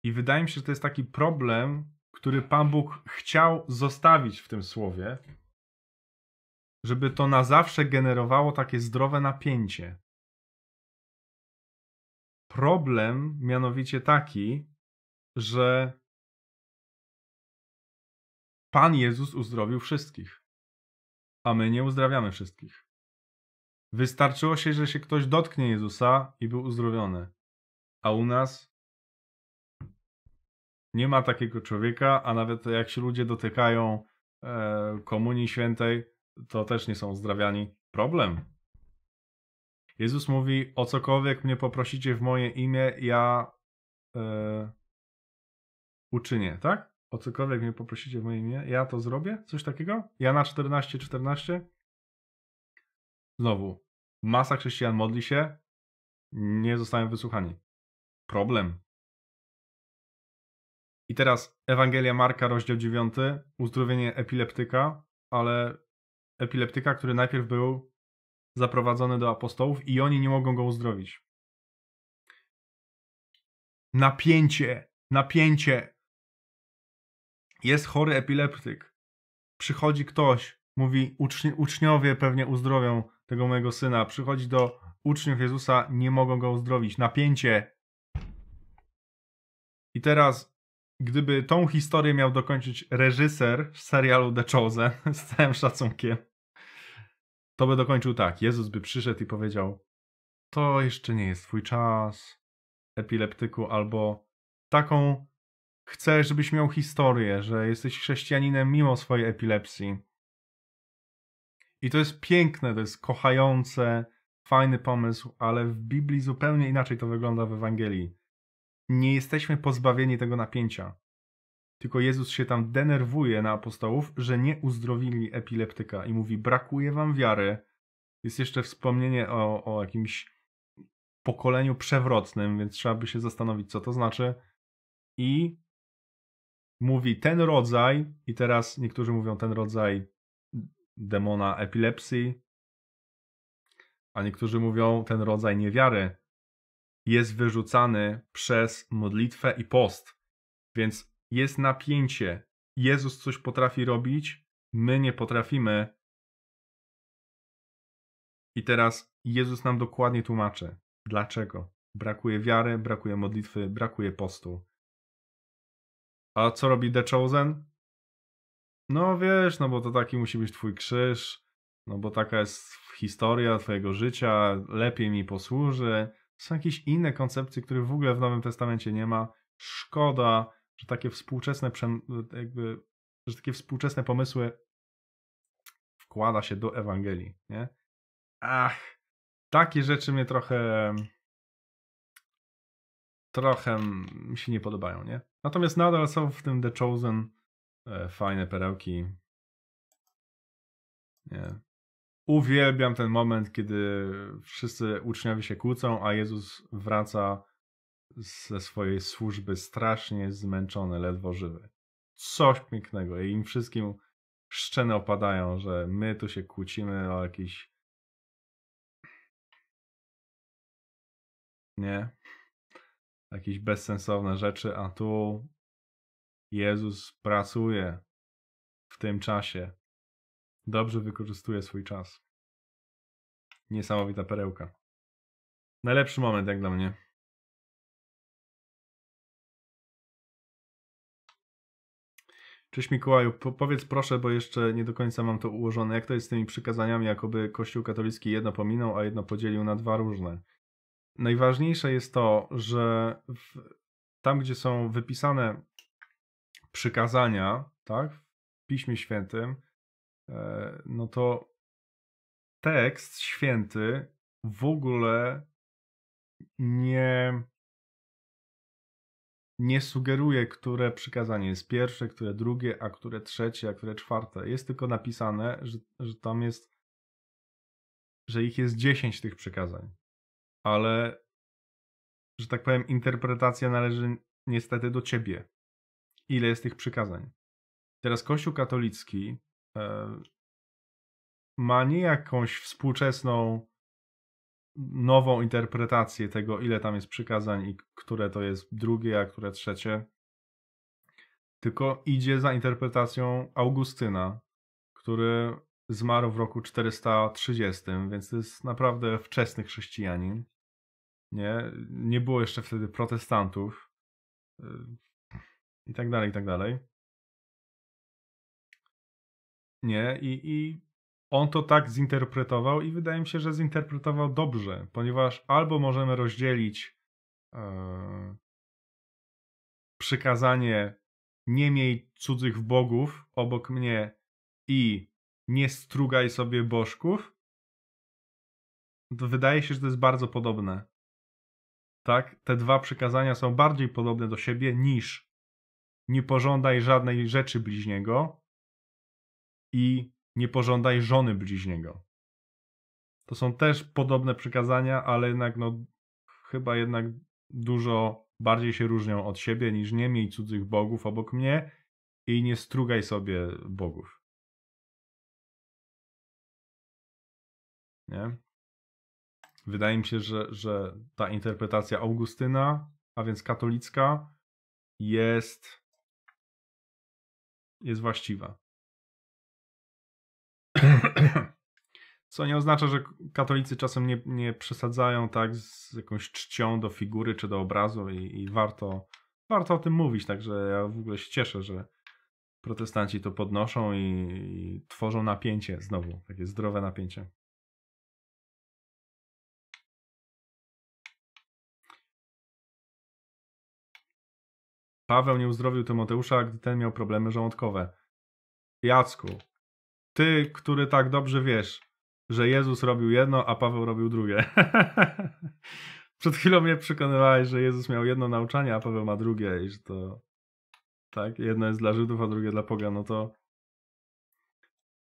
I wydaje mi się, że to jest taki problem, który Pan Bóg chciał zostawić w tym słowie, żeby to na zawsze generowało takie zdrowe napięcie. Problem mianowicie taki, że Pan Jezus uzdrowił wszystkich, a my nie uzdrawiamy wszystkich. Wystarczyło się, że się ktoś dotknie Jezusa i był uzdrowiony. A u nas nie ma takiego człowieka, a nawet jak się ludzie dotykają e, komunii świętej, to też nie są uzdrawiani. Problem. Jezus mówi: O cokolwiek mnie poprosicie w moje imię, ja e, uczynię, tak? o cokolwiek mnie poprosicie w moje imię, ja to zrobię? Coś takiego? Ja na 14, 14? Znowu, masa chrześcijan modli się, nie zostają wysłuchani. Problem. I teraz Ewangelia Marka, rozdział 9, uzdrowienie epileptyka, ale epileptyka, który najpierw był zaprowadzony do apostołów i oni nie mogą go uzdrowić. Napięcie, napięcie, jest chory epileptyk. Przychodzi ktoś, mówi, uczni, uczniowie pewnie uzdrowią tego mojego syna. Przychodzi do uczniów Jezusa, nie mogą go uzdrowić. Napięcie. I teraz, gdyby tą historię miał dokończyć reżyser w serialu The Chosen, [LAUGHS] z całym szacunkiem, to by dokończył tak. Jezus by przyszedł i powiedział: To jeszcze nie jest twój czas, epileptyku, albo taką chcę, żebyś miał historię, że jesteś chrześcijaninem mimo swojej epilepsji. I to jest piękne, to jest kochające, fajny pomysł, ale w Biblii zupełnie inaczej to wygląda w Ewangelii. Nie jesteśmy pozbawieni tego napięcia. Tylko Jezus się tam denerwuje na apostołów, że nie uzdrowili epileptyka i mówi: Brakuje wam wiary. Jest jeszcze wspomnienie o, o jakimś pokoleniu przewrotnym, więc trzeba by się zastanowić, co to znaczy. I mówi ten rodzaj, i teraz niektórzy mówią ten rodzaj demona epilepsji, a niektórzy mówią ten rodzaj niewiary, jest wyrzucany przez modlitwę i post. Więc jest napięcie. Jezus coś potrafi robić, my nie potrafimy. I teraz Jezus nam dokładnie tłumaczy, dlaczego. Brakuje wiary, brakuje modlitwy, brakuje postu. A co robi The Chosen? No wiesz, no bo to taki musi być twój krzyż, no bo taka jest historia twojego życia, lepiej mi posłuży. są jakieś inne koncepcje, których w ogóle w Nowym Testamencie nie ma. Szkoda, że takie współczesne jakby, że takie współczesne pomysły wkłada się do Ewangelii, nie? Ach, takie rzeczy mnie trochę trochę mi się nie podobają, nie? Natomiast nadal są w tym The Chosen e, fajne perełki. Nie. Uwielbiam ten moment, kiedy wszyscy uczniowie się kłócą, a Jezus wraca ze swojej służby strasznie zmęczony, ledwo żywy. Coś pięknego. I im wszystkim szczeny opadają, że my tu się kłócimy o jakiś. Nie jakieś bezsensowne rzeczy, a tu Jezus pracuje w tym czasie. Dobrze wykorzystuje swój czas. Niesamowita perełka. Najlepszy moment, jak dla mnie. Cześć Mikołaju, po powiedz proszę, bo jeszcze nie do końca mam to ułożone, jak to jest z tymi przykazaniami, jakoby Kościół katolicki jedno pominął, a jedno podzielił na dwa różne najważniejsze jest to, że w, tam, gdzie są wypisane przykazania, tak, w Piśmie Świętym, e, no to tekst święty w ogóle nie, nie sugeruje, które przykazanie jest pierwsze, które drugie, a które trzecie, a które czwarte. Jest tylko napisane, że, że tam jest, że ich jest dziesięć tych przykazań ale że tak powiem, interpretacja należy niestety do ciebie. Ile jest tych przykazań? Teraz Kościół katolicki e, ma nie jakąś współczesną, nową interpretację tego, ile tam jest przykazań i które to jest drugie, a które trzecie, tylko idzie za interpretacją Augustyna, który zmarł w roku 430, więc to jest naprawdę wczesny chrześcijanin nie? Nie było jeszcze wtedy protestantów y, i tak dalej, i tak dalej. Nie, i, i on to tak zinterpretował i wydaje mi się, że zinterpretował dobrze, ponieważ albo możemy rozdzielić yy, przykazanie nie miej cudzych bogów obok mnie i nie strugaj sobie bożków. To wydaje się, że to jest bardzo podobne tak, te dwa przykazania są bardziej podobne do siebie niż nie pożądaj żadnej rzeczy bliźniego i nie pożądaj żony bliźniego. To są też podobne przykazania, ale jednak no, chyba jednak dużo bardziej się różnią od siebie niż nie miej cudzych bogów obok mnie i nie strugaj sobie bogów. Nie? Wydaje mi się, że, że ta interpretacja Augustyna, a więc katolicka, jest, jest właściwa. Co nie oznacza, że katolicy czasem nie, nie przesadzają tak z jakąś czcią do figury czy do obrazu i, i warto, warto o tym mówić. Także ja w ogóle się cieszę, że protestanci to podnoszą i, i tworzą napięcie znowu, takie zdrowe napięcie. Paweł nie uzdrowił Tymoteusza, gdy ten miał problemy żołądkowe. Jacku, ty, który tak dobrze wiesz, że Jezus robił jedno, a Paweł robił drugie. [LAUGHS] Przed chwilą mnie przekonywałeś, że Jezus miał jedno nauczanie, a Paweł ma drugie i że to tak, jedno jest dla Żydów, a drugie dla Poga. no to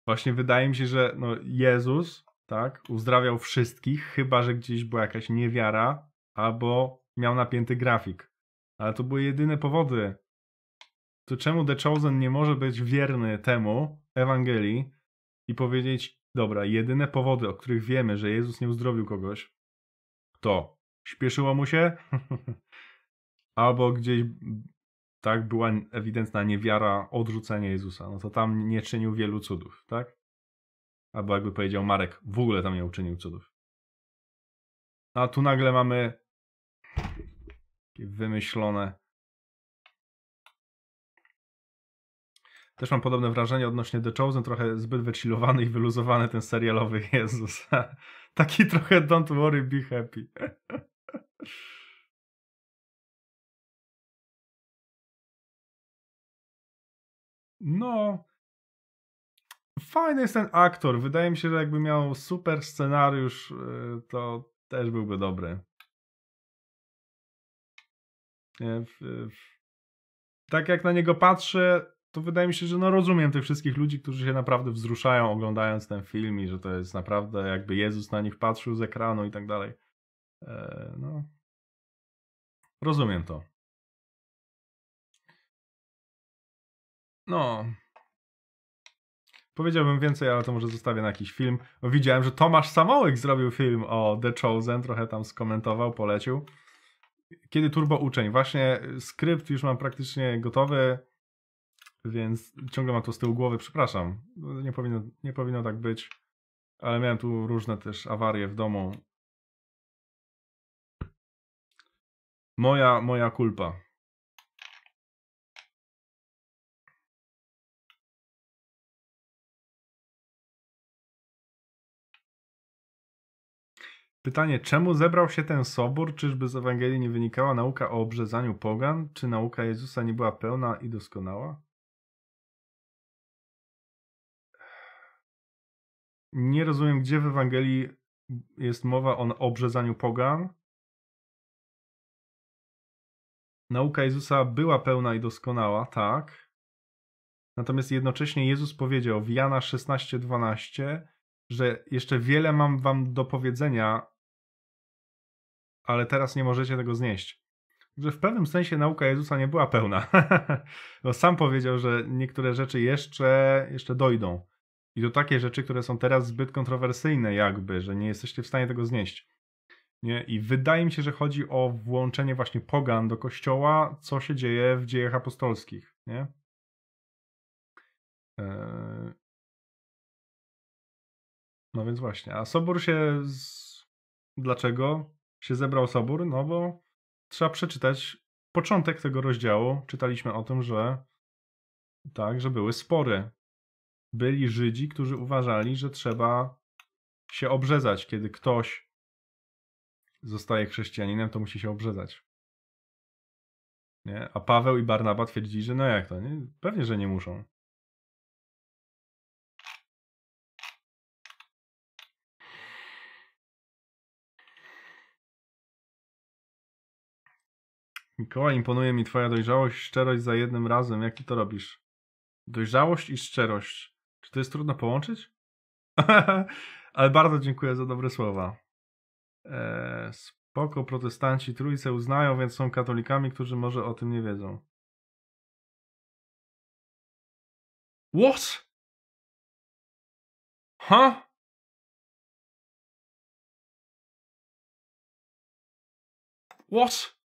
właśnie wydaje mi się, że no Jezus, tak, uzdrawiał wszystkich, chyba że gdzieś była jakaś niewiara albo miał napięty grafik. Ale to były jedyne powody. To czemu The Chosen nie może być wierny temu, Ewangelii, i powiedzieć, dobra, jedyne powody, o których wiemy, że Jezus nie uzdrowił kogoś, to śpieszyło mu się, [LAUGHS] albo gdzieś tak była ewidentna niewiara, odrzucenie Jezusa. No to tam nie czynił wielu cudów, tak? Albo jakby powiedział Marek, w ogóle tam nie uczynił cudów. A tu nagle mamy wymyślone. Też mam podobne wrażenie odnośnie The Chosen, trochę zbyt wychillowany i wyluzowany ten serialowy [LAUGHS] Jezus. Taki trochę don't worry, be happy. No, fajny jest ten aktor. Wydaje mi się, że jakby miał super scenariusz, y, to też byłby dobry. E, w, e, w, tak jak na niego patrzę, to wydaje mi się, że no rozumiem tych wszystkich ludzi, którzy się naprawdę wzruszają oglądając ten film i że to jest naprawdę jakby Jezus na nich patrzył z ekranu i tak dalej. E, no. Rozumiem to. No. Powiedziałbym więcej, ale to może zostawię na jakiś film. Widziałem, że Tomasz Samołek zrobił film o The Chosen, trochę tam skomentował, polecił. Kiedy turbo uczeń? Właśnie y, skrypt już mam praktycznie gotowy, więc ciągle mam to z tyłu głowy, przepraszam. No, nie powinno, nie powinno tak być, ale miałem tu różne też awarie w domu. Moja, moja kulpa. Pytanie, czemu zebrał się ten sobór? Czyżby z Ewangelii nie wynikała nauka o obrzezaniu pogan? Czy nauka Jezusa nie była pełna i doskonała? Nie rozumiem, gdzie w Ewangelii jest mowa o obrzezaniu pogan. Nauka Jezusa była pełna i doskonała, tak. Natomiast jednocześnie Jezus powiedział w Jana 16:12, że jeszcze wiele mam wam do powiedzenia ale teraz nie możecie tego znieść. Że w pewnym sensie nauka Jezusa nie była pełna. [LAUGHS] Bo sam powiedział, że niektóre rzeczy jeszcze, jeszcze dojdą. I to takie rzeczy, które są teraz zbyt kontrowersyjne, jakby, że nie jesteście w stanie tego znieść. Nie? I wydaje mi się, że chodzi o włączenie właśnie pogan do kościoła, co się dzieje w dziejach apostolskich. Nie? E, no więc właśnie. A Sobór się. Z... Dlaczego? się zebrał Sobór? No bo trzeba przeczytać początek tego rozdziału. Czytaliśmy o tym, że tak, że były spory. Byli Żydzi, którzy uważali, że trzeba się obrzezać. Kiedy ktoś zostaje chrześcijaninem, to musi się obrzezać. Nie? A Paweł i Barnaba twierdzili, że no jak to? Nie? Pewnie, że nie muszą. Mikołaj, imponuje mi twoja dojrzałość, i szczerość za jednym razem. Jak ty to robisz? Dojrzałość i szczerość. Czy to jest trudno połączyć? [LAUGHS] Ale bardzo dziękuję za dobre słowa. Eee, spoko, protestanci trójce uznają, więc są katolikami, którzy może o tym nie wiedzą. What? Huh? What?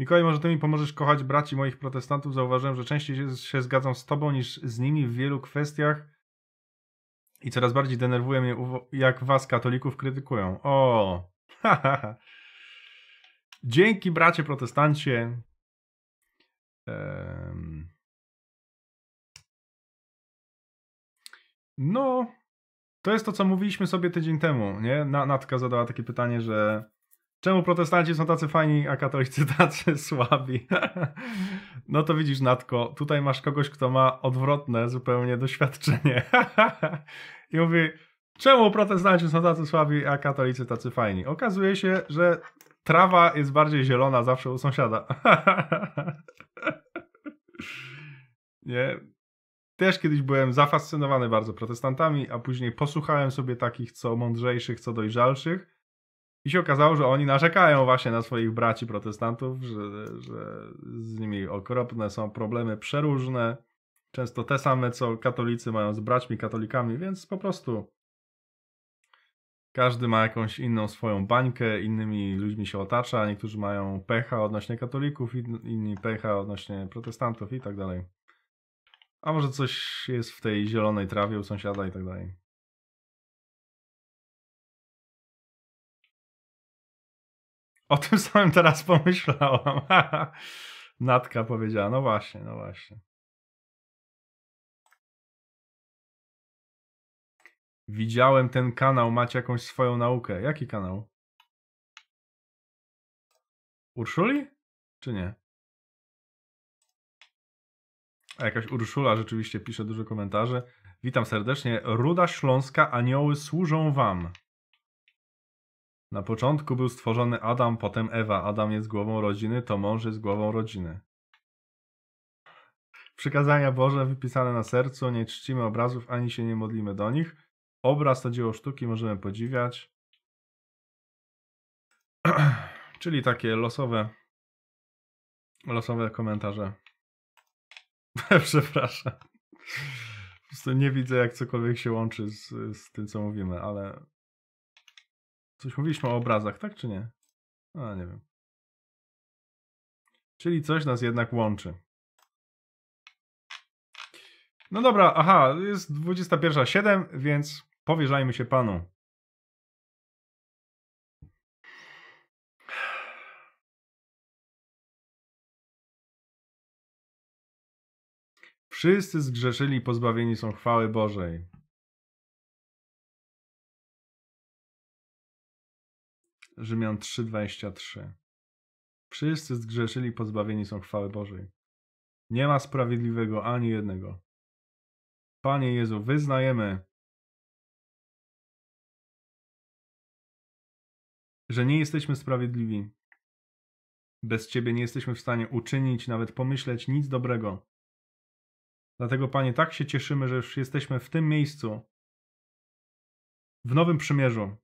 Mikołaj, może ty mi pomożesz kochać braci moich protestantów. Zauważyłem, że częściej się, się zgadzam z tobą niż z nimi w wielu kwestiach i coraz bardziej denerwuje mnie, jak was, katolików, krytykują. O! [LAUGHS] Dzięki, bracie protestancie. No, to jest to, co mówiliśmy sobie tydzień temu, nie? Natka zadała takie pytanie, że Czemu protestanci są tacy fajni, a katolicy tacy [LAUGHS] słabi? No to widzisz, Natko, tutaj masz kogoś, kto ma odwrotne zupełnie doświadczenie. [LAUGHS] I mówi, czemu protestanci są tacy słabi, a katolicy tacy fajni? Okazuje się, że trawa jest bardziej zielona zawsze u sąsiada. [LAUGHS] Nie? Też kiedyś byłem zafascynowany bardzo protestantami, a później posłuchałem sobie takich, co mądrzejszych, co dojrzalszych i się okazało, że oni narzekają właśnie na swoich braci protestantów, że, że z nimi okropne są problemy przeróżne, często te same, co katolicy mają z braćmi katolikami, więc po prostu każdy ma jakąś inną swoją bańkę, innymi ludźmi się otacza, niektórzy mają pecha odnośnie katolików, inni pecha odnośnie protestantów i tak dalej. A może coś jest w tej zielonej trawie u sąsiada i tak dalej. O tym samym teraz [LAUGHS] pomyślałam. [LAUGHS] Natka powiedziała, no właśnie, no właśnie. Widziałem ten kanał, macie jakąś swoją naukę. Jaki kanał? Urszuli? Czy nie? A jakaś Urszula rzeczywiście pisze dużo komentarzy. Witam serdecznie. Ruda Śląska, anioły służą wam. Na początku był stworzony Adam, potem Ewa. Adam jest głową rodziny, to mąż jest głową rodziny. Przykazania Boże wypisane na sercu, nie czcimy obrazów ani się nie modlimy do nich. Obraz to dzieło sztuki, możemy podziwiać. [CLEARS THROAT] Czyli takie losowe, losowe komentarze. [LAUGHS] Przepraszam. Po prostu nie widzę, jak cokolwiek się łączy z, z tym, co mówimy, ale Coś mówiliśmy o obrazach, tak czy nie? A, nie wiem. Czyli coś nas jednak łączy. No dobra, aha, jest 21.07, więc powierzajmy się Panu. Wszyscy zgrzeszyli, pozbawieni są chwały Bożej. Rzymian 3:23. Wszyscy zgrzeszyli, pozbawieni są chwały Bożej. Nie ma sprawiedliwego ani jednego. Panie Jezu, wyznajemy, że nie jesteśmy sprawiedliwi. Bez Ciebie nie jesteśmy w stanie uczynić, nawet pomyśleć nic dobrego. Dlatego, Panie, tak się cieszymy, że już jesteśmy w tym miejscu, w Nowym Przymierzu,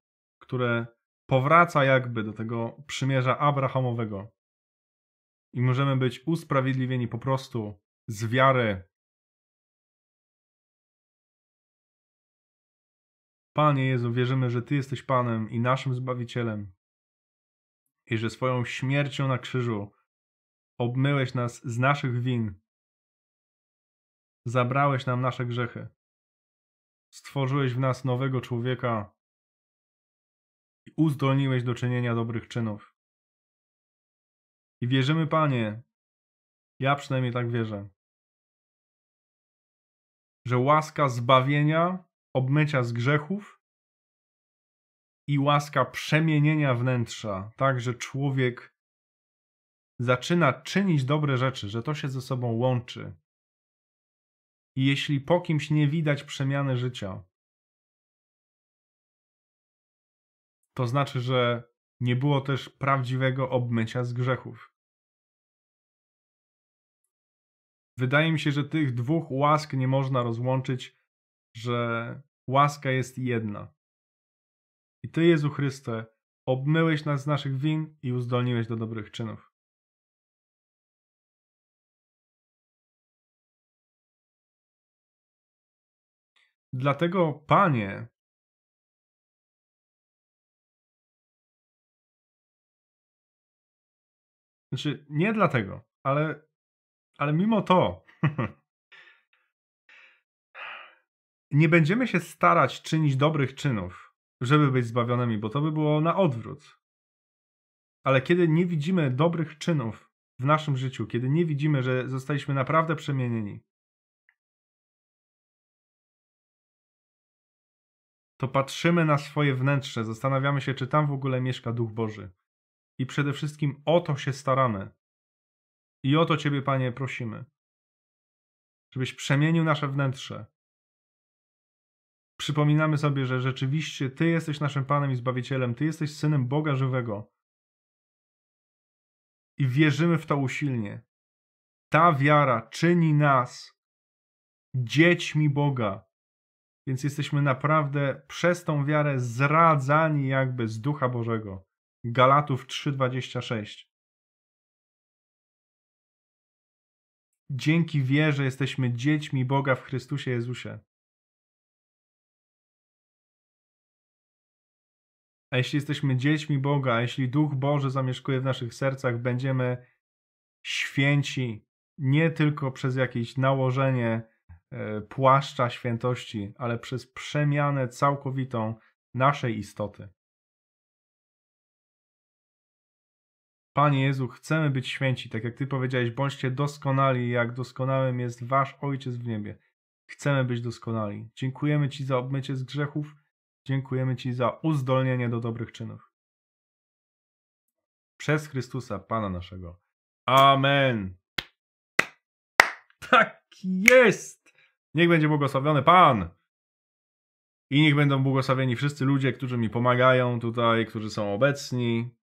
które powraca jakby do tego przymierza Abrahamowego. I możemy być usprawiedliwieni po prostu z wiary. Panie Jezu, wierzymy, że Ty jesteś Panem i naszym Zbawicielem i że swoją śmiercią na krzyżu obmyłeś nas z naszych win, zabrałeś nam nasze grzechy, stworzyłeś w nas nowego człowieka, i uzdolniłeś do czynienia dobrych czynów. I wierzymy, Panie, ja przynajmniej tak wierzę, że łaska zbawienia, obmycia z grzechów i łaska przemienienia wnętrza, tak że człowiek zaczyna czynić dobre rzeczy, że to się ze sobą łączy. I jeśli po kimś nie widać przemiany życia, to znaczy, że nie było też prawdziwego obmycia z grzechów. Wydaje mi się, że tych dwóch łask nie można rozłączyć, że łaska jest jedna. I Ty, Jezu Chryste, obmyłeś nas z naszych win i uzdolniłeś do dobrych czynów. Dlatego, Panie, Znaczy, nie dlatego, ale, ale mimo to [LAUGHS] nie będziemy się starać czynić dobrych czynów, żeby być zbawionymi, bo to by było na odwrót. Ale kiedy nie widzimy dobrych czynów w naszym życiu, kiedy nie widzimy, że zostaliśmy naprawdę przemienieni, to patrzymy na swoje wnętrze, zastanawiamy się, czy tam w ogóle mieszka Duch Boży. I przede wszystkim o to się staramy. I o to Ciebie, Panie, prosimy. Żebyś przemienił nasze wnętrze. Przypominamy sobie, że rzeczywiście Ty jesteś naszym Panem i Zbawicielem, Ty jesteś synem Boga żywego. I wierzymy w to usilnie. Ta wiara czyni nas dziećmi Boga. Więc jesteśmy naprawdę przez tą wiarę zradzani jakby z Ducha Bożego. Galatów 3:26. Dzięki wierze jesteśmy dziećmi Boga w Chrystusie Jezusie. A jeśli jesteśmy dziećmi Boga, a jeśli Duch Boży zamieszkuje w naszych sercach, będziemy święci nie tylko przez jakieś nałożenie e, płaszcza świętości, ale przez przemianę całkowitą naszej istoty. Panie Jezu, chcemy być święci, tak jak Ty powiedziałeś, bądźcie doskonali, jak doskonałym jest Wasz Ojciec w niebie. Chcemy być doskonali. Dziękujemy Ci za obmycie z grzechów, dziękujemy Ci za uzdolnienie do dobrych czynów. Przez Chrystusa, Pana naszego. Amen. Tak jest! Niech będzie błogosławiony Pan! I niech będą błogosławieni wszyscy ludzie, którzy mi pomagają tutaj, którzy są obecni,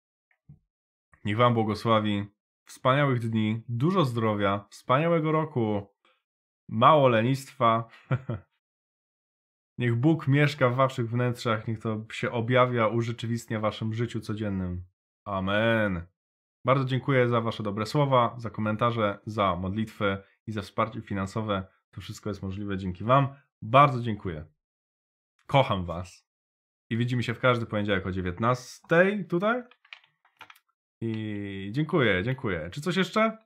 Niech Wam błogosławi. Wspaniałych dni, dużo zdrowia, wspaniałego roku, mało lenistwa. [LAUGHS] niech Bóg mieszka w Waszych wnętrzach, niech to się objawia, urzeczywistnia w Waszym życiu codziennym. Amen. Bardzo dziękuję za Wasze dobre słowa, za komentarze, za modlitwy i za wsparcie finansowe. To wszystko jest możliwe dzięki Wam. Bardzo dziękuję. Kocham Was. I widzimy się w każdy poniedziałek o 19:00 tutaj. I dziękuję, dziękuję. Czy coś jeszcze?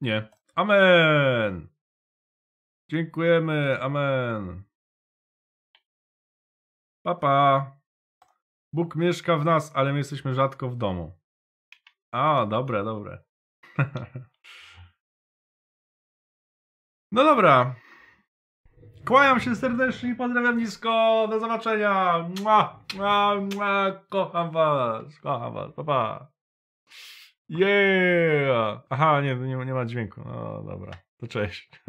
Nie. Amen. Dziękujemy. Amen. Papa. Pa. Bóg mieszka w nas, ale my jesteśmy rzadko w domu. A, dobre, dobre. [LAUGHS] no dobra. Kłaniam się serdecznie i pozdrawiam nisko. Do zobaczenia. Mua, mua, mua. Kocham was. Kocham was. Pa, pa. Yeah. Aha, nie, nie, nie ma dźwięku. No dobra, to cześć.